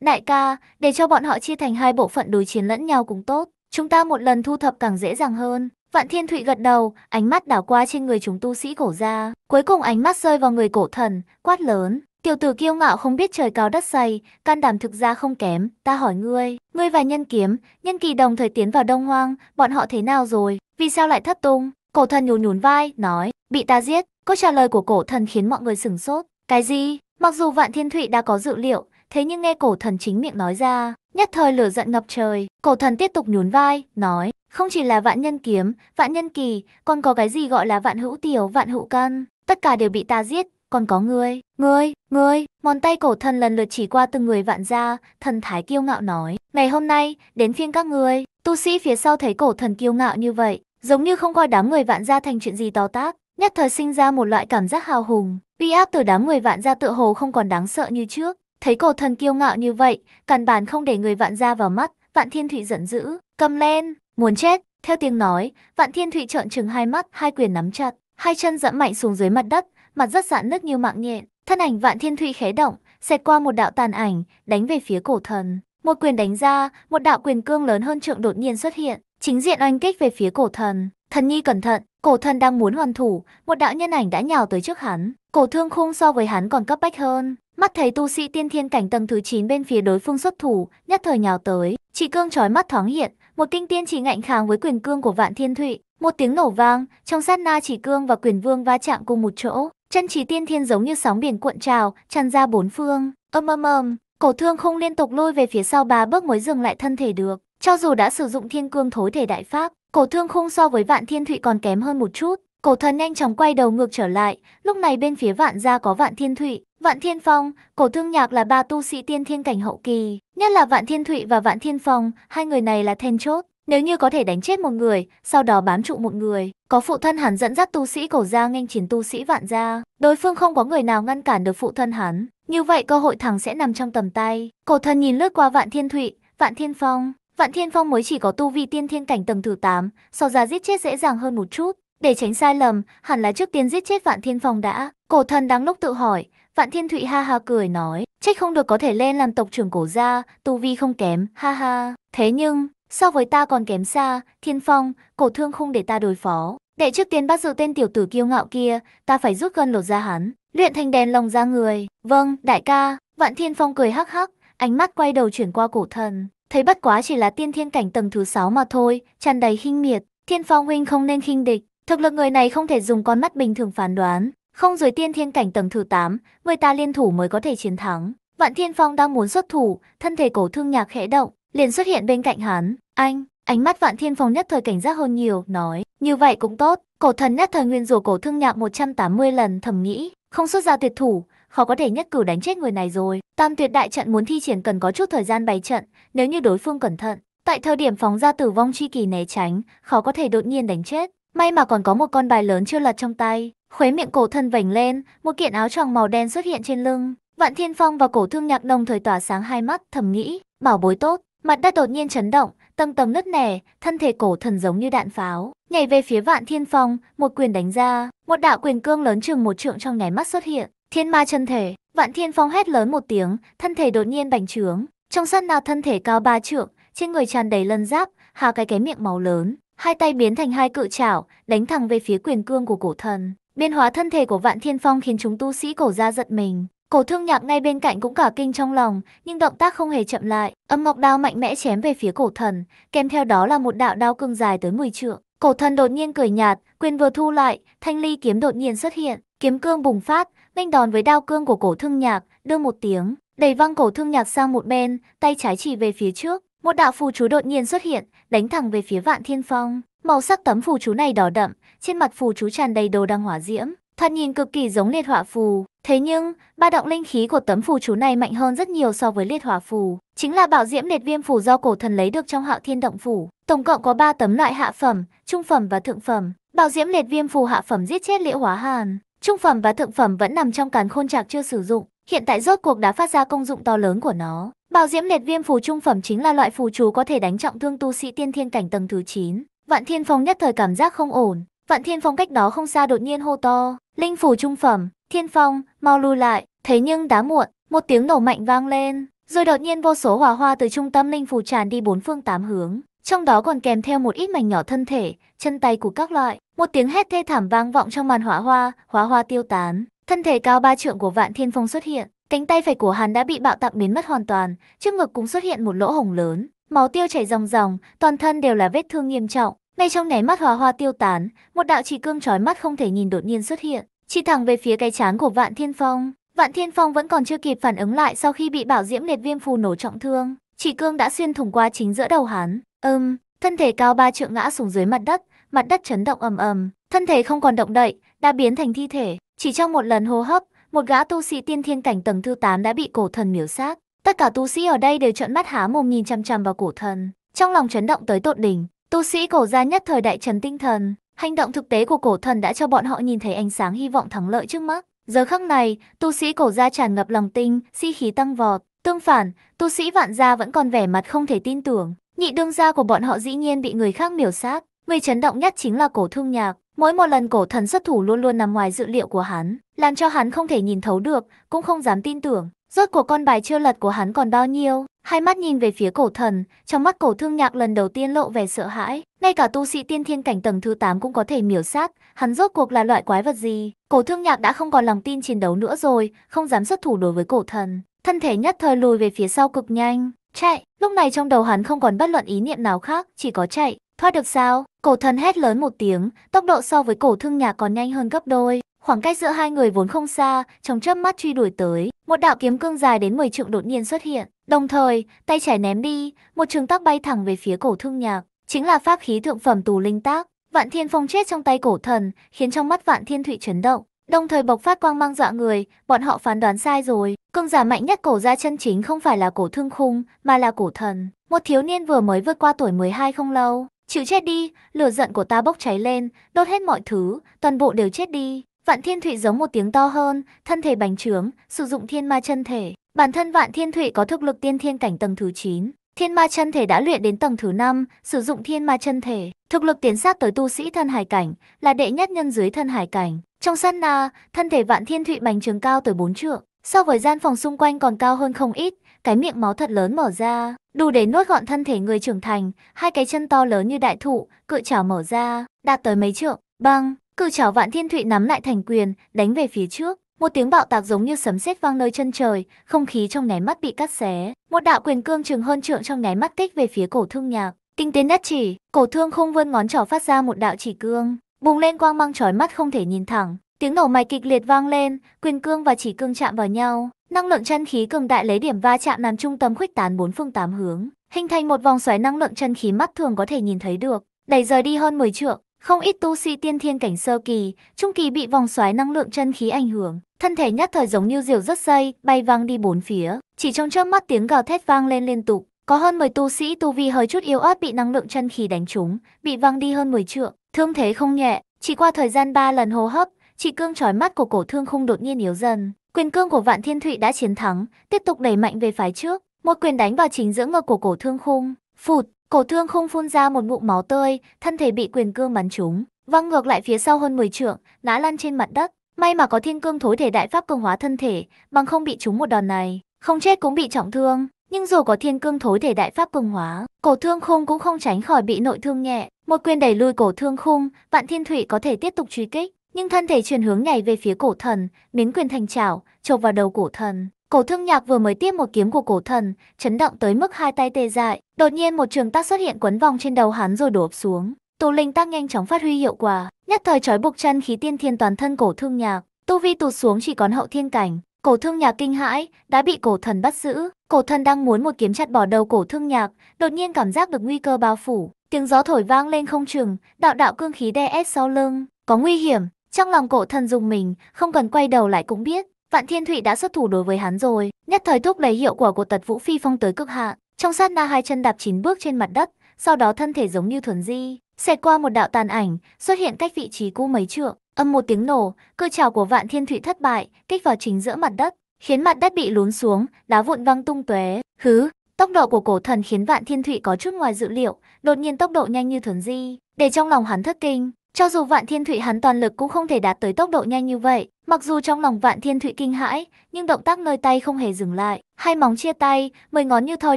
"Đại ca, để cho bọn họ chia thành hai bộ phận đối chiến lẫn nhau cũng tốt, chúng ta một lần thu thập càng dễ dàng hơn." Vạn Thiên Thụy gật đầu, ánh mắt đảo qua trên người chúng tu sĩ cổ gia, cuối cùng ánh mắt rơi vào người cổ thần, quát lớn, Tiểu tử kiêu ngạo không biết trời cao đất dày, can đảm thực ra không kém, ta hỏi ngươi, ngươi và nhân kiếm, nhân kỳ đồng thời tiến vào đông hoang, bọn họ thế nào rồi, vì sao lại thất tung? Cổ thần nhún nhún vai, nói, bị ta giết, câu trả lời của cổ thần khiến mọi người sửng sốt, cái gì? Mặc dù Vạn Thiên Thụy đã có dự liệu, thế nhưng nghe cổ thần chính miệng nói ra, nhất thời lửa giận ngập trời, cổ thần tiếp tục nhún vai, nói, không chỉ là vạn nhân kiếm, vạn nhân kỳ, còn có cái gì gọi là vạn hữu tiểu, vạn hữu căn, tất cả đều bị ta giết, còn có ngươi, ngươi, ngươi, món tay cổ thần lần lượt chỉ qua từng người vạn gia, thần thái kiêu ngạo nói, ngày hôm nay, đến phiên các ngươi, tu sĩ phía sau thấy cổ thần kiêu ngạo như vậy, giống như không coi đám người vạn gia thành chuyện gì to tác, nhất thời sinh ra một loại cảm giác hào hùng, uy áp từ đám người vạn gia tựa hồ không còn đáng sợ như trước. Thấy cổ thần kiêu ngạo như vậy, căn bản không để người vạn gia vào mắt, vạn thiên thụy giận dữ, cầm lên, muốn chết. Theo tiếng nói, vạn thiên thụy trợn trừng hai mắt, hai quyền nắm chặt, hai chân dẫm mạnh xuống dưới mặt đất, mặt rất dạn nứt như mạng nhện. Thân ảnh vạn thiên thụy khé động, xẹt qua một đạo tàn ảnh, đánh về phía cổ thần. Một quyền đánh ra, một đạo quyền cương lớn hơn trượng đột nhiên xuất hiện, chính diện oanh kích về phía cổ thần. Thần nhi cẩn thận, cổ thần đang muốn hoàn thủ, một đạo nhân ảnh đã nhào tới trước hắn. Cổ thương khung so với hắn còn cấp bách hơn. Mắt thấy tu sĩ tiên thiên cảnh tầng thứ 9 bên phía đối phương xuất thủ, nhất thời nhào tới. Chỉ cương trói mắt thoáng hiện, một kinh tiên chỉ ngạnh kháng với quyền cương của vạn thiên thụy. Một tiếng nổ vang, trong sát na chỉ cương và quyền vương va chạm cùng một chỗ. Chân trí tiên thiên giống như sóng biển cuộn trào, tràn ra bốn phương. Âm âm âm, cổ thương khung liên tục lôi về phía sau ba bước mới dừng lại thân thể được. Cho dù đã sử dụng thiên cương thối thể đại pháp, Cổ thương khung so với vạn thiên thụy còn kém hơn một chút. Cổ thần nhanh chóng quay đầu ngược trở lại, lúc này bên phía vạn gia có vạn thiên thụy, vạn thiên phong, cổ thương nhạc là ba tu sĩ tiên thiên cảnh hậu kỳ, nhất là vạn thiên thụy và vạn thiên phong, hai người này là then chốt. Nếu như có thể đánh chết một người, sau đó bám trụ một người, có phụ thân hắn dẫn dắt tu sĩ cổ gia nghênh chiến tu sĩ vạn gia, đối phương không có người nào ngăn cản được phụ thân hắn, như vậy cơ hội thẳng sẽ nằm trong tầm tay. Cổ thần nhìn lướt qua vạn thiên thụy, vạn thiên phong, Vạn Thiên Phong mới chỉ có tu vi tiên thiên cảnh tầng thứ 8, so ra giết chết dễ dàng hơn một chút. Để tránh sai lầm, hẳn là trước tiên giết chết Vạn Thiên Phong đã. Cổ thần đáng lúc tự hỏi, Vạn Thiên Thụy ha ha cười nói, trách không được có thể lên làm tộc trưởng cổ gia, tu vi không kém, ha ha. Thế nhưng, so với ta còn kém xa, Thiên Phong, cổ thương không để ta đối phó. Để trước tiên bắt giữ tên tiểu tử kiêu ngạo kia, ta phải rút gân lột ra hắn, luyện thành đèn lồng ra người. Vâng, đại ca, Vạn Thiên Phong cười hắc hắc, ánh mắt quay đầu chuyển qua cổ thần thấy bất quá chỉ là tiên thiên cảnh tầng thứ 6 mà thôi, tràn đầy khinh miệt, Thiên Phong huynh không nên khinh địch, thực lực người này không thể dùng con mắt bình thường phán đoán, không dưới tiên thiên cảnh tầng thứ 8, người ta liên thủ mới có thể chiến thắng. Vạn Thiên Phong đang muốn xuất thủ, thân thể cổ thương nhạc khẽ động, liền xuất hiện bên cạnh hắn, "Anh." Ánh mắt Vạn Thiên Phong nhất thời cảnh giác hơn nhiều, nói, "Như vậy cũng tốt." Cổ thần nhất thời nguyên rủa cổ thương nhạc 180 lần thầm nghĩ, không xuất ra tuyệt thủ, khó có thể nhất cử đánh chết người này rồi. Tam tuyệt đại trận muốn thi triển cần có chút thời gian bày trận, nếu như đối phương cẩn thận, tại thời điểm phóng ra tử vong chi kỳ né tránh, khó có thể đột nhiên đánh chết. May mà còn có một con bài lớn chưa lật trong tay, khuế miệng cổ thân vành lên, một kiện áo choàng màu đen xuất hiện trên lưng. Vạn Thiên Phong và cổ thương nhạc đồng thời tỏa sáng hai mắt thầm nghĩ, bảo bối tốt, mặt đất đột nhiên chấn động, tầng tầng nứt nẻ, thân thể cổ thần giống như đạn pháo, nhảy về phía Vạn Thiên Phong, một quyền đánh ra, một đạo quyền cương lớn chừng một trượng trong nháy mắt xuất hiện, Thiên ma chân thể, vạn thiên phong hét lớn một tiếng, thân thể đột nhiên bành trướng. Trong sân nào thân thể cao ba trượng, trên người tràn đầy lân giáp, hà cái cái miệng máu lớn. Hai tay biến thành hai cự chảo, đánh thẳng về phía quyền cương của cổ thần. Biên hóa thân thể của vạn thiên phong khiến chúng tu sĩ cổ ra giật mình. Cổ thương nhạc ngay bên cạnh cũng cả kinh trong lòng, nhưng động tác không hề chậm lại, âm ngọc đao mạnh mẽ chém về phía cổ thần, kèm theo đó là một đạo đao cương dài tới mười trượng. Cổ thần đột nhiên cười nhạt, quyền vừa thu lại, thanh ly kiếm đột nhiên xuất hiện, kiếm cương bùng phát, Nhanh đòn với đao cương của cổ thương nhạc, đưa một tiếng, đẩy văng cổ thương nhạc sang một bên, tay trái chỉ về phía trước. Một đạo phù chú đột nhiên xuất hiện, đánh thẳng về phía vạn thiên phong. Màu sắc tấm phù chú này đỏ đậm, trên mặt phù chú tràn đầy đồ đăng hỏa diễm, thoạt nhìn cực kỳ giống liệt hỏa phù. Thế nhưng, ba động linh khí của tấm phù chú này mạnh hơn rất nhiều so với liệt hỏa phù, chính là bảo diễm liệt viêm phù do cổ thần lấy được trong Hạo Thiên động phủ. Tổng cộng có ba tấm loại hạ phẩm, trung phẩm và thượng phẩm. Bảo diễm liệt viêm phù hạ phẩm giết chết liệu Hóa Hàn, Trung phẩm và thượng phẩm vẫn nằm trong càn khôn trạc chưa sử dụng, hiện tại rốt cuộc đã phát ra công dụng to lớn của nó. Bảo diễm liệt viêm phù trung phẩm chính là loại phù chú có thể đánh trọng thương tu sĩ tiên thiên cảnh tầng thứ 9. Vạn Thiên Phong nhất thời cảm giác không ổn, Vạn Thiên Phong cách đó không xa đột nhiên hô to, "Linh phù trung phẩm, Thiên Phong, mau lui lại." Thế nhưng đã muộn, một tiếng nổ mạnh vang lên, rồi đột nhiên vô số hỏa hoa từ trung tâm linh phù tràn đi bốn phương tám hướng, trong đó còn kèm theo một ít mảnh nhỏ thân thể, chân tay của các loại. Một tiếng hét thê thảm vang vọng trong màn hỏa hoa, hỏa hoa tiêu tán. Thân thể cao ba trượng của Vạn Thiên Phong xuất hiện, cánh tay phải của hắn đã bị bạo tạc biến mất hoàn toàn, trước ngực cũng xuất hiện một lỗ hồng lớn, máu tiêu chảy ròng ròng, toàn thân đều là vết thương nghiêm trọng. Ngay trong nháy mắt hỏa hoa tiêu tán, một đạo chỉ cương chói mắt không thể nhìn đột nhiên xuất hiện, chỉ thẳng về phía cái trán của Vạn Thiên Phong. Vạn Thiên Phong vẫn còn chưa kịp phản ứng lại sau khi bị Bảo Diễm Liệt Viêm phù nổ trọng thương, chỉ cương đã xuyên thủng qua chính giữa đầu hắn. Ừm, um, thân thể cao ba trượng ngã xuống dưới mặt đất, mặt đất chấn động ầm ầm, thân thể không còn động đậy, đã biến thành thi thể, chỉ trong một lần hô hấp, một gã tu sĩ tiên thiên cảnh tầng thứ 8 đã bị cổ thần miểu sát. Tất cả tu sĩ ở đây đều trợn mắt há mồm nhìn chằm chằm vào cổ thần, trong lòng chấn động tới tột đỉnh, tu sĩ cổ gia nhất thời đại trấn tinh thần, hành động thực tế của cổ thần đã cho bọn họ nhìn thấy ánh sáng hy vọng thắng lợi trước mắt. Giờ khắc này, tu sĩ cổ gia tràn ngập lòng tin, si khí tăng vọt, tương phản, tu sĩ vạn gia vẫn còn vẻ mặt không thể tin tưởng, Nhị đương gia của bọn họ dĩ nhiên bị người khác miểu sát, người chấn động nhất chính là cổ thương nhạc. Mỗi một lần cổ thần xuất thủ luôn luôn nằm ngoài dự liệu của hắn, làm cho hắn không thể nhìn thấu được, cũng không dám tin tưởng. Rốt cuộc con bài chưa lật của hắn còn bao nhiêu? Hai mắt nhìn về phía cổ thần, trong mắt cổ thương nhạc lần đầu tiên lộ vẻ sợ hãi. Ngay cả tu sĩ tiên thiên cảnh tầng thứ 8 cũng có thể miểu sát, hắn rốt cuộc là loại quái vật gì? Cổ thương nhạc đã không còn lòng tin chiến đấu nữa rồi, không dám xuất thủ đối với cổ thần. Thân thể nhất thời lùi về phía sau cực nhanh, chạy. Lúc này trong đầu hắn không còn bất luận ý niệm nào khác, chỉ có chạy. Thoát được sao? Cổ thần hét lớn một tiếng, tốc độ so với cổ thương nhà còn nhanh hơn gấp đôi. Khoảng cách giữa hai người vốn không xa, trong chớp mắt truy đuổi tới, một đạo kiếm cương dài đến 10 trượng đột nhiên xuất hiện, đồng thời, tay trái ném đi, một trường tác bay thẳng về phía cổ thương nhạc, chính là pháp khí thượng phẩm tù linh tác. Vạn Thiên Phong chết trong tay cổ thần, khiến trong mắt Vạn Thiên Thụy chấn động, đồng thời bộc phát quang mang dọa người, bọn họ phán đoán sai rồi. Cường giả mạnh nhất cổ gia chân chính không phải là cổ thương khung, mà là cổ thần. Một thiếu niên vừa mới vượt qua tuổi 12 không lâu. Chịu chết đi, lửa giận của ta bốc cháy lên, đốt hết mọi thứ, toàn bộ đều chết đi. Vạn Thiên Thụy giống một tiếng to hơn, thân thể bành trướng, sử dụng thiên ma chân thể. Bản thân Vạn Thiên Thụy có thực lực tiên thiên cảnh tầng thứ 9, Thiên ma chân thể đã luyện đến tầng thứ 5, sử dụng thiên ma chân thể, thực lực tiến sát tới tu sĩ thân hải cảnh, là đệ nhất nhân dưới thân hải cảnh. Trong sát na, thân thể vạn thiên thụy bành trường cao tới 4 trượng, so với gian phòng xung quanh còn cao hơn không ít, cái miệng máu thật lớn mở ra, đủ để nuốt gọn thân thể người trưởng thành, hai cái chân to lớn như đại thụ, cự chảo mở ra, đạt tới mấy trượng, băng, cự chảo vạn thiên thụy nắm lại thành quyền, đánh về phía trước một tiếng bạo tạc giống như sấm sét vang nơi chân trời, không khí trong nháy mắt bị cắt xé. Một đạo quyền cương trường hơn trượng trong nháy mắt kích về phía cổ thương nhạc. Tinh tiến nhất chỉ, cổ thương không vươn ngón trỏ phát ra một đạo chỉ cương, bùng lên quang mang chói mắt không thể nhìn thẳng. Tiếng nổ mạnh kịch liệt vang lên, quyền cương và chỉ cương chạm vào nhau, năng lượng chân khí cường đại lấy điểm va chạm làm trung tâm khuếch tán bốn phương tám hướng, hình thành một vòng xoáy năng lượng chân khí mắt thường có thể nhìn thấy được, đẩy rời đi hơn 10 trượng. Không ít tu sĩ tiên thiên cảnh sơ kỳ, trung kỳ bị vòng xoáy năng lượng chân khí ảnh hưởng, Thân thể nhất thời giống như diều rất dây, bay văng đi bốn phía. Chỉ trong chớp mắt tiếng gào thét vang lên liên tục. Có hơn 10 tu sĩ tu vi hơi chút yếu ớt bị năng lượng chân khí đánh trúng, bị văng đi hơn 10 trượng, thương thế không nhẹ. Chỉ qua thời gian 3 lần hô hấp, chị cương trói mắt của cổ thương khung đột nhiên yếu dần. Quyền cương của Vạn Thiên Thụy đã chiến thắng, tiếp tục đẩy mạnh về phái trước. Một quyền đánh vào chính giữa ngực của cổ thương khung, phụt, cổ thương khung phun ra một ngụm máu tươi, thân thể bị quyền cương bắn trúng, văng ngược lại phía sau hơn 10 trượng, ngã lăn trên mặt đất. May mà có thiên cương thối thể đại pháp cường hóa thân thể, bằng không bị trúng một đòn này, không chết cũng bị trọng thương. Nhưng dù có thiên cương thối thể đại pháp cường hóa, cổ thương khung cũng không tránh khỏi bị nội thương nhẹ. Một quyền đẩy lùi cổ thương khung, vạn thiên thụy có thể tiếp tục truy kích. Nhưng thân thể chuyển hướng nhảy về phía cổ thần, miếng quyền thành chảo, chộp vào đầu cổ thần. Cổ thương nhạc vừa mới tiếp một kiếm của cổ thần, chấn động tới mức hai tay tê dại. Đột nhiên một trường tác xuất hiện quấn vòng trên đầu hắn rồi đổ xuống. Tù linh tác nhanh chóng phát huy hiệu quả, nhất thời trói buộc chân khí tiên thiên toàn thân cổ thương nhạc, tu vi tụt xuống chỉ còn hậu thiên cảnh. Cổ thương nhạc kinh hãi, đã bị cổ thần bắt giữ, cổ thần đang muốn một kiếm chặt bỏ đầu cổ thương nhạc, đột nhiên cảm giác được nguy cơ bao phủ, tiếng gió thổi vang lên không chừng, đạo đạo cương khí đe ép sau lưng, có nguy hiểm, trong lòng cổ thần dùng mình, không cần quay đầu lại cũng biết, Vạn Thiên Thụy đã xuất thủ đối với hắn rồi, nhất thời thúc lấy hiệu quả của tật vũ phi phong tới cực hạn trong sát na hai chân đạp chín bước trên mặt đất, sau đó thân thể giống như thuần di, Xẹt qua một đạo tàn ảnh, xuất hiện cách vị trí cũ mấy trượng, âm một tiếng nổ, cự trào của Vạn Thiên Thụy thất bại, kích vào chính giữa mặt đất, khiến mặt đất bị lún xuống, đá vụn văng tung tóe. Hứ, tốc độ của cổ thần khiến Vạn Thiên Thụy có chút ngoài dự liệu, đột nhiên tốc độ nhanh như thuần di, để trong lòng hắn thất kinh. Cho dù Vạn Thiên Thụy hắn toàn lực cũng không thể đạt tới tốc độ nhanh như vậy, mặc dù trong lòng Vạn Thiên Thụy kinh hãi, nhưng động tác nơi tay không hề dừng lại, hai móng chia tay, mười ngón như thoi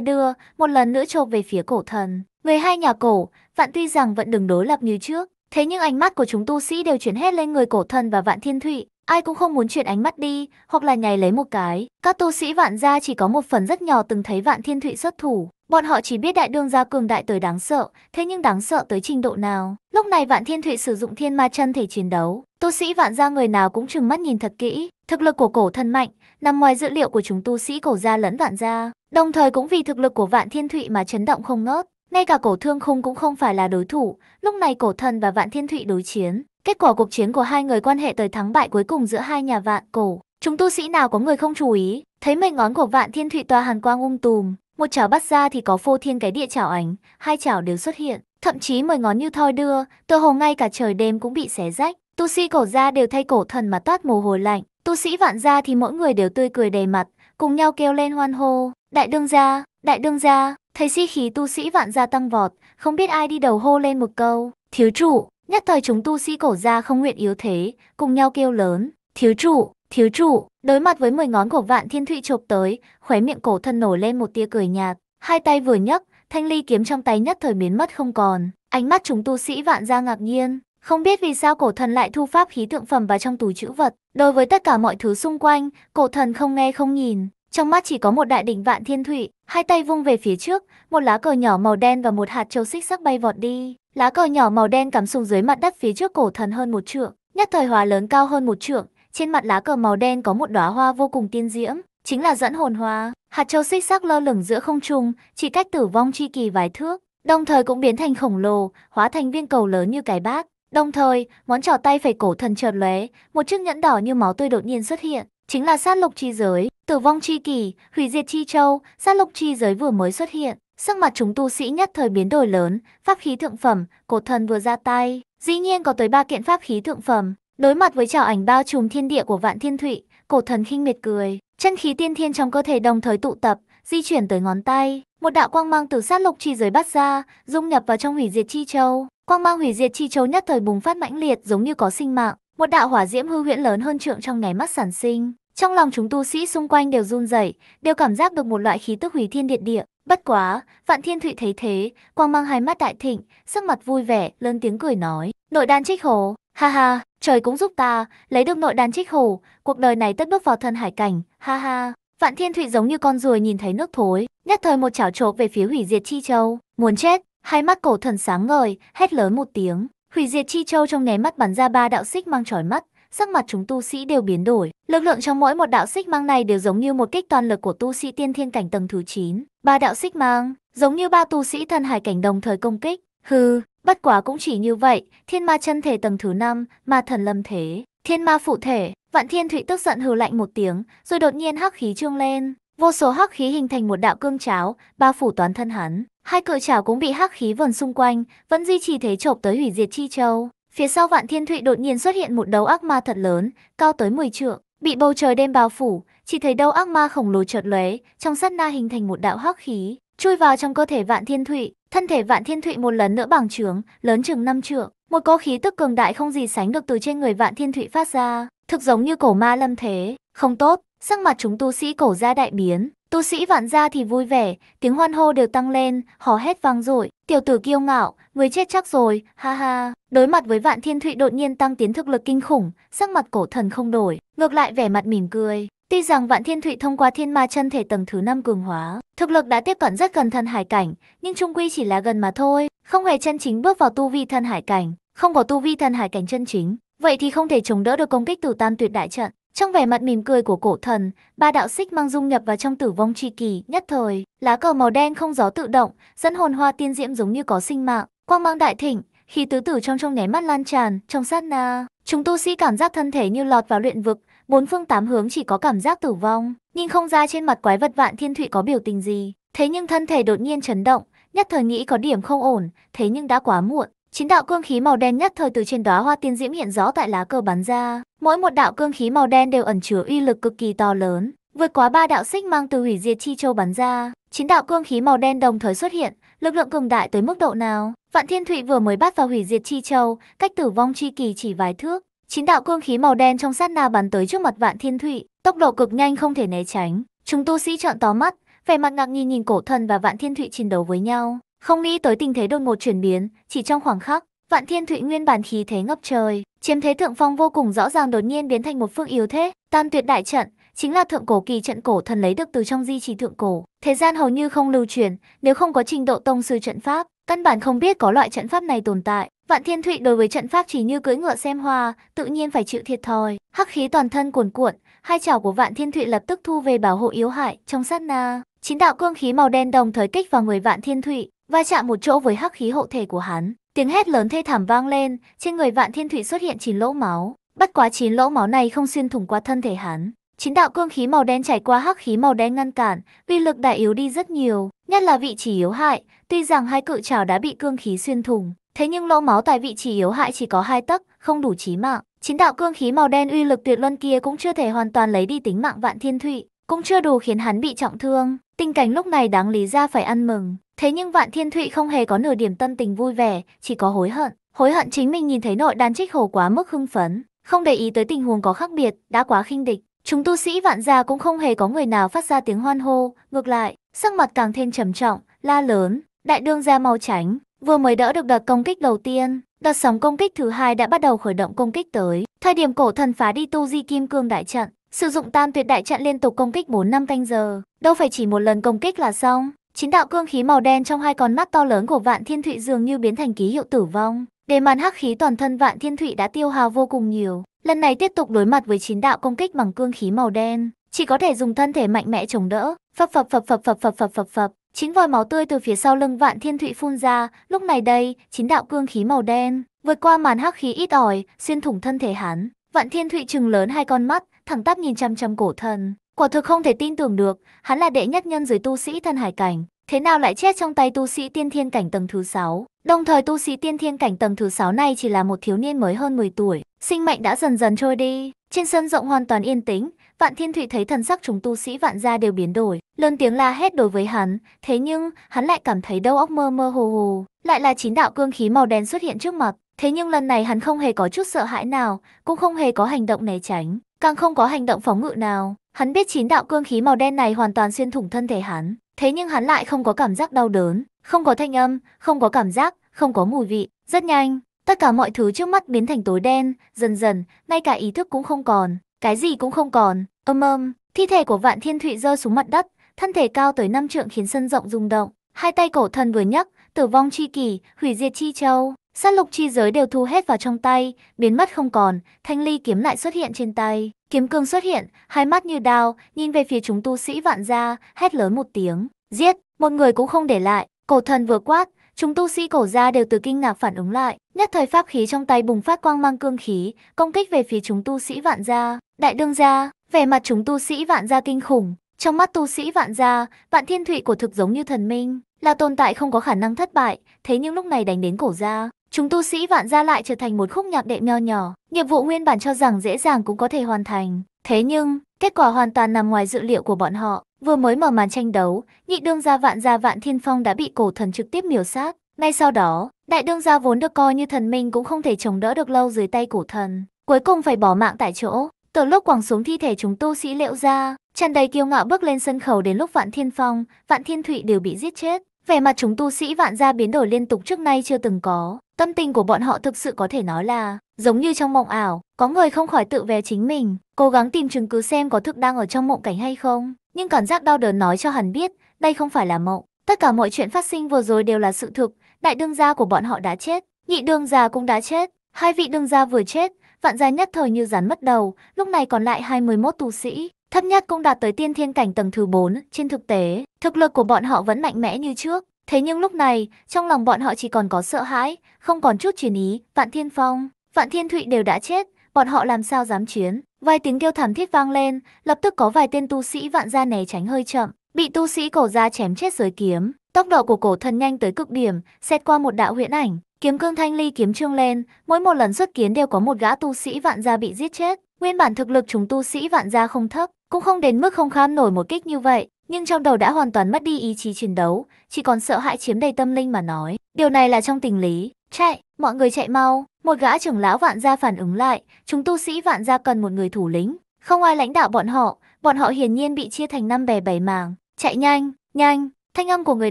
đưa, một lần nữa chộp về phía cổ thần. Người hai nhà cổ, Vạn tuy rằng vẫn đừng đối lập như trước, thế nhưng ánh mắt của chúng tu sĩ đều chuyển hết lên người cổ thần và vạn thiên thụy. Ai cũng không muốn chuyển ánh mắt đi, hoặc là nhảy lấy một cái. Các tu sĩ vạn gia chỉ có một phần rất nhỏ từng thấy vạn thiên thụy xuất thủ. Bọn họ chỉ biết đại đương gia cường đại tới đáng sợ, thế nhưng đáng sợ tới trình độ nào. Lúc này vạn thiên thụy sử dụng thiên ma chân thể chiến đấu. Tu sĩ vạn gia người nào cũng chừng mắt nhìn thật kỹ. Thực lực của cổ thần mạnh, nằm ngoài dữ liệu của chúng tu sĩ cổ gia lẫn vạn gia. Đồng thời cũng vì thực lực của vạn thiên thụy mà chấn động không ngớt. Ngay cả cổ thương khung cũng không phải là đối thủ, lúc này cổ thần và vạn thiên thụy đối chiến. Kết quả cuộc chiến của hai người quan hệ tới thắng bại cuối cùng giữa hai nhà vạn cổ. Chúng tu sĩ nào có người không chú ý, thấy mệnh ngón của vạn thiên thụy tòa hàn quang ung um tùm, một chảo bắt ra thì có phô thiên cái địa chảo ảnh, hai chảo đều xuất hiện, thậm chí mười ngón như thoi đưa, tựa hồ ngay cả trời đêm cũng bị xé rách. Tu sĩ cổ gia đều thay cổ thần mà toát mồ hôi lạnh, tu sĩ vạn gia thì mỗi người đều tươi cười đầy mặt, cùng nhau kêu lên hoan hô, đại đương gia, đại đương gia, Thấy sĩ khí tu sĩ vạn gia tăng vọt, không biết ai đi đầu hô lên một câu, thiếu chủ, nhất thời chúng tu sĩ cổ gia không nguyện yếu thế, cùng nhau kêu lớn, thiếu chủ, thiếu chủ, đối mặt với 10 ngón của vạn thiên thụy chộp tới, khóe miệng cổ thân nổi lên một tia cười nhạt, hai tay vừa nhấc, thanh ly kiếm trong tay nhất thời biến mất không còn, ánh mắt chúng tu sĩ vạn gia ngạc nhiên. Không biết vì sao cổ thần lại thu pháp khí thượng phẩm vào trong túi chữ vật. Đối với tất cả mọi thứ xung quanh, cổ thần không nghe không nhìn, trong mắt chỉ có một đại đỉnh vạn thiên thụy hai tay vung về phía trước, một lá cờ nhỏ màu đen và một hạt châu xích sắc bay vọt đi. Lá cờ nhỏ màu đen cắm xuống dưới mặt đất phía trước cổ thần hơn một trượng, nhất thời hóa lớn cao hơn một trượng, trên mặt lá cờ màu đen có một đóa hoa vô cùng tiên diễm, chính là dẫn hồn hoa. Hạt châu xích sắc lơ lửng giữa không trung, chỉ cách tử vong chi kỳ vài thước, đồng thời cũng biến thành khổng lồ, hóa thành viên cầu lớn như cái bát. Đồng thời, món trò tay phải cổ thần chợt lóe, một chiếc nhẫn đỏ như máu tươi đột nhiên xuất hiện, chính là sát lục chi giới, tử vong chi kỳ, hủy diệt chi châu, sát lục chi giới vừa mới xuất hiện. Sắc mặt chúng tu sĩ nhất thời biến đổi lớn, pháp khí thượng phẩm, cổ thần vừa ra tay, dĩ nhiên có tới ba kiện pháp khí thượng phẩm. Đối mặt với trảo ảnh bao trùm thiên địa của vạn thiên thụy, cổ thần khinh miệt cười, chân khí tiên thiên trong cơ thể đồng thời tụ tập, di chuyển tới ngón tay, một đạo quang mang từ sát lục chi giới bắt ra, dung nhập vào trong hủy diệt chi châu. Quang mang hủy diệt chi châu nhất thời bùng phát mãnh liệt giống như có sinh mạng, một đạo hỏa diễm hư huyễn lớn hơn trượng trong nháy mắt sản sinh, trong lòng chúng tu sĩ xung quanh đều run rẩy, đều cảm giác được một loại khí tức hủy thiên điện địa. Bất quá, Vạn Thiên Thụy thấy thế, quang mang hai mắt đại thịnh, sắc mặt vui vẻ, lớn tiếng cười nói, "Nội đan trích hồ, ha ha, trời cũng giúp ta, lấy được nội đan trích hồ, cuộc đời này tất bước vào thân hải cảnh, ha ha." Vạn Thiên Thụy giống như con ruồi nhìn thấy nước thối, nhất thời một chảo chộp về phía hủy diệt chi châu, muốn chết, hai mắt cổ thần sáng ngời, hét lớn một tiếng, Hủy diệt chi châu trong nháy mắt bắn ra ba đạo xích mang chói mắt, sắc mặt chúng tu sĩ đều biến đổi. Lực lượng trong mỗi một đạo xích mang này đều giống như một kích toàn lực của tu sĩ tiên thiên cảnh tầng thứ 9. Ba đạo xích mang, giống như ba tu sĩ thần hải cảnh đồng thời công kích. Hừ, bất quá cũng chỉ như vậy, thiên ma chân thể tầng thứ 5, ma thần lâm thế, thiên ma phụ thể, vạn thiên thụy tức giận hừ lạnh một tiếng, rồi đột nhiên hắc khí trương lên. Vô số hắc khí hình thành một đạo cương cháo, bao phủ toàn thân hắn. Hai cự chảo cũng bị hắc khí vần xung quanh, vẫn duy trì thế chộp tới hủy diệt chi châu. Phía sau Vạn Thiên Thụy đột nhiên xuất hiện một đầu ác ma thật lớn, cao tới 10 trượng, bị bầu trời đêm bao phủ, chỉ thấy đầu ác ma khổng lồ chợt lóe, trong sát na hình thành một đạo hắc khí, chui vào trong cơ thể Vạn Thiên Thụy, thân thể Vạn Thiên Thụy một lần nữa bàng trướng, lớn chừng năm trượng, một có khí tức cường đại không gì sánh được từ trên người Vạn Thiên Thụy phát ra, thực giống như cổ ma lâm thế, không tốt, sắc mặt chúng tu sĩ cổ gia đại biến, tu sĩ vạn gia thì vui vẻ, tiếng hoan hô đều tăng lên, hò hét vang dội, tiểu tử kiêu ngạo, người chết chắc rồi, ha ha. Đối mặt với vạn thiên thụy đột nhiên tăng tiến thực lực kinh khủng, sắc mặt cổ thần không đổi, ngược lại vẻ mặt mỉm cười. Tuy rằng Vạn Thiên Thụy thông qua thiên ma chân thể tầng thứ 5 cường hóa, thực lực đã tiếp cận rất gần thần hải cảnh, nhưng trung quy chỉ là gần mà thôi, không hề chân chính bước vào tu vi thần hải cảnh, không có tu vi thần hải cảnh chân chính, vậy thì không thể chống đỡ được công kích từ tam tuyệt đại trận. Trong vẻ mặt mỉm cười của cổ thần, ba đạo xích mang dung nhập vào trong tử vong tri kỳ, nhất thời, lá cờ màu đen không gió tự động, dẫn hồn hoa tiên diễm giống như có sinh mạng, quang mang đại thịnh, khi tứ tử trong trong nháy mắt lan tràn, trong sát na, chúng tu sĩ cảm giác thân thể như lọt vào luyện vực, bốn phương tám hướng chỉ có cảm giác tử vong, nhìn không ra trên mặt quái vật vạn thiên thụy có biểu tình gì, thế nhưng thân thể đột nhiên chấn động, nhất thời nghĩ có điểm không ổn, thế nhưng đã quá muộn. Chín đạo cương khí màu đen nhất thời từ trên đóa hoa tiên diễm hiện rõ tại lá cờ bắn ra. Mỗi một đạo cương khí màu đen đều ẩn chứa uy lực cực kỳ to lớn, vượt quá ba đạo xích mang từ hủy diệt chi châu bắn ra. Chín đạo cương khí màu đen đồng thời xuất hiện, lực lượng cường đại tới mức độ nào? Vạn Thiên Thụy vừa mới bắt vào hủy diệt chi châu, cách tử vong chi kỳ chỉ vài thước, chín đạo cương khí màu đen trong sát na bắn tới trước mặt Vạn Thiên Thụy, tốc độ cực nhanh không thể né tránh. Chúng tu sĩ trợn to mắt, vẻ mặt ngạc nhiên nhìn cổ thần và Vạn Thiên Thụy chiến đấu với nhau. Không nghĩ tới tình thế đột ngột chuyển biến, chỉ trong khoảng khắc, Vạn Thiên Thụy nguyên bản khí thế ngập trời, chiếm thế thượng phong vô cùng rõ ràng đột nhiên biến thành một phương yếu thế, Tam Tuyệt đại trận chính là thượng cổ kỳ trận cổ thần lấy được từ trong di trì thượng cổ, thế gian hầu như không lưu truyền, nếu không có trình độ tông sư trận pháp, căn bản không biết có loại trận pháp này tồn tại. Vạn Thiên Thụy đối với trận pháp chỉ như cưỡi ngựa xem hoa, tự nhiên phải chịu thiệt thòi. Hắc khí toàn thân cuồn cuộn, hai chảo của Vạn Thiên Thụy lập tức thu về bảo hộ yếu hại, trong sát na, chín đạo cương khí màu đen đồng thời kích vào người Vạn Thiên Thụy, va chạm một chỗ với hắc khí hộ thể của hắn. Tiếng hét lớn thê thảm vang lên, trên người Vạn Thiên Thụy xuất hiện chín lỗ máu, bất quá chín lỗ máu này không xuyên thủng qua thân thể hắn. Chín đạo cương khí màu đen chảy qua hắc khí màu đen ngăn cản, uy lực đại yếu đi rất nhiều, nhất là vị trí yếu hại, tuy rằng hai cự trảo đã bị cương khí xuyên thủng, thế nhưng lỗ máu tại vị trí yếu hại chỉ có hai tấc, không đủ chí mạng. Chín đạo cương khí màu đen uy lực tuyệt luân kia cũng chưa thể hoàn toàn lấy đi tính mạng Vạn Thiên Thụy, cũng chưa đủ khiến hắn bị trọng thương. Tình cảnh lúc này đáng lý ra phải ăn mừng, Thế nhưng Vạn Thiên Thụy không hề có nửa điểm tâm tình vui vẻ, chỉ có hối hận. Hối hận chính mình nhìn thấy nội đan trích hồ quá mức hưng phấn, không để ý tới tình huống có khác biệt, đã quá khinh địch. Chúng tu sĩ vạn gia cũng không hề có người nào phát ra tiếng hoan hô, ngược lại, sắc mặt càng thêm trầm trọng, la lớn, đại đương gia mau tránh, vừa mới đỡ được đợt công kích đầu tiên, đợt sóng công kích thứ hai đã bắt đầu khởi động công kích tới. Thời điểm cổ thần phá đi tu di kim cương đại trận, sử dụng tam tuyệt đại trận liên tục công kích 4 năm canh giờ, đâu phải chỉ một lần công kích là xong. Chín đạo cương khí màu đen trong hai con mắt to lớn của Vạn Thiên Thụy dường như biến thành ký hiệu tử vong. Để màn hắc khí toàn thân Vạn Thiên Thụy đã tiêu hao vô cùng nhiều, lần này tiếp tục đối mặt với chín đạo công kích bằng cương khí màu đen, chỉ có thể dùng thân thể mạnh mẽ chống đỡ. Phập phập phập phập phập phập phập phập phập, Chín vòi máu tươi từ phía sau lưng Vạn Thiên Thụy phun ra, lúc này đây, chín đạo cương khí màu đen vượt qua màn hắc khí ít ỏi, xuyên thủng thân thể hắn. Vạn Thiên Thụy chừng lớn hai con mắt, thẳng tắp nhìn chăm chăm cổ thần, Quả thực không thể tin tưởng được, hắn là đệ nhất nhân dưới tu sĩ thân hải cảnh, thế nào lại chết trong tay tu sĩ tiên thiên cảnh tầng thứ 6. Đồng thời tu sĩ tiên thiên cảnh tầng thứ 6 này chỉ là một thiếu niên mới hơn 10 tuổi, sinh mệnh đã dần dần trôi đi. Trên sân rộng hoàn toàn yên tĩnh, Vạn Thiên Thụy thấy thần sắc chúng tu sĩ vạn gia đều biến đổi, lớn tiếng la hét đối với hắn, thế nhưng hắn lại cảm thấy đầu óc mơ mơ hồ hồ, lại là chín đạo cương khí màu đen xuất hiện trước mặt. Thế nhưng lần này hắn không hề có chút sợ hãi nào, cũng không hề có hành động né tránh, càng không có hành động phóng ngự nào. Hắn biết chín đạo cương khí màu đen này hoàn toàn xuyên thủng thân thể hắn, thế nhưng hắn lại không có cảm giác đau đớn, không có thanh âm, không có cảm giác, không có mùi vị. Rất nhanh, tất cả mọi thứ trước mắt biến thành tối đen, dần dần, ngay cả ý thức cũng không còn, cái gì cũng không còn. Âm âm, thi thể của Vạn Thiên Thụy rơi xuống mặt đất, thân thể cao tới năm trượng khiến sân rộng rung động. Hai tay cổ thần vừa nhấc, tử vong chi kỳ, hủy diệt chi châu. Sát lục chi giới đều thu hết vào trong tay, biến mất không còn, thanh ly kiếm lại xuất hiện trên tay. Kiếm cương xuất hiện, hai mắt như đao, nhìn về phía chúng tu sĩ vạn gia, hét lớn một tiếng, giết, một người cũng không để lại. Cổ thần vừa quát, chúng tu sĩ cổ gia đều từ kinh ngạc phản ứng lại, nhất thời pháp khí trong tay bùng phát quang mang cương khí, công kích về phía chúng tu sĩ vạn gia. Đại đương gia, vẻ mặt chúng tu sĩ vạn gia kinh khủng, trong mắt tu sĩ vạn gia, vạn thiên thụy của thực giống như thần minh, là tồn tại không có khả năng thất bại, thế nhưng lúc này đánh đến cổ gia, chúng tu sĩ vạn gia lại trở thành một khúc nhạc đệm nho nhỏ, nhiệm vụ nguyên bản cho rằng dễ dàng cũng có thể hoàn thành. Thế nhưng, kết quả hoàn toàn nằm ngoài dự liệu của bọn họ. Vừa mới mở màn tranh đấu, nhị đương gia vạn gia vạn thiên phong đã bị cổ thần trực tiếp miểu sát. Ngay sau đó, đại đương gia vốn được coi như thần minh cũng không thể chống đỡ được lâu dưới tay cổ thần. Cuối cùng phải bỏ mạng tại chỗ, từ lúc quẳng xuống thi thể chúng tu sĩ liệu ra, tràn đầy kiêu ngạo bước lên sân khấu đến lúc vạn thiên phong, vạn thiên thụy đều bị giết chết. Vẻ mặt chúng tu sĩ vạn gia biến đổi liên tục trước nay chưa từng có, Tâm tình của bọn họ thực sự có thể nói là giống như trong mộng ảo, có người không khỏi tự về chính mình, cố gắng tìm chứng cứ xem có thực đang ở trong mộng cảnh hay không. Nhưng cảm giác đau đớn nói cho hắn biết, đây không phải là mộng. Tất cả mọi chuyện phát sinh vừa rồi đều là sự thực, đại đương gia của bọn họ đã chết, nhị đương gia cũng đã chết, hai vị đương gia vừa chết, vạn gia nhất thời như rắn mất đầu, lúc này còn lại 21 tu sĩ, thấp nhất cũng đạt tới tiên thiên cảnh tầng thứ 4, trên thực tế, thực lực của bọn họ vẫn mạnh mẽ như trước, Thế nhưng lúc này, trong lòng bọn họ chỉ còn có sợ hãi, không còn chút chiến ý, Vạn Thiên Phong, Vạn Thiên Thụy đều đã chết, bọn họ làm sao dám chiến. Vài tiếng kêu thảm thiết vang lên, lập tức có vài tên tu sĩ vạn gia né tránh hơi chậm, bị tu sĩ cổ ra chém chết dưới kiếm. Tốc độ của cổ thần nhanh tới cực điểm, xét qua một đạo huyễn ảnh, kiếm cương thanh ly kiếm trương lên, mỗi một lần xuất kiếm đều có một gã tu sĩ vạn gia bị giết chết. Nguyên bản thực lực chúng tu sĩ vạn gia không thấp, cũng không đến mức không kham nổi một kích như vậy, nhưng trong đầu đã hoàn toàn mất đi ý chí chiến đấu, chỉ còn sợ hãi chiếm đầy tâm linh mà nói. Điều này là trong tình lý, chạy, mọi người chạy mau, một gã trưởng lão vạn gia phản ứng lại, chúng tu sĩ vạn gia cần một người thủ lĩnh, không ai lãnh đạo bọn họ, bọn họ hiển nhiên bị chia thành năm bè bảy mảng, chạy nhanh, nhanh, thanh âm của người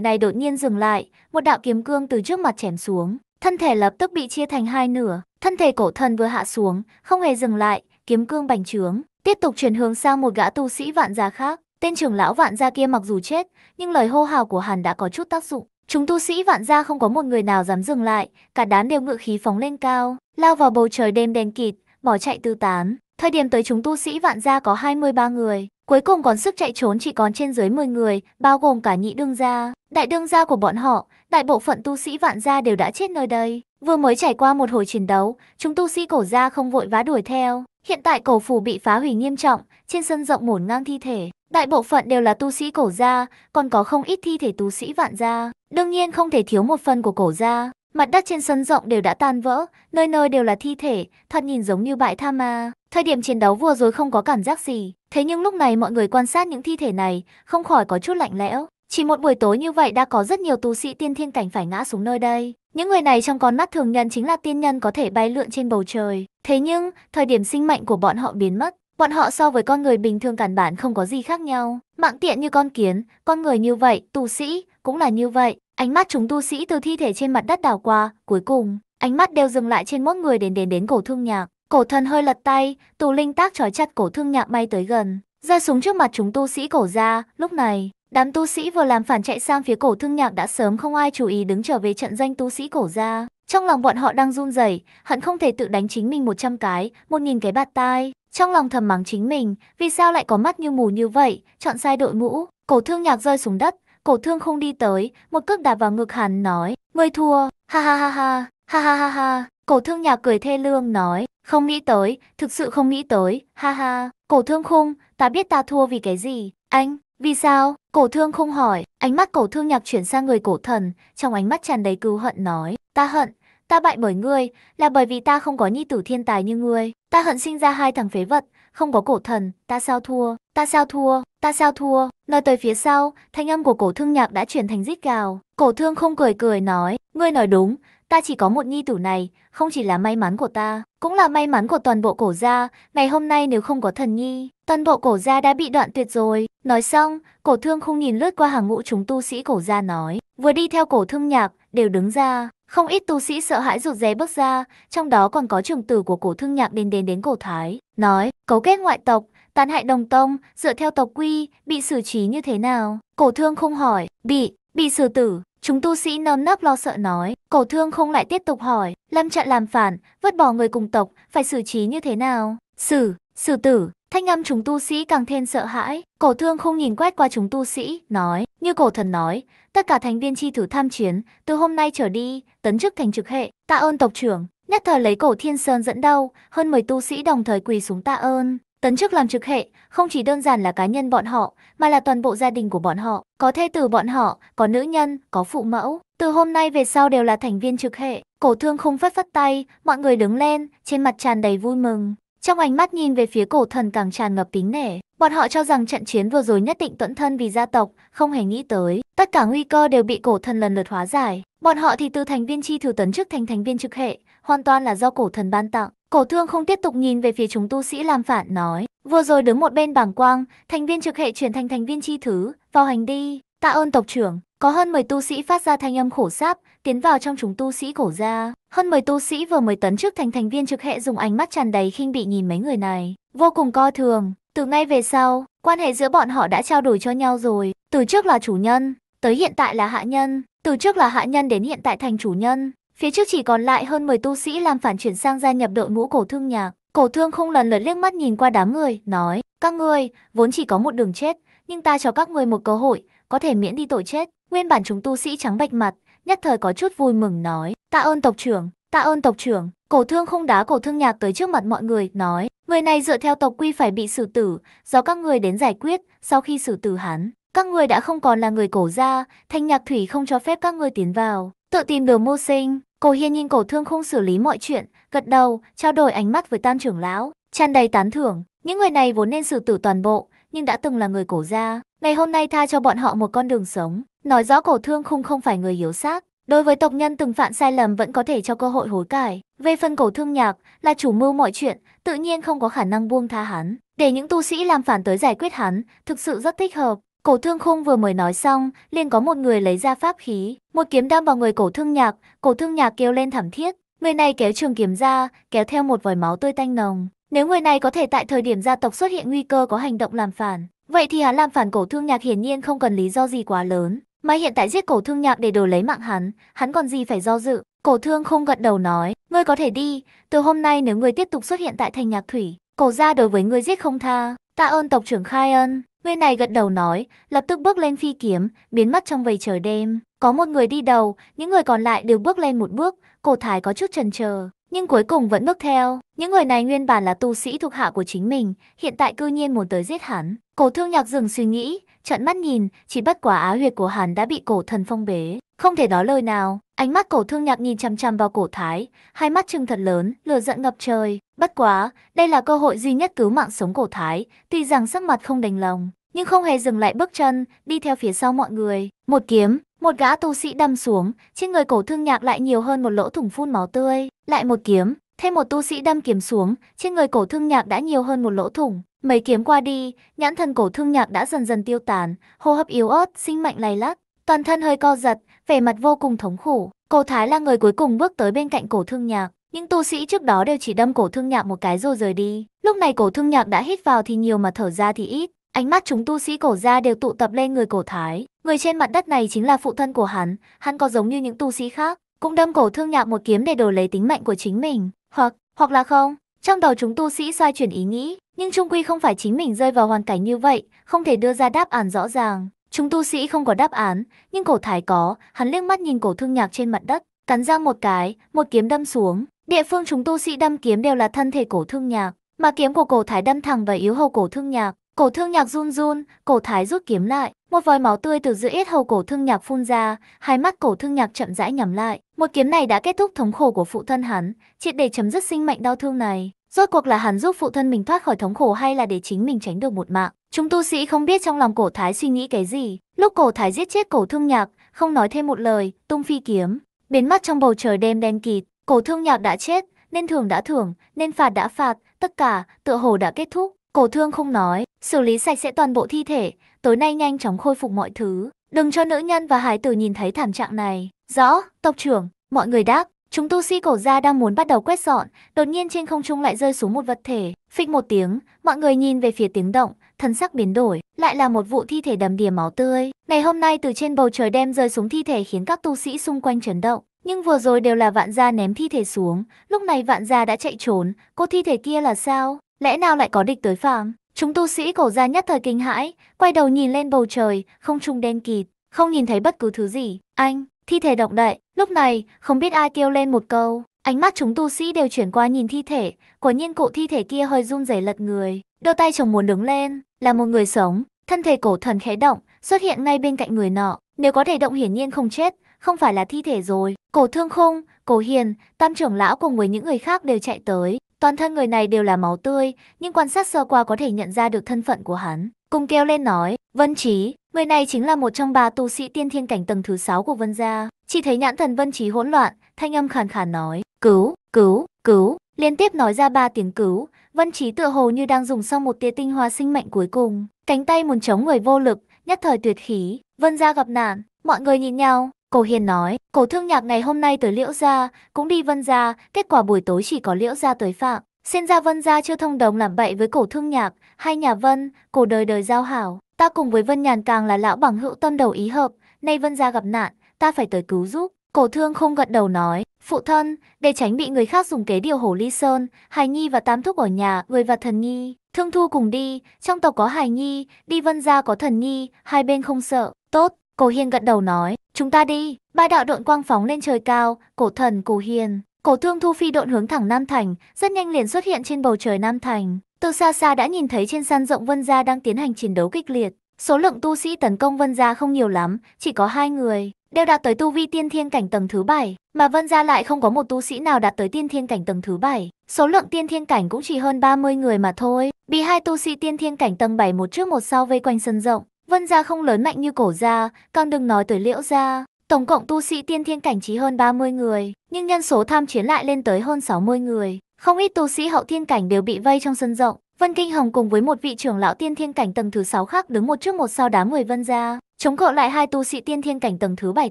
này đột nhiên dừng lại, một đạo kiếm cương từ trước mặt chém xuống, thân thể lập tức bị chia thành hai nửa, thân thể cổ thần vừa hạ xuống, không hề dừng lại, kiếm cương bành trướng, tiếp tục chuyển hướng sang một gã tu sĩ vạn gia khác. Tên trưởng lão vạn gia kia mặc dù chết, nhưng lời hô hào của hắn đã có chút tác dụng. Chúng tu sĩ vạn gia không có một người nào dám dừng lại, cả đám đều ngự khí phóng lên cao, lao vào bầu trời đêm đen kịt, bỏ chạy tư tán. Thời điểm tới chúng tu sĩ vạn gia có 23 người, cuối cùng còn sức chạy trốn chỉ còn trên dưới 10 người, bao gồm cả nhị đương gia. Đại đương gia của bọn họ, đại bộ phận tu sĩ vạn gia đều đã chết nơi đây. Vừa mới trải qua một hồi chiến đấu, chúng tu sĩ cổ gia không vội vã đuổi theo. Hiện tại cổ phủ bị phá hủy nghiêm trọng, trên sân rộng mổn ngang thi thể, Đại bộ phận đều là tu sĩ cổ gia, còn có không ít thi thể tu sĩ vạn gia. Đương nhiên không thể thiếu một phần của cổ gia. Mặt đất trên sân rộng đều đã tan vỡ, nơi nơi đều là thi thể, thật nhìn giống như bãi tha ma. Thời điểm chiến đấu vừa rồi không có cảm giác gì, thế nhưng lúc này mọi người quan sát những thi thể này, không khỏi có chút lạnh lẽo. Chỉ một buổi tối như vậy đã có rất nhiều tu sĩ tiên thiên cảnh phải ngã xuống nơi đây. Những người này trong con mắt thường nhân chính là tiên nhân có thể bay lượn trên bầu trời. Thế nhưng, thời điểm sinh mệnh của bọn họ biến mất, Bọn họ so với con người bình thường cản bản không có gì khác nhau. Mạng tiện như con kiến, con người như vậy, tu sĩ cũng là như vậy. Ánh mắt chúng tu sĩ từ thi thể trên mặt đất đảo qua, cuối cùng, ánh mắt đều dừng lại trên mỗi người đến đến đến cổ thương nhạc. Cổ thần hơi lật tay, tù linh tác trói chặt cổ thương nhạc bay tới gần, rơi súng trước mặt chúng tu sĩ cổ ra, lúc này, đám tu sĩ vừa làm phản chạy sang phía cổ thương nhạc đã sớm không ai chú ý đứng trở về trận danh tu sĩ cổ ra. Trong lòng bọn họ đang run rẩy, hận không thể tự đánh chính mình 100 cái, 1000 cái bạt tai. Trong lòng thầm mắng chính mình, vì sao lại có mắt như mù như vậy, chọn sai đội mũ. Cổ thương nhạc rơi xuống đất, cổ thương không đi tới, một cước đạp vào ngực hắn nói, ngươi thua, ha ha ha ha, ha ha ha ha. Cổ thương nhạc cười thê lương nói, không nghĩ tới, thực sự không nghĩ tới, ha ha. Cổ thương khung, ta biết ta thua vì cái gì, anh, vì sao? Cổ thương không hỏi, ánh mắt cổ thương nhạc chuyển sang người cổ thần, trong ánh mắt tràn đầy cứu hận nói, Ta hận, ta bại bởi ngươi, là bởi vì ta không có nhi tử thiên tài như ngươi. Ta hận sinh ra hai thằng phế vật, không có cổ thần, ta sao thua, ta sao thua, ta sao thua. Nói tới phía sau, thanh âm của cổ thương nhạc đã chuyển thành rít gào. Cổ thương không cười cười nói, ngươi nói đúng, ta chỉ có một nhi tử này, không chỉ là may mắn của ta, cũng là may mắn của toàn bộ cổ gia. Ngày hôm nay nếu không có thần nhi, toàn bộ cổ gia đã bị đoạn tuyệt rồi. Nói xong, cổ thương không nhìn lướt qua hàng ngũ chúng tu sĩ cổ gia nói, vừa đi theo cổ thương nhạc, đều đứng ra. Không ít tu sĩ sợ hãi rụt rè bước ra, trong đó còn có trường tử của cổ thương nhạc đến đến đến cổ thái, nói, cấu kết ngoại tộc, tàn hại đồng tông, dựa theo tộc quy, bị xử trí như thế nào? Cổ thương không hỏi, bị, bị xử tử. Chúng tu sĩ nơm nớp lo sợ nói, cổ thương không lại tiếp tục hỏi, lâm chặn làm phản, vứt bỏ người cùng tộc, phải xử trí như thế nào? Xử, xử tử, Thanh âm chúng tu sĩ càng thêm sợ hãi, cổ thương không nhìn quét qua chúng tu sĩ, nói, như cổ thần nói, tất cả thành viên chi thử tham chiến, từ hôm nay trở đi, tấn chức thành trực hệ, tạ ơn tộc trưởng. Nhất thời lấy cổ thiên sơn dẫn đầu, hơn 10 tu sĩ đồng thời quỳ xuống tạ ơn. Tấn chức làm trực hệ, không chỉ đơn giản là cá nhân bọn họ, mà là toàn bộ gia đình của bọn họ, có thê tử bọn họ, có nữ nhân, có phụ mẫu. Từ hôm nay về sau đều là thành viên trực hệ, cổ thương không phất phất tay, mọi người đứng lên, trên mặt tràn đầy vui mừng. Trong ánh mắt nhìn về phía cổ thần càng tràn ngập tính nể, bọn họ cho rằng trận chiến vừa rồi nhất định tuẫn thân vì gia tộc, không hề nghĩ tới. Tất cả nguy cơ đều bị cổ thần lần lượt hóa giải. Bọn họ thì từ thành viên chi thừa tấn chức thành thành viên trực hệ, hoàn toàn là do cổ thần ban tặng. Cổ thương không tiếp tục nhìn về phía chúng tu sĩ làm phản nói. Vừa rồi đứng một bên bảng quang, thành viên trực hệ chuyển thành thành viên chi thứ, vào hành đi. Tạ ơn tộc trưởng, có hơn 10 tu sĩ phát ra thanh âm khổ sáp, tiến vào trong chúng tu sĩ cổ gia. Hơn 10 tu sĩ vừa mới tấn trước thành thành viên trực hệ dùng ánh mắt tràn đầy khinh bị nhìn mấy người này, vô cùng co thường. Từ ngay về sau, quan hệ giữa bọn họ đã trao đổi cho nhau rồi, từ trước là chủ nhân, tới hiện tại là hạ nhân, từ trước là hạ nhân đến hiện tại thành chủ nhân. Phía trước chỉ còn lại hơn 10 tu sĩ làm phản chuyển sang gia nhập đội ngũ cổ thương nhạc. Cổ thương không lần lượt liếc mắt nhìn qua đám người, nói, các ngươi vốn chỉ có một đường chết, nhưng ta cho các ngươi một cơ hội, có thể miễn đi tội chết. Nguyên bản chúng tu sĩ trắng bạch mặt, nhất thời có chút vui mừng nói, tạ ơn tộc trưởng, tạ ơn tộc trưởng. Cổ thương không đá cổ thương nhạc tới trước mặt mọi người, nói, người này dựa theo tộc quy phải bị xử tử, do các người đến giải quyết, sau khi xử tử hắn, các người đã không còn là người cổ gia, thanh nhạc thủy không cho phép các người tiến vào, tự tìm đường mưu sinh. Cổ hiên nhìn cổ thương không xử lý mọi chuyện, gật đầu, trao đổi ánh mắt với tam trưởng lão, tràn đầy tán thưởng. Những người này vốn nên xử tử toàn bộ, nhưng đã từng là người cổ gia. Ngày hôm nay tha cho bọn họ một con đường sống, nói rõ cổ thương khung không phải người yếu xác. Đối với tộc nhân từng phạm sai lầm vẫn có thể cho cơ hội hối cải. Về phần cổ thương nhạc, là chủ mưu mọi chuyện, tự nhiên không có khả năng buông tha hắn. Để những tu sĩ làm phản tới giải quyết hắn, thực sự rất thích hợp. Cổ thương khung vừa mới nói xong, liền có một người lấy ra pháp khí, một kiếm đâm vào người cổ thương nhạc, cổ thương nhạc kêu lên thảm thiết. Người này kéo trường kiếm ra, kéo theo một vòi máu tươi tanh nồng. Nếu người này có thể tại thời điểm gia tộc xuất hiện nguy cơ có hành động làm phản, vậy thì hắn làm phản cổ thương nhạc hiển nhiên không cần lý do gì quá lớn. Mà hiện tại giết cổ thương nhạc để đổi lấy mạng hắn, hắn còn gì phải do dự. Cổ thương không gật đầu nói, ngươi có thể đi, từ hôm nay nếu ngươi tiếp tục xuất hiện tại thành nhạc thủy, cổ ra đối với ngươi giết không tha. Tạ ơn tộc trưởng khai ân. Người này gật đầu nói, lập tức bước lên phi kiếm, biến mất trong vầy trời đêm. Có một người đi đầu, những người còn lại đều bước lên một bước, cổ thái có chút chần chờ nhưng cuối cùng vẫn bước theo. Những người này nguyên bản là tu sĩ thuộc hạ của chính mình, hiện tại cư nhiên muốn tới giết hắn. Cổ thương nhạc dừng suy nghĩ, trận mắt nhìn, chỉ bất quả á huyệt của hắn đã bị cổ thần phong bế. Không thể nói lời nào, ánh mắt cổ thương nhạc nhìn chăm chăm vào cổ thái, hai mắt trừng thật lớn, lừa giận ngập trời. Bất quá, đây là cơ hội duy nhất cứu mạng sống cổ thái, tuy rằng sắc mặt không đành lòng, nhưng không hề dừng lại bước chân, đi theo phía sau mọi người. Một kiếm, một gã tu sĩ đâm xuống, trên người cổ thương nhạc lại nhiều hơn một lỗ thủng phun máu tươi. Lại một kiếm, thêm một tu sĩ đâm kiếm xuống, trên người cổ thương nhạc đã nhiều hơn một lỗ thủng. Mấy kiếm qua đi, nhãn thần cổ thương nhạc đã dần dần tiêu tán, hô hấp yếu ớt, sinh mạnh lay lắc, toàn thân hơi co giật, vẻ mặt vô cùng thống khổ. Cổ Thái là người cuối cùng bước tới bên cạnh cổ thương nhạc. Những tu sĩ trước đó đều chỉ đâm cổ thương nhạc một cái rồi rời đi. Lúc này cổ thương nhạc đã hít vào thì nhiều mà thở ra thì ít. Ánh mắt chúng tu sĩ cổ ra đều tụ tập lên người cổ Thái. Người trên mặt đất này chính là phụ thân của hắn, hắn có giống như những tu sĩ khác, cũng đâm cổ thương nhạc một kiếm để đổi lấy tính mạng của chính mình, hoặc, hoặc là không. Trong đầu chúng tu sĩ xoay chuyển ý nghĩ, nhưng trung quy không phải chính mình rơi vào hoàn cảnh như vậy, không thể đưa ra đáp án rõ ràng. Chúng tu sĩ không có đáp án, nhưng cổ thái có, hắn liếc mắt nhìn cổ thương nhạc trên mặt đất, cắn răng một cái, một kiếm đâm xuống. Địa phương chúng tu sĩ đâm kiếm đều là thân thể cổ thương nhạc, mà kiếm của cổ thái đâm thẳng vào yếu hầu cổ thương nhạc. Cổ thương nhạc run run, cổ thái rút kiếm lại, một vòi máu tươi từ giữa yết hầu cổ thương nhạc phun ra, hai mắt cổ thương nhạc chậm rãi nhắm lại. Một kiếm này đã kết thúc thống khổ của phụ thân hắn, triệt để chấm dứt sinh mệnh đau thương này. Rốt cuộc là hắn giúp phụ thân mình thoát khỏi thống khổ hay là để chính mình tránh được một mạng? Chúng tu sĩ không biết trong lòng cổ thái suy nghĩ cái gì. Lúc cổ thái giết chết cổ thương nhạc, không nói thêm một lời, tung phi kiếm, biến mất trong bầu trời đêm đen kịt. Cổ thương nhạc đã chết, nên thưởng đã thưởng, nên phạt đã phạt, tất cả tựa hồ đã kết thúc. Cổ thương không nói, xử lý sạch sẽ toàn bộ thi thể, tối nay nhanh chóng khôi phục mọi thứ. Đừng cho nữ nhân và hải tử nhìn thấy thảm trạng này. Rõ, tộc trưởng, mọi người đáp. Chúng tu sĩ cổ gia đang muốn bắt đầu quét dọn, đột nhiên trên không trung lại rơi xuống một vật thể. Phịch một tiếng, mọi người nhìn về phía tiếng động, thân sắc biến đổi, lại là một vụ thi thể đầm đìa máu tươi. Ngày hôm nay từ trên bầu trời đem rơi xuống thi thể khiến các tu sĩ xung quanh chấn động. Nhưng vừa rồi đều là vạn gia ném thi thể xuống, lúc này vạn gia đã chạy trốn, cô thi thể kia là sao? Lẽ nào lại có địch tới phàm? Chúng tu sĩ cổ gia nhất thời kinh hãi, quay đầu nhìn lên bầu trời, không trung đen kịt, không nhìn thấy bất cứ thứ gì. Anh, thi thể động đậy, lúc này, không biết ai kêu lên một câu. Ánh mắt chúng tu sĩ đều chuyển qua nhìn thi thể, quả nhiên cụ thi thể kia hơi run rẩy lật người, đôi tay chồng muốn đứng lên, là một người sống, thân thể cổ thần khẽ động, xuất hiện ngay bên cạnh người nọ, nếu có thể động hiển nhiên không chết, không phải là thi thể rồi. Cổ Thương Khung, Cổ Hiền, Tam trưởng lão cùng với những người khác đều chạy tới, Toàn thân người này đều là máu tươi, nhưng quan sát sơ qua có thể nhận ra được thân phận của hắn. Cùng kêu lên nói, Vân Chí, người này chính là một trong ba tu sĩ tiên thiên cảnh tầng thứ 6 của Vân Gia. Chỉ thấy nhãn thần Vân Chí hỗn loạn, thanh âm khàn khàn nói, cứu, cứu, cứu, liên tiếp nói ra ba tiếng cứu. Vân Chí tựa hồ như đang dùng xong một tia tinh hoa sinh mệnh cuối cùng, cánh tay muốn chống người vô lực, nhất thời tuyệt khí. Vân Gia gặp nạn, mọi người nhìn nhau, Cổ Hiên nói, cổ thương nhạc ngày hôm nay tới Liễu Gia, cũng đi Vân Gia, kết quả buổi tối chỉ có Liễu Gia tới phạm. Xin ra Vân Gia chưa thông đồng làm bậy với cổ thương nhạc, hai nhà Vân, cổ đời đời giao hảo. Ta cùng với Vân Nhàn càng là lão bằng hữu tâm đầu ý hợp, nay Vân Gia gặp nạn, ta phải tới cứu giúp. Cổ thương không gật đầu nói, phụ thân, để tránh bị người khác dùng kế điều hổ ly sơn, Hải Nhi và Tam Thúc ở nhà, người và thần Nhi, thương thu cùng đi, trong tộc có Hải Nhi, đi Vân Gia có thần Nhi, hai bên không sợ, tốt. Cổ Hiên gật đầu nói, Chúng ta đi, ba đạo độn quang phóng lên trời cao, cổ thần, cổ hiền, cổ thương thu phi độn hướng thẳng Nam Thành, rất nhanh liền xuất hiện trên bầu trời Nam Thành. Từ xa xa đã nhìn thấy trên sân rộng Vân Gia đang tiến hành chiến đấu kịch liệt. Số lượng tu sĩ tấn công Vân Gia không nhiều lắm, chỉ có hai người, đều đạt tới tu vi tiên thiên cảnh tầng thứ bảy, mà Vân Gia lại không có một tu sĩ nào đạt tới tiên thiên cảnh tầng thứ bảy. Số lượng tiên thiên cảnh cũng chỉ hơn 30 người mà thôi. Bị hai tu sĩ tiên thiên cảnh tầng 7 một trước một sau vây quanh sân rộng, Vân gia không lớn mạnh như cổ gia, càng đừng nói tới liễu gia. Tổng cộng tu sĩ tiên thiên cảnh chỉ hơn 30 người, nhưng nhân số tham chiến lại lên tới hơn 60 người. Không ít tu sĩ hậu thiên cảnh đều bị vây trong sân rộng. Vân Kinh Hồng cùng với một vị trưởng lão tiên thiên cảnh tầng thứ 6 khác đứng một trước một sau đám người Vân gia, chống cự lại hai tu sĩ tiên thiên cảnh tầng thứ 7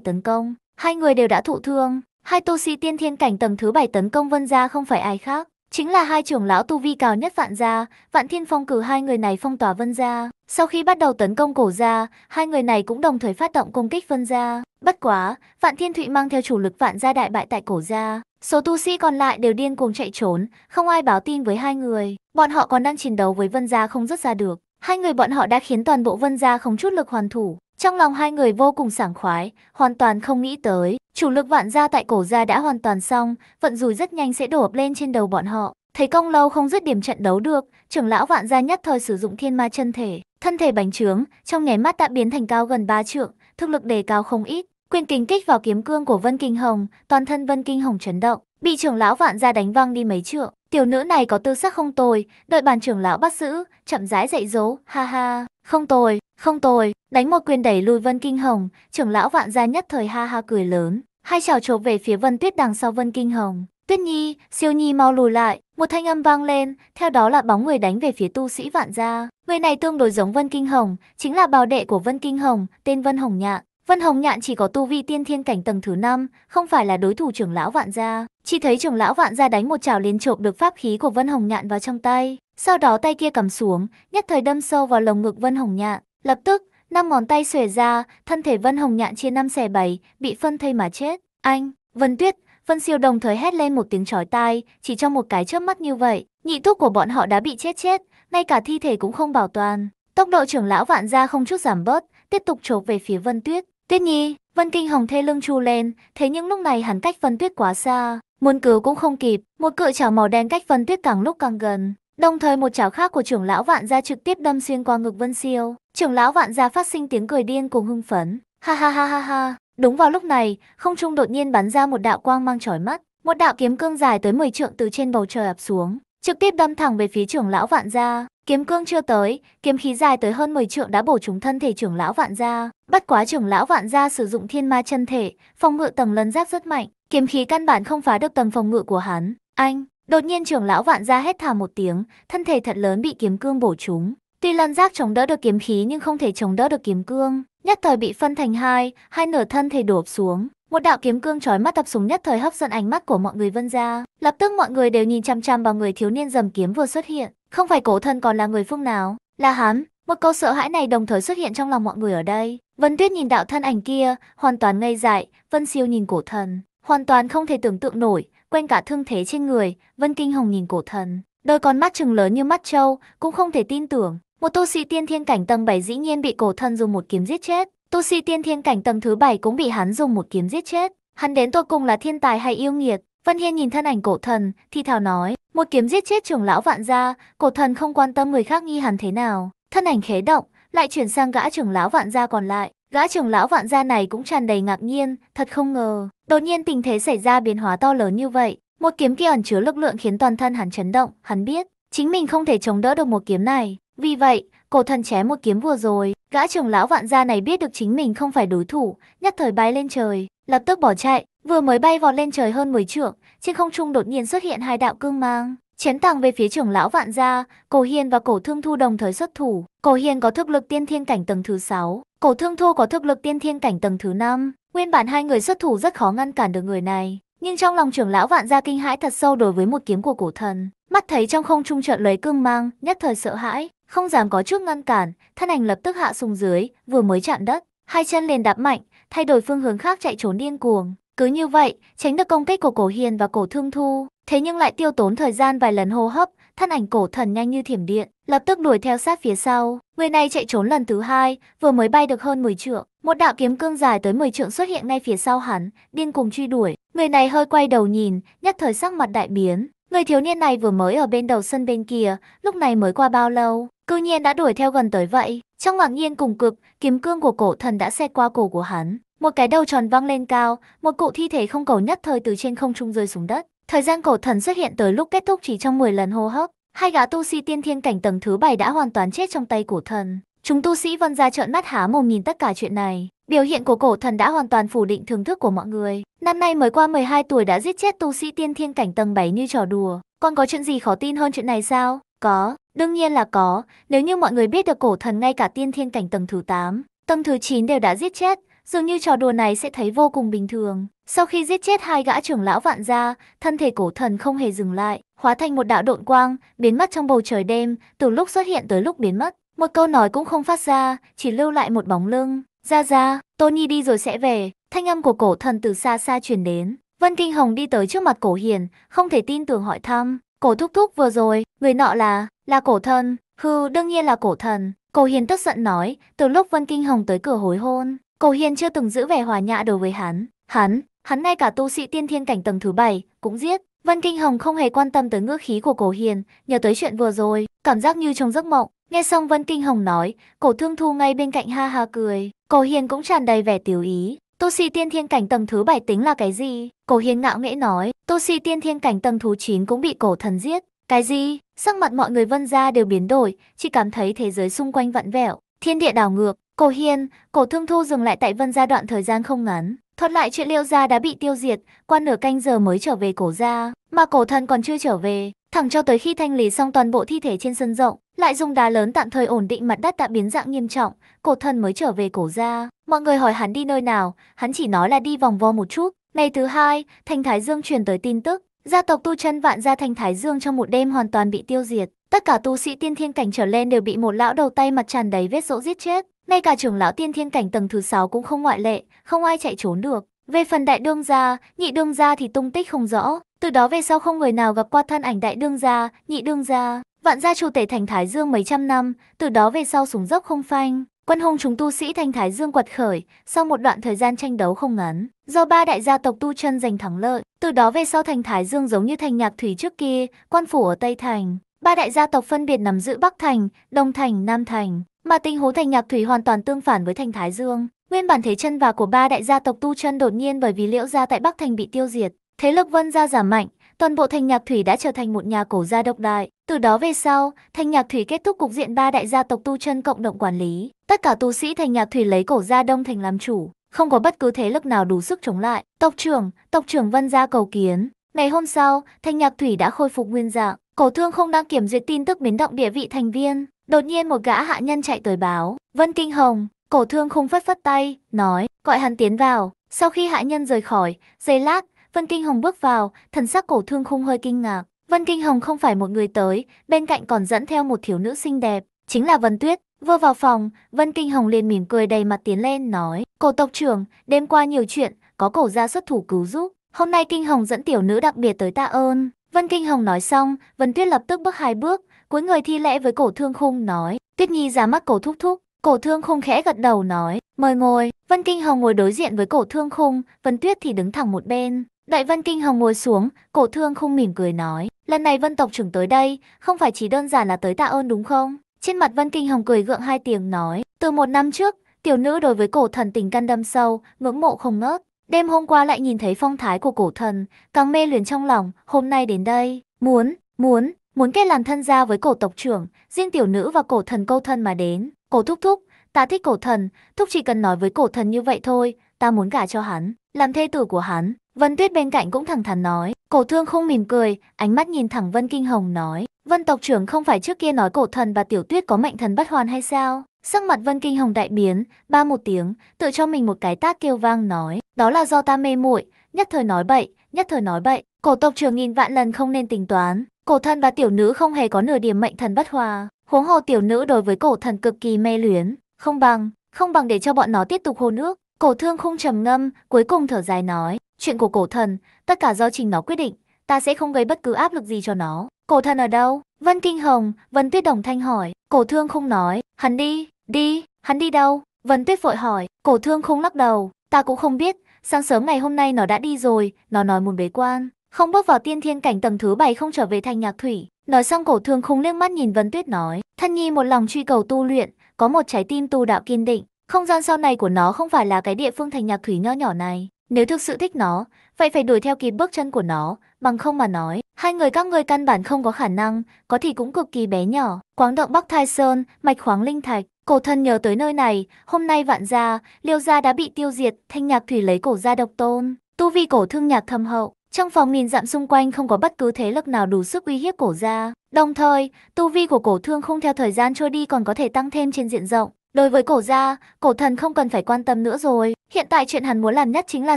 tấn công. Hai người đều đã thụ thương, hai tu sĩ tiên thiên cảnh tầng thứ 7 tấn công Vân gia không phải ai khác, chính là hai trưởng lão tu vi cao nhất Vạn gia, Vạn Thiên Phong cử hai người này phong tỏa Vân gia. Sau khi bắt đầu tấn công cổ gia, hai người này cũng đồng thời phát động công kích Vân gia. Bất quá, Vạn Thiên Thụy mang theo chủ lực Vạn gia đại bại tại cổ gia. Số tu sĩ còn lại đều điên cuồng chạy trốn, không ai báo tin với hai người. Bọn họ còn đang chiến đấu với Vân gia không rút ra được. Hai người bọn họ đã khiến toàn bộ Vân gia không chút lực hoàn thủ. Trong lòng hai người vô cùng sảng khoái, hoàn toàn không nghĩ tới, chủ lực vạn gia tại cổ gia đã hoàn toàn xong, vận rủi rất nhanh sẽ đổ ập lên trên đầu bọn họ. Thấy công lâu không dứt điểm trận đấu được, trưởng lão vạn gia nhất thời sử dụng thiên ma chân thể, thân thể bành trướng, trong nháy mắt đã biến thành cao gần 3 trượng, thực lực đề cao không ít. Quyền kính kích vào kiếm cương của Vân Kinh Hồng, toàn thân Vân Kinh Hồng chấn động, bị trưởng lão vạn gia đánh văng đi mấy trượng. Tiểu nữ này có tư sắc không tồi, đợi bàn trưởng lão bắt giữ, chậm rãi dạy dỗ, ha ha, không tồi, không tồi, đánh một quyền đẩy lùi Vân Kinh Hồng, trưởng lão vạn gia nhất thời ha ha cười lớn, hai chảo chộp về phía Vân Tuyết đằng sau Vân Kinh Hồng. Tuyết Nhi, Siêu Nhi mau lùi lại, một thanh âm vang lên, theo đó là bóng người đánh về phía tu sĩ vạn gia. Người này tương đối giống Vân Kinh Hồng, chính là bào đệ của Vân Kinh Hồng, tên Vân Hồng Nhạn. Vân Hồng Nhạn chỉ có tu vi tiên thiên cảnh tầng thứ 5, không phải là đối thủ trưởng lão vạn gia. Chỉ thấy trưởng lão vạn gia đánh một chảo liền trộm được pháp khí của Vân Hồng Nhạn vào trong tay. Sau đó tay kia cầm xuống, nhất thời đâm sâu vào lồng ngực Vân Hồng Nhạn. Lập tức, năm ngón tay xuề ra, thân thể Vân Hồng Nhạn chia năm xẻ bảy, bị phân thây mà chết. Anh, Vân Tuyết, Vân Siêu đồng thời hét lên một tiếng chói tai, chỉ trong một cái chớp mắt như vậy, nhị thúc của bọn họ đã bị chết chết, ngay cả thi thể cũng không bảo toàn. Tốc độ trưởng lão vạn gia không chút giảm bớt, tiếp tục chộp về phía Vân Tuyết. Tuyết Nhi, Vân Kinh Hồng thê lưng chu lên, thế nhưng lúc này hắn cách Vân Tuyết quá xa, muốn cứu cũng không kịp, một cự chảo màu đen cách Vân Tuyết càng lúc càng gần. Đồng thời một chảo khác của trưởng lão vạn gia trực tiếp đâm xuyên qua ngực Vân Siêu. Trưởng lão vạn gia phát sinh tiếng cười điên cùng hưng phấn. Ha ha ha ha ha. Đúng vào lúc này, không trung đột nhiên bắn ra một đạo quang mang chói mắt, một đạo kiếm cương dài tới 10 trượng từ trên bầu trời ập xuống, trực tiếp đâm thẳng về phía trưởng lão vạn gia. Kiếm cương chưa tới, kiếm khí dài tới hơn 10 trượng đã bổ trúng thân thể trưởng lão vạn gia. bất quá trưởng lão vạn gia sử dụng thiên ma chân thể, phòng ngự tầng lân giáp rất mạnh, kiếm khí căn bản không phá được tầng phòng ngự của hắn. Anh, đột nhiên trưởng lão vạn gia hét thà một tiếng, thân thể thật lớn bị kiếm cương bổ trúng, Tuy lăn giác chống đỡ được kiếm khí nhưng không thể chống đỡ được kiếm cương, nhất thời bị phân thành hai, hai nửa thân thể đổ xuống. Một đạo kiếm cương chói mắt tập súng nhất thời hấp dẫn ánh mắt của mọi người vân ra. Lập tức mọi người đều nhìn chăm chăm vào người thiếu niên dầm kiếm vừa xuất hiện. Không phải cổ thân còn là người phương nào, là hắn. Một câu sợ hãi này đồng thời xuất hiện trong lòng mọi người ở đây. Vân Tuyết nhìn đạo thân ảnh kia, hoàn toàn ngây dại. Vân Siêu nhìn cổ thần, hoàn toàn không thể tưởng tượng nổi. Quen cả thương thế trên người, Vân Kinh Hồng nhìn cổ thần. Đôi con mắt trừng lớn như mắt trâu, cũng không thể tin tưởng. Một tu sĩ tiên thiên cảnh tầng 7 dĩ nhiên bị cổ thân dùng một kiếm giết chết. Tu sĩ tiên thiên cảnh tầng thứ 7 cũng bị hắn dùng một kiếm giết chết. Hắn đến tôi cùng là thiên tài hay yêu nghiệt? Vân Hiên nhìn thân ảnh cổ thần, thì thào nói, một kiếm giết chết trưởng lão vạn gia, cổ thần không quan tâm người khác nghi hắn thế nào. Thân ảnh khế động, lại chuyển sang gã trưởng lão vạn gia còn lại. Gã trưởng lão vạn gia này cũng tràn đầy ngạc nhiên, thật không ngờ. Đột nhiên tình thế xảy ra biến hóa to lớn như vậy. Một kiếm kia ẩn chứa lực lượng khiến toàn thân hắn chấn động, hắn biết. Chính mình không thể chống đỡ được một kiếm này. Vì vậy, cổ thần chém một kiếm vừa rồi, gã trưởng lão vạn gia này biết được chính mình không phải đối thủ, nhất thời bay lên trời, lập tức bỏ chạy, vừa mới bay vọt lên trời hơn 10 trượng, trên không trung đột nhiên xuất hiện hai đạo cương mang, chém thẳng về phía trưởng lão vạn gia, cổ hiền và cổ thương thu đồng thời xuất thủ, cổ hiền có thực lực tiên thiên cảnh tầng thứ 6, cổ thương thu có thực lực tiên thiên cảnh tầng thứ 5, nguyên bản hai người xuất thủ rất khó ngăn cản được người này. Nhưng trong lòng trưởng lão vạn gia kinh hãi thật sâu đối với một kiếm của cổ thần, Mắt thấy trong không trung trợn lấy cương mang, nhất thời sợ hãi, không dám có chút ngăn cản, thân ảnh lập tức hạ xuống dưới, vừa mới chạm đất, hai chân liền đạp mạnh, thay đổi phương hướng khác chạy trốn điên cuồng. Cứ như vậy, tránh được công kích của Cổ Hiền và Cổ Thương Thu, thế nhưng lại tiêu tốn thời gian vài lần hô hấp, thân ảnh Cổ Thần nhanh như thiểm điện, lập tức đuổi theo sát phía sau. Người này chạy trốn lần thứ hai, vừa mới bay được hơn 10 trượng, một đạo kiếm cương dài tới 10 trượng xuất hiện ngay phía sau hắn, điên cùng truy đuổi. Người này hơi quay đầu nhìn, nhất thời sắc mặt đại biến, Người thiếu niên này vừa mới ở bên đầu sân bên kia, lúc này mới qua bao lâu, cư nhiên đã đuổi theo gần tới vậy. Trong ngạc nhiên cùng cực, kiếm cương của cổ thần đã xe qua cổ của hắn. Một cái đầu tròn văng lên cao, một cụ thi thể không cầu nhất thời từ trên không trung rơi xuống đất. Thời gian cổ thần xuất hiện tới lúc kết thúc chỉ trong 10 lần hô hấp. Hai gã tu sĩ tiên thiên cảnh tầng thứ 7 đã hoàn toàn chết trong tay cổ thần. Chúng tu sĩ vân ra trợn mắt há mồm nhìn tất cả chuyện này. Biểu hiện của cổ thần đã hoàn toàn phủ định thưởng thức của mọi người. Năm nay mới qua 12 tuổi đã giết chết tu sĩ tiên thiên cảnh tầng 7 như trò đùa. Còn có chuyện gì khó tin hơn chuyện này sao? Có, đương nhiên là có. Nếu như mọi người biết được cổ thần ngay cả tiên thiên cảnh tầng thứ 8, tầng thứ 9 đều đã giết chết, dường như trò đùa này sẽ thấy vô cùng bình thường. Sau khi giết chết hai gã trưởng lão vạn gia, thân thể cổ thần không hề dừng lại, hóa thành một đạo độn quang, biến mất trong bầu trời đêm, từ lúc xuất hiện tới lúc biến mất. Một câu nói cũng không phát ra, chỉ lưu lại một bóng lưng. Ra ra, Tony đi rồi sẽ về, thanh âm của cổ thần từ xa xa truyền đến. Vân Kinh Hồng đi tới trước mặt cổ hiền, không thể tin tưởng hỏi thăm. Cổ thúc thúc vừa rồi, người nọ là, là cổ thần, hư đương nhiên là cổ thần. Cổ hiền tức giận nói, từ lúc Vân Kinh Hồng tới cửa hối hôn, cổ hiền chưa từng giữ vẻ hòa nhã đối với hắn. Hắn, hắn ngay cả tu sĩ tiên thiên cảnh tầng thứ bảy cũng giết. Vân Kinh Hồng không hề quan tâm tới ngữ khí của cổ hiền, nhớ tới chuyện vừa rồi, cảm giác như trong giấc mộng, Nghe xong Vân kinh hồng nói, cổ thương thu ngay bên cạnh ha ha cười. Cổ hiền cũng tràn đầy vẻ tiểu ý. Tô sĩ tiên thiên cảnh tầng thứ Bảy tính là cái gì? Cổ hiền ngạo nghễ nói, tô sĩ tiên thiên cảnh tầng thứ 9 cũng bị cổ thần giết. Cái gì? Sắc mặt mọi người vân ra đều biến đổi, chỉ cảm thấy thế giới xung quanh vặn vẹo. Thiên địa đảo ngược, cổ hiền, cổ thương thu dừng lại tại vân gia đoạn thời gian không ngắn. Thuật lại chuyện liêu gia đã bị tiêu diệt, qua nửa canh giờ mới trở về cổ gia, mà cổ thần còn chưa trở về, thẳng cho tới khi thanh lý xong toàn bộ thi thể trên sân rộng, lại dùng đá lớn tạm thời ổn định mặt đất đã biến dạng nghiêm trọng, cổ thần mới trở về cổ ra. Mọi người hỏi hắn đi nơi nào, hắn chỉ nói là đi vòng vo một chút. Ngày thứ hai, Thanh Thái Dương truyền tới tin tức, gia tộc tu chân vạn gia Thanh Thái Dương trong một đêm hoàn toàn bị tiêu diệt. Tất cả tu sĩ tiên thiên cảnh trở lên đều bị một lão đầu tay mặt tràn đầy vết rỗ giết chết. Ngay cả trưởng lão tiên thiên cảnh tầng thứ sáu cũng không ngoại lệ, không ai chạy trốn được. Về phần đại đương gia, nhị đương gia thì tung tích không rõ, từ đó về sau không người nào gặp qua thân ảnh đại đương gia, nhị đương gia, vạn gia chủ tể thành Thái Dương mấy trăm năm, từ đó về sau súng dốc không phanh. Quân hùng chúng tu sĩ thành Thái Dương quật khởi, sau một đoạn thời gian tranh đấu không ngắn, do ba đại gia tộc tu chân giành thắng lợi, từ đó về sau thành Thái Dương giống như thành nhạc thủy trước kia, quan phủ ở Tây Thành, ba đại gia tộc phân biệt nắm giữ Bắc Thành, Đông Thành, Nam Thành, mà tình huống thành nhạc thủy hoàn toàn tương phản với thành Thái Dương. Nguyên bản thế chân và của ba đại gia tộc Tu chân đột nhiên bởi vì Liễu gia tại Bắc Thành bị tiêu diệt, thế lực Vân gia giảm mạnh, toàn bộ thành Nhạc Thủy đã trở thành một nhà cổ gia độc đại. Từ đó về sau, thành Nhạc Thủy kết thúc cục diện ba đại gia tộc Tu chân cộng đồng quản lý, tất cả tu sĩ thành Nhạc Thủy lấy cổ gia Đông Thành làm chủ, không có bất cứ thế lực nào đủ sức chống lại. Tộc trưởng, tộc trưởng Vân gia cầu kiến. Ngày hôm sau, thành Nhạc Thủy đã khôi phục nguyên dạng. Cổ Thương không đang kiểm duyệt tin tức biến động địa vị thành viên, đột nhiên một gã hạ nhân chạy tới báo, "Vân Kinh Hồng, Cổ thương không phất phất tay, nói, gọi hắn tiến vào. Sau khi hạ nhân rời khỏi, giây lát, Vân Kinh Hồng bước vào, thần sắc cổ thương không hơi kinh ngạc. Vân Kinh Hồng không phải một người tới, bên cạnh còn dẫn theo một thiếu nữ xinh đẹp, chính là Vân Tuyết. Vừa vào phòng, Vân Kinh Hồng liền mỉm cười đầy mặt tiến lên, nói, cổ tộc trưởng, đêm qua nhiều chuyện, có cổ ra xuất thủ cứu giúp. Hôm nay Kinh Hồng dẫn tiểu nữ đặc biệt tới tạ ơn. Vân Kinh Hồng nói xong, Vân Tuyết lập tức bước hai bước, cuối người thi lễ với cổ thương khung nói, Tuyết Nhi ra mắt cổ thúc thúc, Cổ thương khung khẽ gật đầu nói, mời ngồi. Vân Kinh Hồng ngồi đối diện với cổ thương khung, Vân Tuyết thì đứng thẳng một bên. Đại Vân Kinh Hồng ngồi xuống, cổ thương khung mỉm cười nói, lần này Vân tộc trưởng tới đây, không phải chỉ đơn giản là tới tạ ơn đúng không? Trên mặt Vân Kinh Hồng cười gượng hai tiếng nói, từ một năm trước, tiểu nữ đối với cổ thần tình căn đâm sâu, ngưỡng mộ không ngớt. Đêm hôm qua lại nhìn thấy phong thái của cổ thần, càng mê luyến trong lòng, hôm nay đến đây, muốn, muốn, muốn kết làm thân gia với cổ tộc trưởng, riêng tiểu nữ và cổ thần câu thân mà đến, Cổ thúc thúc, ta thích cổ thần, thúc chỉ cần nói với cổ thần như vậy thôi, ta muốn gả cho hắn, làm thê tử của hắn. Vân Tuyết bên cạnh cũng thẳng thắn nói, cổ thương không mỉm cười, ánh mắt nhìn thẳng Vân Kinh Hồng nói, Vân tộc trưởng không phải trước kia nói cổ thần và tiểu tuyết có mệnh thần bất hoàn hay sao? Sắc mặt Vân Kinh Hồng đại biến, ba một tiếng, tự cho mình một cái tác kêu vang nói, đó là do ta mê muội, nhất thời nói bậy, nhất thời nói bậy, cổ tộc trưởng nghìn vạn lần không nên tính toán, cổ thần và tiểu nữ không hề có nửa điểm mệnh thần bất hòa. Huống hồ tiểu nữ đối với cổ thần cực kỳ mê luyến, không bằng, không bằng để cho bọn nó tiếp tục hô nước. Cổ thương không trầm ngâm, cuối cùng thở dài nói, chuyện của cổ thần, tất cả do trình nó quyết định, ta sẽ không gây bất cứ áp lực gì cho nó. Cổ thần ở đâu? Vân Kinh Hồng, Vân Tuyết Đồng Thanh hỏi, cổ thương không nói, hắn đi, đi, hắn đi đâu? Vân Tuyết vội hỏi, cổ thương không lắc đầu, ta cũng không biết, sáng sớm ngày hôm nay nó đã đi rồi, nó nói muốn bế quan, không bước vào tiên thiên cảnh tầng thứ bảy không trở về thành nhạc thủy. Nói xong cổ thương khung liếc mắt nhìn vân Tuyết nói, thân nhi một lòng truy cầu tu luyện, có một trái tim tu đạo kiên định. Không gian sau này của nó không phải là cái địa phương thành nhạc thủy nho nhỏ này. Nếu thực sự thích nó, vậy phải đuổi theo kịp bước chân của nó, bằng không mà nói, hai người các ngươi căn bản không có khả năng, có thì cũng cực kỳ bé nhỏ. Quáng động Bắc Thai Sơn, mạch khoáng linh thạch, cổ thân nhờ tới nơi này, hôm nay vạn gia, liêu gia đã bị tiêu diệt, thanh nhạc thủy lấy cổ gia độc tôn, tu vi cổ thương nhạc thâm hậu, trong phòng nghìn dặm xung quanh không có bất cứ thế lực nào đủ sức uy hiếp cổ gia. Đồng thời, tu vi của cổ thương không theo thời gian trôi đi còn có thể tăng thêm trên diện rộng. Đối với cổ gia, cổ thần không cần phải quan tâm nữa rồi. Hiện tại chuyện hắn muốn làm nhất chính là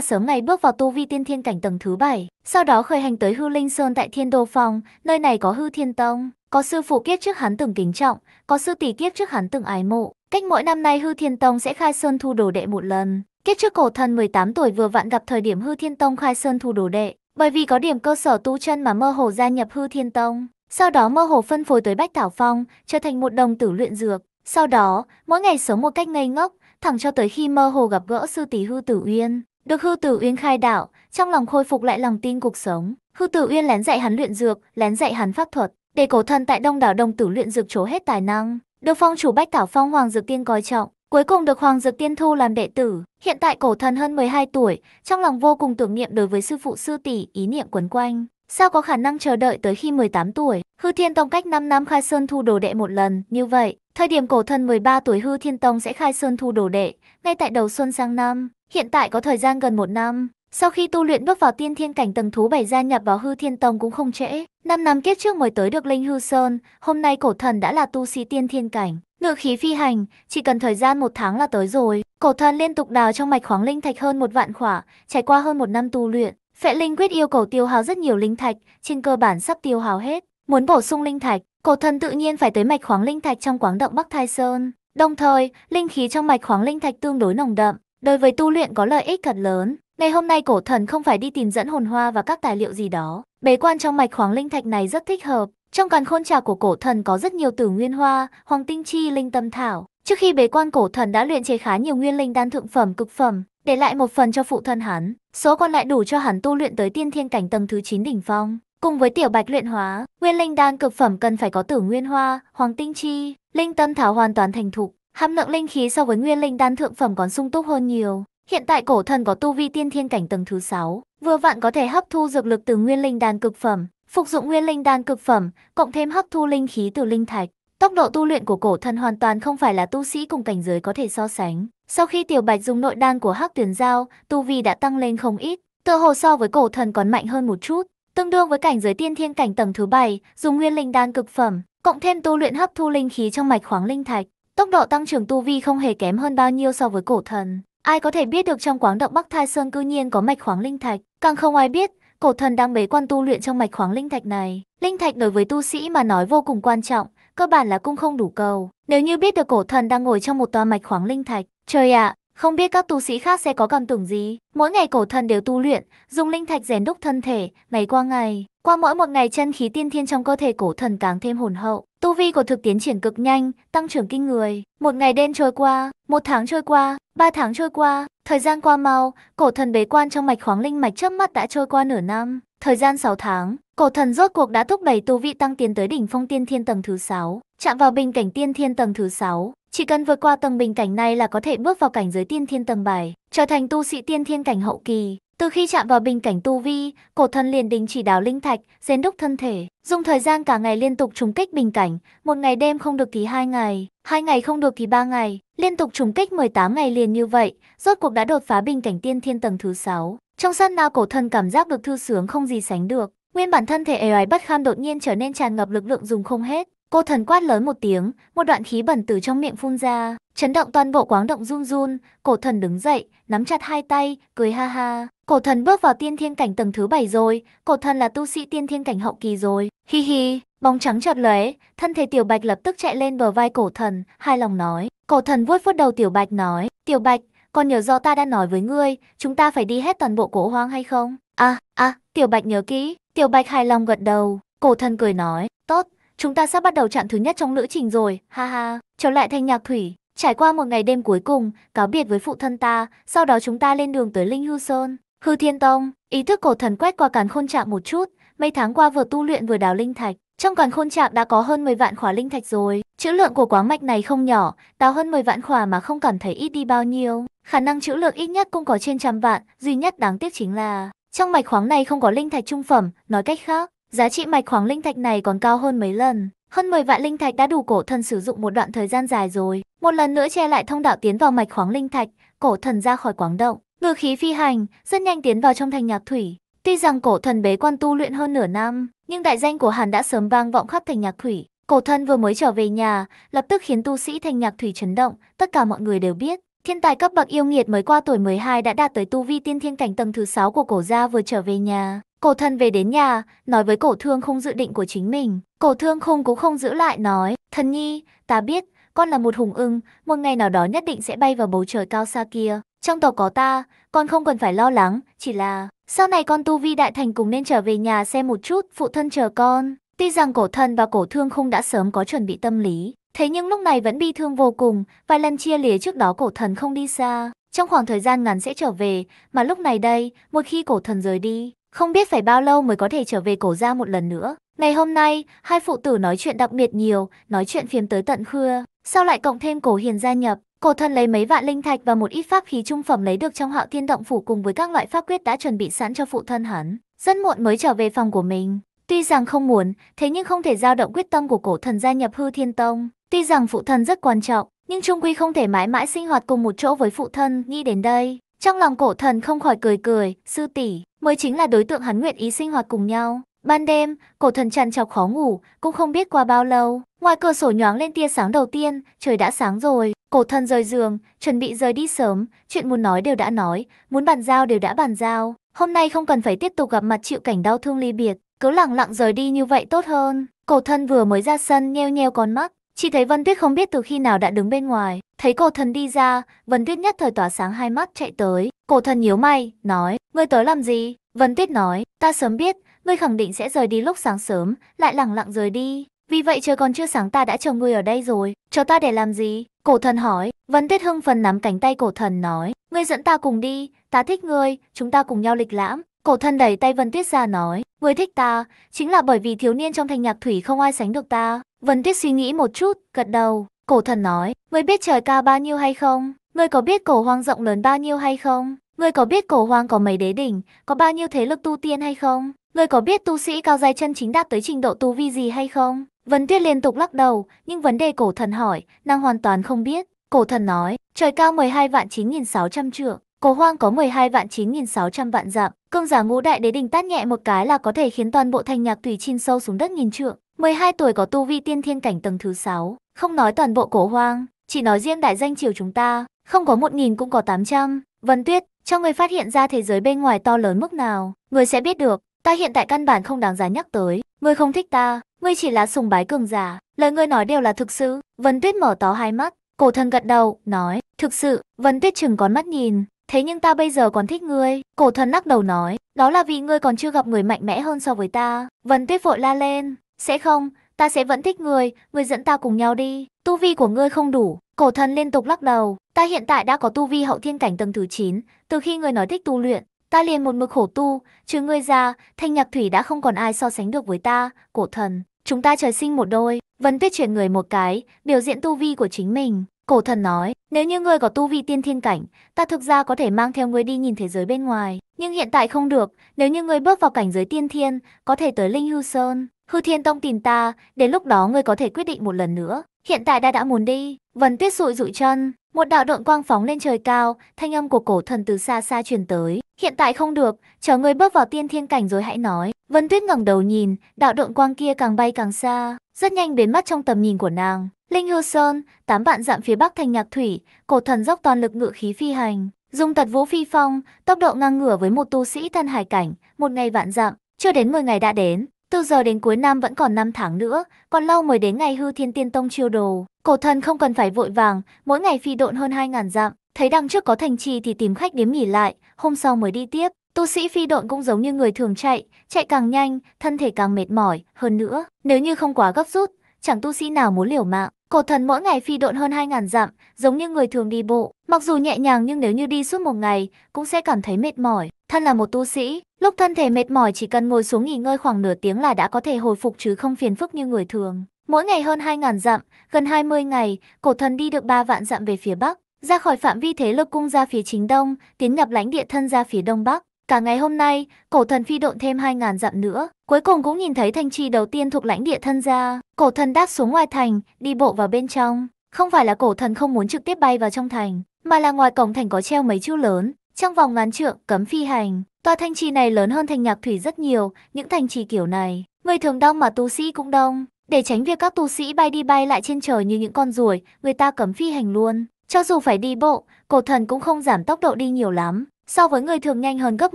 sớm ngày bước vào tu vi tiên thiên cảnh tầng thứ bảy. Sau đó khởi hành tới hư linh sơn tại thiên đô phòng, nơi này có hư thiên tông. Có sư phụ kiếp trước hắn từng kính trọng, có sư tỷ kiếp trước hắn từng ái mộ. Cách mỗi năm nay hư thiên tông sẽ khai sơn thu đồ đệ một lần. Kiếp trước cổ thần 18 tuổi vừa vặn gặp thời điểm hư thiên tông khai sơn thu đồ đệ. Bởi vì có điểm cơ sở tu chân mà mơ hồ gia nhập hư thiên tông. Sau đó mơ hồ phân phối tới Bách Thảo Phong, trở thành một đồng tử luyện dược. Sau đó, mỗi ngày sống một cách ngây ngốc, thẳng cho tới khi mơ hồ gặp gỡ sư tỷ hư tử uyên. Được hư tử uyên khai đạo, trong lòng khôi phục lại lòng tin cuộc sống. Hư tử uyên lén dạy hắn luyện dược, lén dạy hắn pháp thuật, để cổ thần tại đông đảo đồng tử luyện dược chỗ hết tài năng. Được phong chủ Bách Thảo Phong Hoàng Dược Tiên coi trọng, Cuối cùng được Hoàng Dược Tiên thu làm đệ tử, hiện tại cổ thần hơn 12 tuổi, trong lòng vô cùng tưởng niệm đối với sư phụ sư tỷ, ý niệm quấn quanh. Sao có khả năng chờ đợi tới khi 18 tuổi, Hư Thiên Tông cách 5 năm khai sơn thu đồ đệ một lần, như vậy, thời điểm cổ thần 13 tuổi Hư Thiên Tông sẽ khai sơn thu đồ đệ, ngay tại đầu xuân sang năm, hiện tại có thời gian gần một năm. Sau khi tu luyện bước vào tiên thiên cảnh tầng thú bảy gia nhập vào hư thiên tông cũng không trễ. Năm năm kiếp trước mới tới được Linh Hư Sơn, hôm nay cổ thần đã là tu sĩ tiên thiên cảnh. Ngự khí phi hành, chỉ cần thời gian một tháng là tới rồi. Cổ thần liên tục đào trong mạch khoáng linh thạch hơn một vạn khỏa, trải qua hơn một năm tu luyện. Phệ linh quyết yêu cầu tiêu hào rất nhiều linh thạch, trên cơ bản sắp tiêu hào hết. Muốn bổ sung linh thạch, cổ thần tự nhiên phải tới mạch khoáng linh thạch trong quáng động Bắc Thai Sơn. Đồng thời, linh khí trong mạch khoáng linh thạch tương đối nồng đậm, đối với tu luyện có lợi ích thật lớn. Ngày hôm nay cổ thần không phải đi tìm dẫn hồn hoa và các tài liệu gì đó. Bế quan trong mạch khoáng linh thạch này rất thích hợp, trong càn khôn trà của cổ thần có rất nhiều tử nguyên hoa, hoàng tinh chi, linh tâm thảo. Trước khi bế quan cổ thần đã luyện chế khá nhiều nguyên linh đan thượng phẩm cực phẩm, để lại một phần cho phụ thân hắn, số còn lại đủ cho hắn tu luyện tới tiên thiên cảnh tầng thứ 9 đỉnh phong. Cùng với tiểu bạch luyện hóa, nguyên linh đan cực phẩm cần phải có tử nguyên hoa, hoàng tinh chi, linh tâm thảo hoàn toàn thành thục. Hàm lượng linh khí so với nguyên linh đan thượng phẩm còn sung túc hơn nhiều. Hiện tại cổ thần có tu vi tiên thiên cảnh tầng thứ 6, vừa vặn có thể hấp thu dược lực từ nguyên linh đan cực phẩm, Phục dụng nguyên linh đan cực phẩm, cộng thêm hấp thu linh khí từ linh thạch, tốc độ tu luyện của cổ thần hoàn toàn không phải là tu sĩ cùng cảnh giới có thể so sánh. Sau khi Tiểu Bạch dùng nội đan của Hắc Tuyền Giao, tu vi đã tăng lên không ít, tựa hồ so với cổ thần còn mạnh hơn một chút, tương đương với cảnh giới tiên thiên cảnh tầng thứ 7, dùng nguyên linh đan cực phẩm, cộng thêm tu luyện hấp thu linh khí trong mạch khoáng linh thạch, tốc độ tăng trưởng tu vi không hề kém hơn bao nhiêu so với cổ thần. Ai có thể biết được trong quáng động Bắc Thai Sơn cư nhiên có mạch khoáng linh thạch, càng không ai biết cổ thần đang bế quan tu luyện trong mạch khoáng linh thạch này. Linh thạch đối với tu sĩ mà nói vô cùng quan trọng, cơ bản là cung không đủ cầu. Nếu như biết được cổ thần đang ngồi trong một tòa mạch khoáng linh thạch, trời ạ, không biết các tu sĩ khác sẽ có cảm tưởng gì. Mỗi ngày cổ thần đều tu luyện, dùng linh thạch rèn đúc thân thể, ngày qua ngày. Qua mỗi một ngày chân khí tiên thiên trong cơ thể cổ thần càng thêm hồn hậu. Tu vi của thực tiến triển cực nhanh, tăng trưởng kinh người. Một ngày đêm trôi qua, một tháng trôi qua, ba tháng trôi qua, Thời gian qua mau, cổ thần bế quan trong mạch khoáng linh mạch chớp mắt đã trôi qua nửa năm. Thời gian 6 tháng, cổ thần rốt cuộc đã thúc đẩy tu vị tăng tiến tới đỉnh phong tiên thiên tầng thứ 6, chạm vào bình cảnh tiên thiên tầng thứ 6. Chỉ cần vượt qua tầng bình cảnh này là có thể bước vào cảnh giới tiên thiên tầng 7, trở thành tu sĩ tiên thiên cảnh hậu kỳ. Từ khi chạm vào bình cảnh tu vi, cổ thần liền đình chỉ đào linh thạch, rèn đúc thân thể, dùng thời gian cả ngày liên tục trùng kích bình cảnh, một ngày đêm không được thì hai ngày, hai ngày không được thì ba ngày, liên tục trùng kích 18 ngày liền như vậy, rốt cuộc đã đột phá bình cảnh tiên thiên tầng thứ 6. Trong sát na cổ thần cảm giác được thư sướng không gì sánh được, nguyên bản thân thể ề oái bất kham đột nhiên trở nên tràn ngập lực lượng dùng không hết. Cô thần quát lớn một tiếng, một đoạn khí bẩn từ trong miệng phun ra, chấn động toàn bộ quáng động run run, cổ thần đứng dậy, nắm chặt hai tay, cười ha ha. Cổ thần bước vào tiên thiên cảnh tầng thứ bảy rồi, cổ thần là tu sĩ tiên thiên cảnh hậu kỳ rồi. Hi hi, bóng trắng chợt lóe, thân thể Tiểu Bạch lập tức chạy lên bờ vai cổ thần, hai lòng nói. Cổ thần vuốt vuốt đầu Tiểu Bạch nói, Tiểu Bạch, còn nhớ do ta đã nói với ngươi, chúng ta phải đi hết toàn bộ cổ hoang hay không? À, à, Tiểu Bạch nhớ kỹ, Tiểu Bạch hài lòng gật đầu, cổ thần cười nói, tốt, chúng ta sắp bắt đầu trạng thứ nhất trong lữ trình rồi, ha ha, trở lại thanh nhạc thủy. Trải qua một ngày đêm cuối cùng, cáo biệt với phụ thân ta, sau đó chúng ta lên đường tới Linh Hư Sơn. Hư Thiên Tông, ý thức cổ thần quét qua càn khôn trạm một chút, mấy tháng qua vừa tu luyện vừa đào linh thạch. Trong càn khôn trạm đã có hơn 10 vạn khóa linh thạch rồi, trữ lượng của quáng mạch này không nhỏ, đào hơn 10 vạn khóa mà không cảm thấy ít đi bao nhiêu. Khả năng trữ lượng ít nhất cũng có trên trăm vạn, duy nhất đáng tiếc chính là trong mạch khoáng này không có linh thạch trung phẩm, nói cách khác, giá trị mạch khoáng linh thạch này còn cao hơn mấy lần. Hơn 10 vạn linh thạch đã đủ cổ thần sử dụng một đoạn thời gian dài rồi. Một lần nữa che lại thông đạo tiến vào mạch khoáng linh thạch, cổ thần ra khỏi quáng động. Ngư khí phi hành, rất nhanh tiến vào trong thành nhạc thủy. Tuy rằng cổ thần bế quan tu luyện hơn nửa năm, nhưng đại danh của hắn đã sớm vang vọng khắp thành nhạc thủy. Cổ thần vừa mới trở về nhà, lập tức khiến tu sĩ thành nhạc thủy chấn động, tất cả mọi người đều biết. Thiên tài cấp bậc yêu nghiệt mới qua tuổi 12 đã đạt tới tu vi tiên thiên cảnh tầng thứ 6 của cổ gia vừa trở về nhà. Cổ thần về đến nhà, nói với cổ thương không dự định của chính mình. Cổ thương khung cũng không giữ lại nói, thần nhi, ta biết, con là một hùng ưng, một ngày nào đó nhất định sẽ bay vào bầu trời cao xa kia. Trong tộc có ta, con không cần phải lo lắng, chỉ là sau này con tu vi đại thành cũng nên trở về nhà xem một chút, phụ thân chờ con. Tuy rằng cổ thần và cổ thương không đã sớm có chuẩn bị tâm lý, thế nhưng lúc này vẫn bi thương vô cùng, vài lần chia lìa trước đó cổ thần không đi xa, trong khoảng thời gian ngắn sẽ trở về, mà lúc này đây, một khi cổ thần rời đi, không biết phải bao lâu mới có thể trở về cổ ra một lần nữa. Ngày hôm nay, hai phụ tử nói chuyện đặc biệt nhiều, nói chuyện phiếm tới tận khuya, sau lại cộng thêm cổ hiền gia nhập, Cổ thần lấy mấy vạn linh thạch và một ít pháp khí trung phẩm lấy được trong hạo thiên động phủ cùng với các loại pháp quyết đã chuẩn bị sẵn cho phụ thân hắn. Rất muộn mới trở về phòng của mình. Tuy rằng không muốn, thế nhưng không thể dao động quyết tâm của cổ thần gia nhập hư thiên tông. Tuy rằng phụ thân rất quan trọng, nhưng trung quy không thể mãi mãi sinh hoạt cùng một chỗ với phụ thân nghĩ đến đây. Trong lòng cổ thần không khỏi cười cười, sư tỷ mới chính là đối tượng hắn nguyện ý sinh hoạt cùng nhau. Ban đêm, cổ thần chăn chọc khó ngủ, cũng không biết qua bao lâu. Ngoài cửa sổ nhoáng lên tia sáng đầu tiên, trời đã sáng rồi. Cổ thần rời giường, chuẩn bị rời đi sớm, chuyện muốn nói đều đã nói, muốn bàn giao đều đã bàn giao. Hôm nay không cần phải tiếp tục gặp mặt chịu cảnh đau thương ly biệt, cứ lặng lặng rời đi như vậy tốt hơn. Cổ thần vừa mới ra sân nheo nheo con mắt, chỉ thấy Vân Tuyết không biết từ khi nào đã đứng bên ngoài. Thấy cổ thần đi ra, Vân Tuyết nhất thời tỏa sáng hai mắt chạy tới. Cổ thần nhíu mày, nói, ngươi tới làm gì? Vân Tuyết nói, ta sớm biết, ngươi khẳng định sẽ rời đi lúc sáng sớm, lại lẳng lặng rời đi. Vì vậy trời còn chưa sáng ta đã chờ ngươi ở đây rồi, cho ta để làm gì? Cổ thần hỏi, Vân Tuyết hưng phần nắm cánh tay cổ thần nói, ngươi dẫn ta cùng đi, ta thích ngươi, chúng ta cùng nhau lịch lãm. Cổ thần đẩy tay Vân Tuyết ra nói, ngươi thích ta, chính là bởi vì thiếu niên trong thành nhạc thủy không ai sánh được ta. Vân Tuyết suy nghĩ một chút, gật đầu, cổ thần nói, ngươi biết trời ca bao nhiêu hay không? Ngươi có biết cổ hoang rộng lớn bao nhiêu hay không? Ngươi có biết cổ hoang có mấy đế đỉnh, có bao nhiêu thế lực tu tiên hay không? Người có biết tu sĩ cao giai chân chính đạt tới trình độ tu vi gì hay không? Vân Tuyết liên tục lắc đầu, nhưng vấn đề cổ thần hỏi, nàng hoàn toàn không biết. Cổ thần nói, trời cao 12 vạn 9.600 trượng, cổ hoang có 12 vạn 9.600 vạn dặm, cương giả ngũ đại đế đình tát nhẹ một cái là có thể khiến toàn bộ thanh nhạc tùy chin sâu xuống đất nghìn trượng. 12 tuổi có tu vi tiên thiên cảnh tầng thứ 6, không nói toàn bộ cổ hoang, chỉ nói riêng đại danh triều chúng ta, không có 1.000 cũng có 800. Vân Tuyết, cho người phát hiện ra thế giới bên ngoài to lớn mức nào, người sẽ biết được. Ta hiện tại căn bản không đáng giá nhắc tới. Ngươi không thích ta, ngươi chỉ là sùng bái cường giả. Lời ngươi nói đều là thực sự. Vân Tuyết mở tó hai mắt. Cổ thần gật đầu, nói. Thực sự, Vân Tuyết chừng con mắt nhìn. Thế nhưng ta bây giờ còn thích ngươi. Cổ thần lắc đầu nói. Đó là vì ngươi còn chưa gặp người mạnh mẽ hơn so với ta. Vân Tuyết vội la lên. Sẽ không, ta sẽ vẫn thích ngươi, ngươi dẫn ta cùng nhau đi. Tu vi của ngươi không đủ. Cổ thần liên tục lắc đầu, ta hiện tại đã có tu vi hậu thiên cảnh tầng thứ 9, từ khi ngươi nói thích tu luyện, Ta liền một mực khổ tu, trừ ngươi ra, thanh nhạc thủy đã không còn ai so sánh được với ta, cổ thần. Chúng ta trời sinh một đôi, Vân Tuyết chuyển người một cái, biểu diễn tu vi của chính mình. Cổ thần nói, nếu như ngươi có tu vi tiên thiên cảnh, ta thực ra có thể mang theo ngươi đi nhìn thế giới bên ngoài. Nhưng hiện tại không được, nếu như ngươi bước vào cảnh giới tiên thiên, có thể tới Linh Hư Sơn. Hư Thiên Tông tìm ta, đến lúc đó ngươi có thể quyết định một lần nữa. Hiện tại ta đã muốn đi. Vân Tuyết sụi rụi chân, một đạo độn quang phóng lên trời cao, thanh âm của cổ thần từ xa xa truyền tới. Hiện tại không được, chờ ngươi bước vào tiên thiên cảnh rồi hãy nói. Vân Tuyết ngẩng đầu nhìn, đạo độn quang kia càng bay càng xa, rất nhanh biến mất trong tầm nhìn của nàng. Linh Hư Sơn, tám bạn dặm phía bắc thành nhạc thủy, cổ thần dốc toàn lực ngự khí phi hành, dùng tật vũ phi phong, tốc độ ngang ngửa với một tu sĩ thân hải cảnh, một ngày vạn dặm, chưa đến 10 ngày đã đến. Từ giờ đến cuối năm vẫn còn 5 tháng nữa, còn lâu mới đến ngày hư thiên tiên tông chiêu đồ. Cổ thần không cần phải vội vàng, mỗi ngày phi độn hơn 2.000 dặm, thấy đằng trước có thành trì thì tìm khách điếm nghỉ lại, hôm sau mới đi tiếp. Tu sĩ phi độn cũng giống như người thường chạy, chạy càng nhanh, thân thể càng mệt mỏi, hơn nữa, nếu như không quá gấp rút, chẳng tu sĩ nào muốn liều mạng. Cổ thần mỗi ngày phi độn hơn 2.000 dặm, giống như người thường đi bộ, mặc dù nhẹ nhàng nhưng nếu như đi suốt một ngày, cũng sẽ cảm thấy mệt mỏi. Thân là một tu sĩ, lúc thân thể mệt mỏi chỉ cần ngồi xuống nghỉ ngơi khoảng nửa tiếng là đã có thể hồi phục chứ không phiền phức như người thường. Mỗi ngày hơn 2.000 dặm, gần 20 ngày, cổ thần đi được 3 vạn dặm về phía bắc, ra khỏi phạm vi thế lực cung ra phía chính đông, tiến nhập lãnh địa thân ra phía đông bắc. Cả ngày hôm nay, cổ thần phi độn thêm 2.000 dặm nữa, cuối cùng cũng nhìn thấy thanh trì đầu tiên thuộc lãnh địa thân ra. Cổ thần đáp xuống ngoài thành, đi bộ vào bên trong. Không phải là cổ thần không muốn trực tiếp bay vào trong thành, mà là ngoài cổng thành có treo mấy chữ lớn, trong vòng ngắn trượng, cấm phi hành. Tòa thanh trì này lớn hơn thành nhạc thủy rất nhiều, những thành trì kiểu này, người thường đông mà tu sĩ cũng đông. Để tránh việc các tu sĩ bay đi bay lại trên trời như những con ruồi, người ta cấm phi hành luôn. Cho dù phải đi bộ, cổ thần cũng không giảm tốc độ đi nhiều lắm, so với người thường nhanh hơn gấp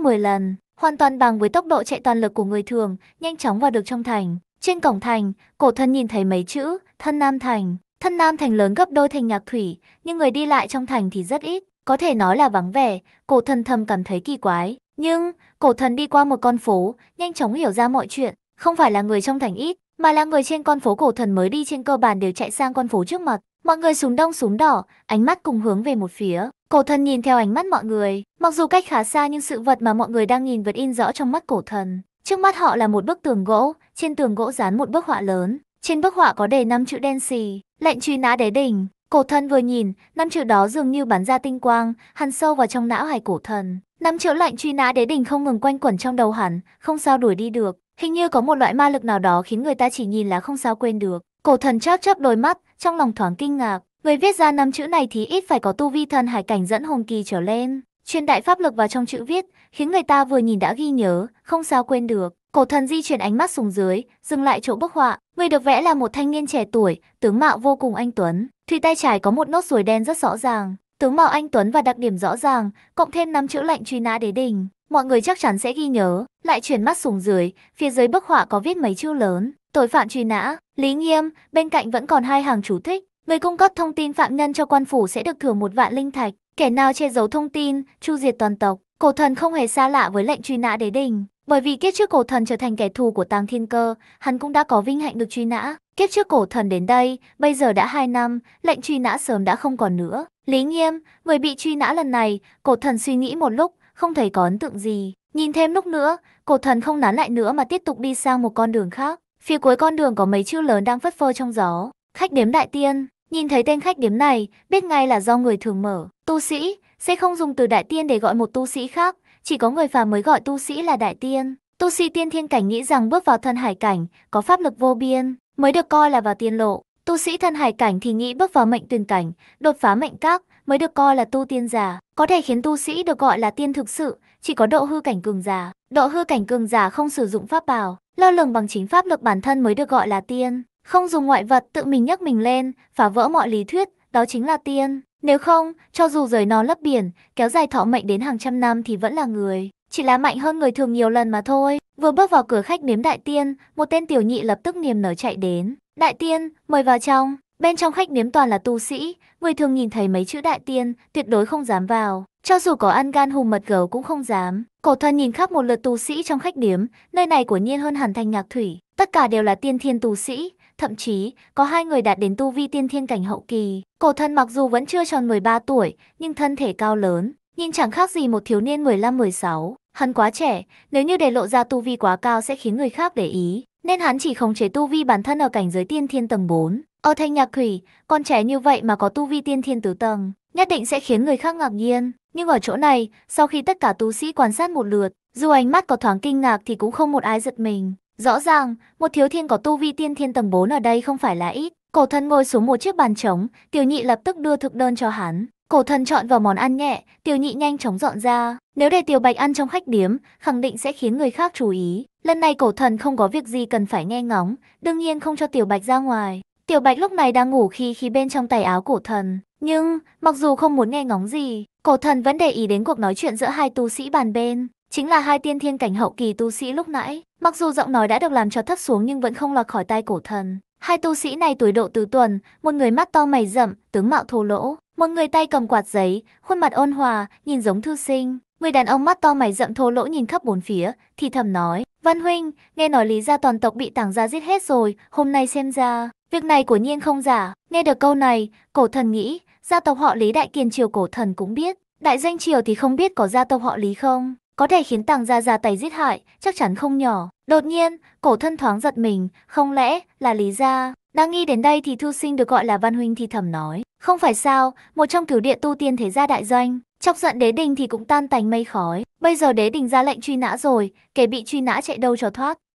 10 lần, hoàn toàn bằng với tốc độ chạy toàn lực của người thường, nhanh chóng vào được trong thành. Trên cổng thành, cổ thần nhìn thấy mấy chữ, thân nam thành. Thân nam thành lớn gấp đôi thành nhạc thủy, nhưng người đi lại trong thành thì rất ít có thể nói là vắng vẻ, cổ thần thầm cảm thấy kỳ quái. Nhưng, cổ thần đi qua một con phố, nhanh chóng hiểu ra mọi chuyện, không phải là người trong thành ít, mà là người trên con phố cổ thần mới đi trên cơ bản đều chạy sang con phố trước mặt. Mọi người súng đông súng đỏ, ánh mắt cùng hướng về một phía. Cổ thần nhìn theo ánh mắt mọi người, mặc dù cách khá xa nhưng sự vật mà mọi người đang nhìn vẫn in rõ trong mắt cổ thần. Trước mắt họ là một bức tường gỗ, trên tường gỗ dán một bức họa lớn. Trên bức họa có đề năm chữ đen xì, lệnh truy nã đế đỉnh. Cổ thần vừa nhìn, năm chữ đó dường như bắn ra tinh quang, hằn sâu vào trong não hải cổ thần. Năm chữ lạnh truy nã đế đỉnh không ngừng quanh quẩn trong đầu hắn, không sao đuổi đi được. Hình như có một loại ma lực nào đó khiến người ta chỉ nhìn là không sao quên được. Cổ thần chớp chớp đôi mắt, trong lòng thoáng kinh ngạc. Người viết ra năm chữ này thì ít phải có tu vi thần hải cảnh dẫn hồn kỳ trở lên. Truyền đại pháp lực vào trong chữ viết, khiến người ta vừa nhìn đã ghi nhớ, không sao quên được. Cổ thần di chuyển ánh mắt xuống dưới, dừng lại chỗ bức họa, Người được vẽ là một thanh niên trẻ tuổi, tướng mạo vô cùng anh Tuấn. Thì tay trái có một nốt ruồi đen rất rõ ràng. Tướng mạo anh Tuấn và đặc điểm rõ ràng, cộng thêm năm chữ lệnh truy nã đế đình. Mọi người chắc chắn sẽ ghi nhớ, lại chuyển mắt xuống dưới, phía dưới bức họa có viết mấy chữ lớn. Tội phạm truy nã, Lý Nghiêm, bên cạnh vẫn còn hai hàng chú thích. Người cung cấp thông tin phạm nhân cho quan phủ sẽ được thưởng một vạn linh thạch. Kẻ nào che giấu thông tin, chu diệt toàn tộc. Cổ thần không hề xa lạ với lệnh truy nã đế đình. Bởi vì kiếp trước cổ thần trở thành kẻ thù của Tàng Thiên Cơ, hắn cũng đã có vinh hạnh được truy nã. Kiếp trước cổ thần đến đây, bây giờ đã 2 năm, lệnh truy nã sớm đã không còn nữa. Lý Nghiêm, người bị truy nã lần này, cổ thần suy nghĩ một lúc, không thấy có ấn tượng gì. Nhìn thêm lúc nữa, cổ thần không nán lại nữa mà tiếp tục đi sang một con đường khác. Phía cuối con đường có mấy chữ lớn đang phất phơ trong gió. Khách đếm đại tiên, nhìn thấy tên khách đếm này, biết ngay là do người thường mở. Tu sĩ, sẽ không dùng từ đại tiên để gọi một tu sĩ khác, chỉ có người phàm mới gọi tu sĩ là đại tiên. Tu sĩ tiên thiên cảnh nghĩ rằng bước vào thân hải cảnh, có pháp lực vô biên, mới được coi là vào tiên lộ. Tu sĩ thân hải cảnh thì nghĩ bước vào mệnh tuyển cảnh, đột phá mệnh các, mới được coi là tu tiên giả. Có thể khiến tu sĩ được gọi là tiên thực sự, chỉ có độ hư cảnh cường giả. Độ hư cảnh cường giả không sử dụng pháp bảo, lo lường bằng chính pháp lực bản thân mới được gọi là tiên. Không dùng ngoại vật tự mình nhấc mình lên, phá vỡ mọi lý thuyết, đó chính là tiên. Nếu không, cho dù rời nó lấp biển, kéo dài thọ mệnh đến hàng trăm năm thì vẫn là người. Chỉ là mạnh hơn người thường nhiều lần mà thôi. Vừa bước vào cửa khách nếm đại tiên, một tên tiểu nhị lập tức niềm nở chạy đến. Đại tiên, mời vào trong. Bên trong khách nếm toàn là tu sĩ, người thường nhìn thấy mấy chữ đại tiên, tuyệt đối không dám vào. Cho dù có ăn gan hùm mật gấu cũng không dám. Cổ thần nhìn khắp một lượt tu sĩ trong khách điếm, nơi này của nhiên hơn hẳn thành nhạc thủy. Tất cả đều là tiên thiên tu sĩ, thậm chí có hai người đạt đến tu vi tiên thiên cảnh hậu kỳ. Cổ thân mặc dù vẫn chưa tròn 13 tuổi, nhưng thân thể cao lớn, nhìn chẳng khác gì một thiếu niên 15-16. Hắn quá trẻ, nếu như để lộ ra tu vi quá cao sẽ khiến người khác để ý, nên hắn chỉ khống chế tu vi bản thân ở cảnh giới tiên thiên tầng 4. Ở thanh nhạc thủy con trẻ như vậy mà có tu vi tiên thiên tứ tầng, nhất định sẽ khiến người khác ngạc nhiên. Nhưng ở chỗ này, sau khi tất cả tu sĩ quan sát một lượt, dù ánh mắt có thoáng kinh ngạc thì cũng không một ai giật mình. Rõ ràng, một thiếu thiên có tu vi tiên thiên tầng 4 ở đây không phải là ít. Cổ thần ngồi xuống một chiếc bàn trống, tiểu nhị lập tức đưa thực đơn cho hắn. Cổ thần chọn vào món ăn nhẹ, tiểu nhị nhanh chóng dọn ra. Nếu để tiểu bạch ăn trong khách điếm, khẳng định sẽ khiến người khác chú ý. Lần này cổ thần không có việc gì cần phải nghe ngóng, đương nhiên không cho tiểu bạch ra ngoài. Tiểu bạch lúc này đang ngủ khi khi bên trong tay áo cổ thần. Nhưng, mặc dù không muốn nghe ngóng gì, cổ thần vẫn để ý đến cuộc nói chuyện giữa hai tu sĩ bàn bên chính là hai tiên thiên cảnh hậu kỳ tu sĩ lúc nãy. Mặc dù giọng nói đã được làm cho thấp xuống nhưng vẫn không lọt khỏi tai cổ thần. Hai tu sĩ này tuổi độ tứ tuần, một người mắt to mày rậm, tướng mạo thô lỗ, một người tay cầm quạt giấy, khuôn mặt ôn hòa, nhìn giống thư sinh. Người đàn ông mắt to mày rậm thô lỗ nhìn khắp bốn phía, thì thầm nói, Văn Huynh, nghe nói lý gia toàn tộc bị tảng gia giết hết rồi, hôm nay xem ra, việc này của nhiên không giả. Nghe được câu này, cổ thần nghĩ, gia tộc họ lý đại kiền triều cổ thần cũng biết, đại danh triều thì không biết có gia tộc họ lý không có thể khiến tàng gia ra tay giết hại, chắc chắn không nhỏ. Đột nhiên, cổ thân thoáng giật mình, không lẽ là Lý Gia? Đang nghi đến đây thì Thu Sinh được gọi là Văn Huynh thì thầm nói. Không phải sao, một trong cửu địa tu tiên thế gia đại doanh, chọc giận đế đình thì cũng tan tành mây khói. Bây giờ đế đình ra lệnh truy nã rồi, kẻ bị truy nã chạy đâu cho thoát.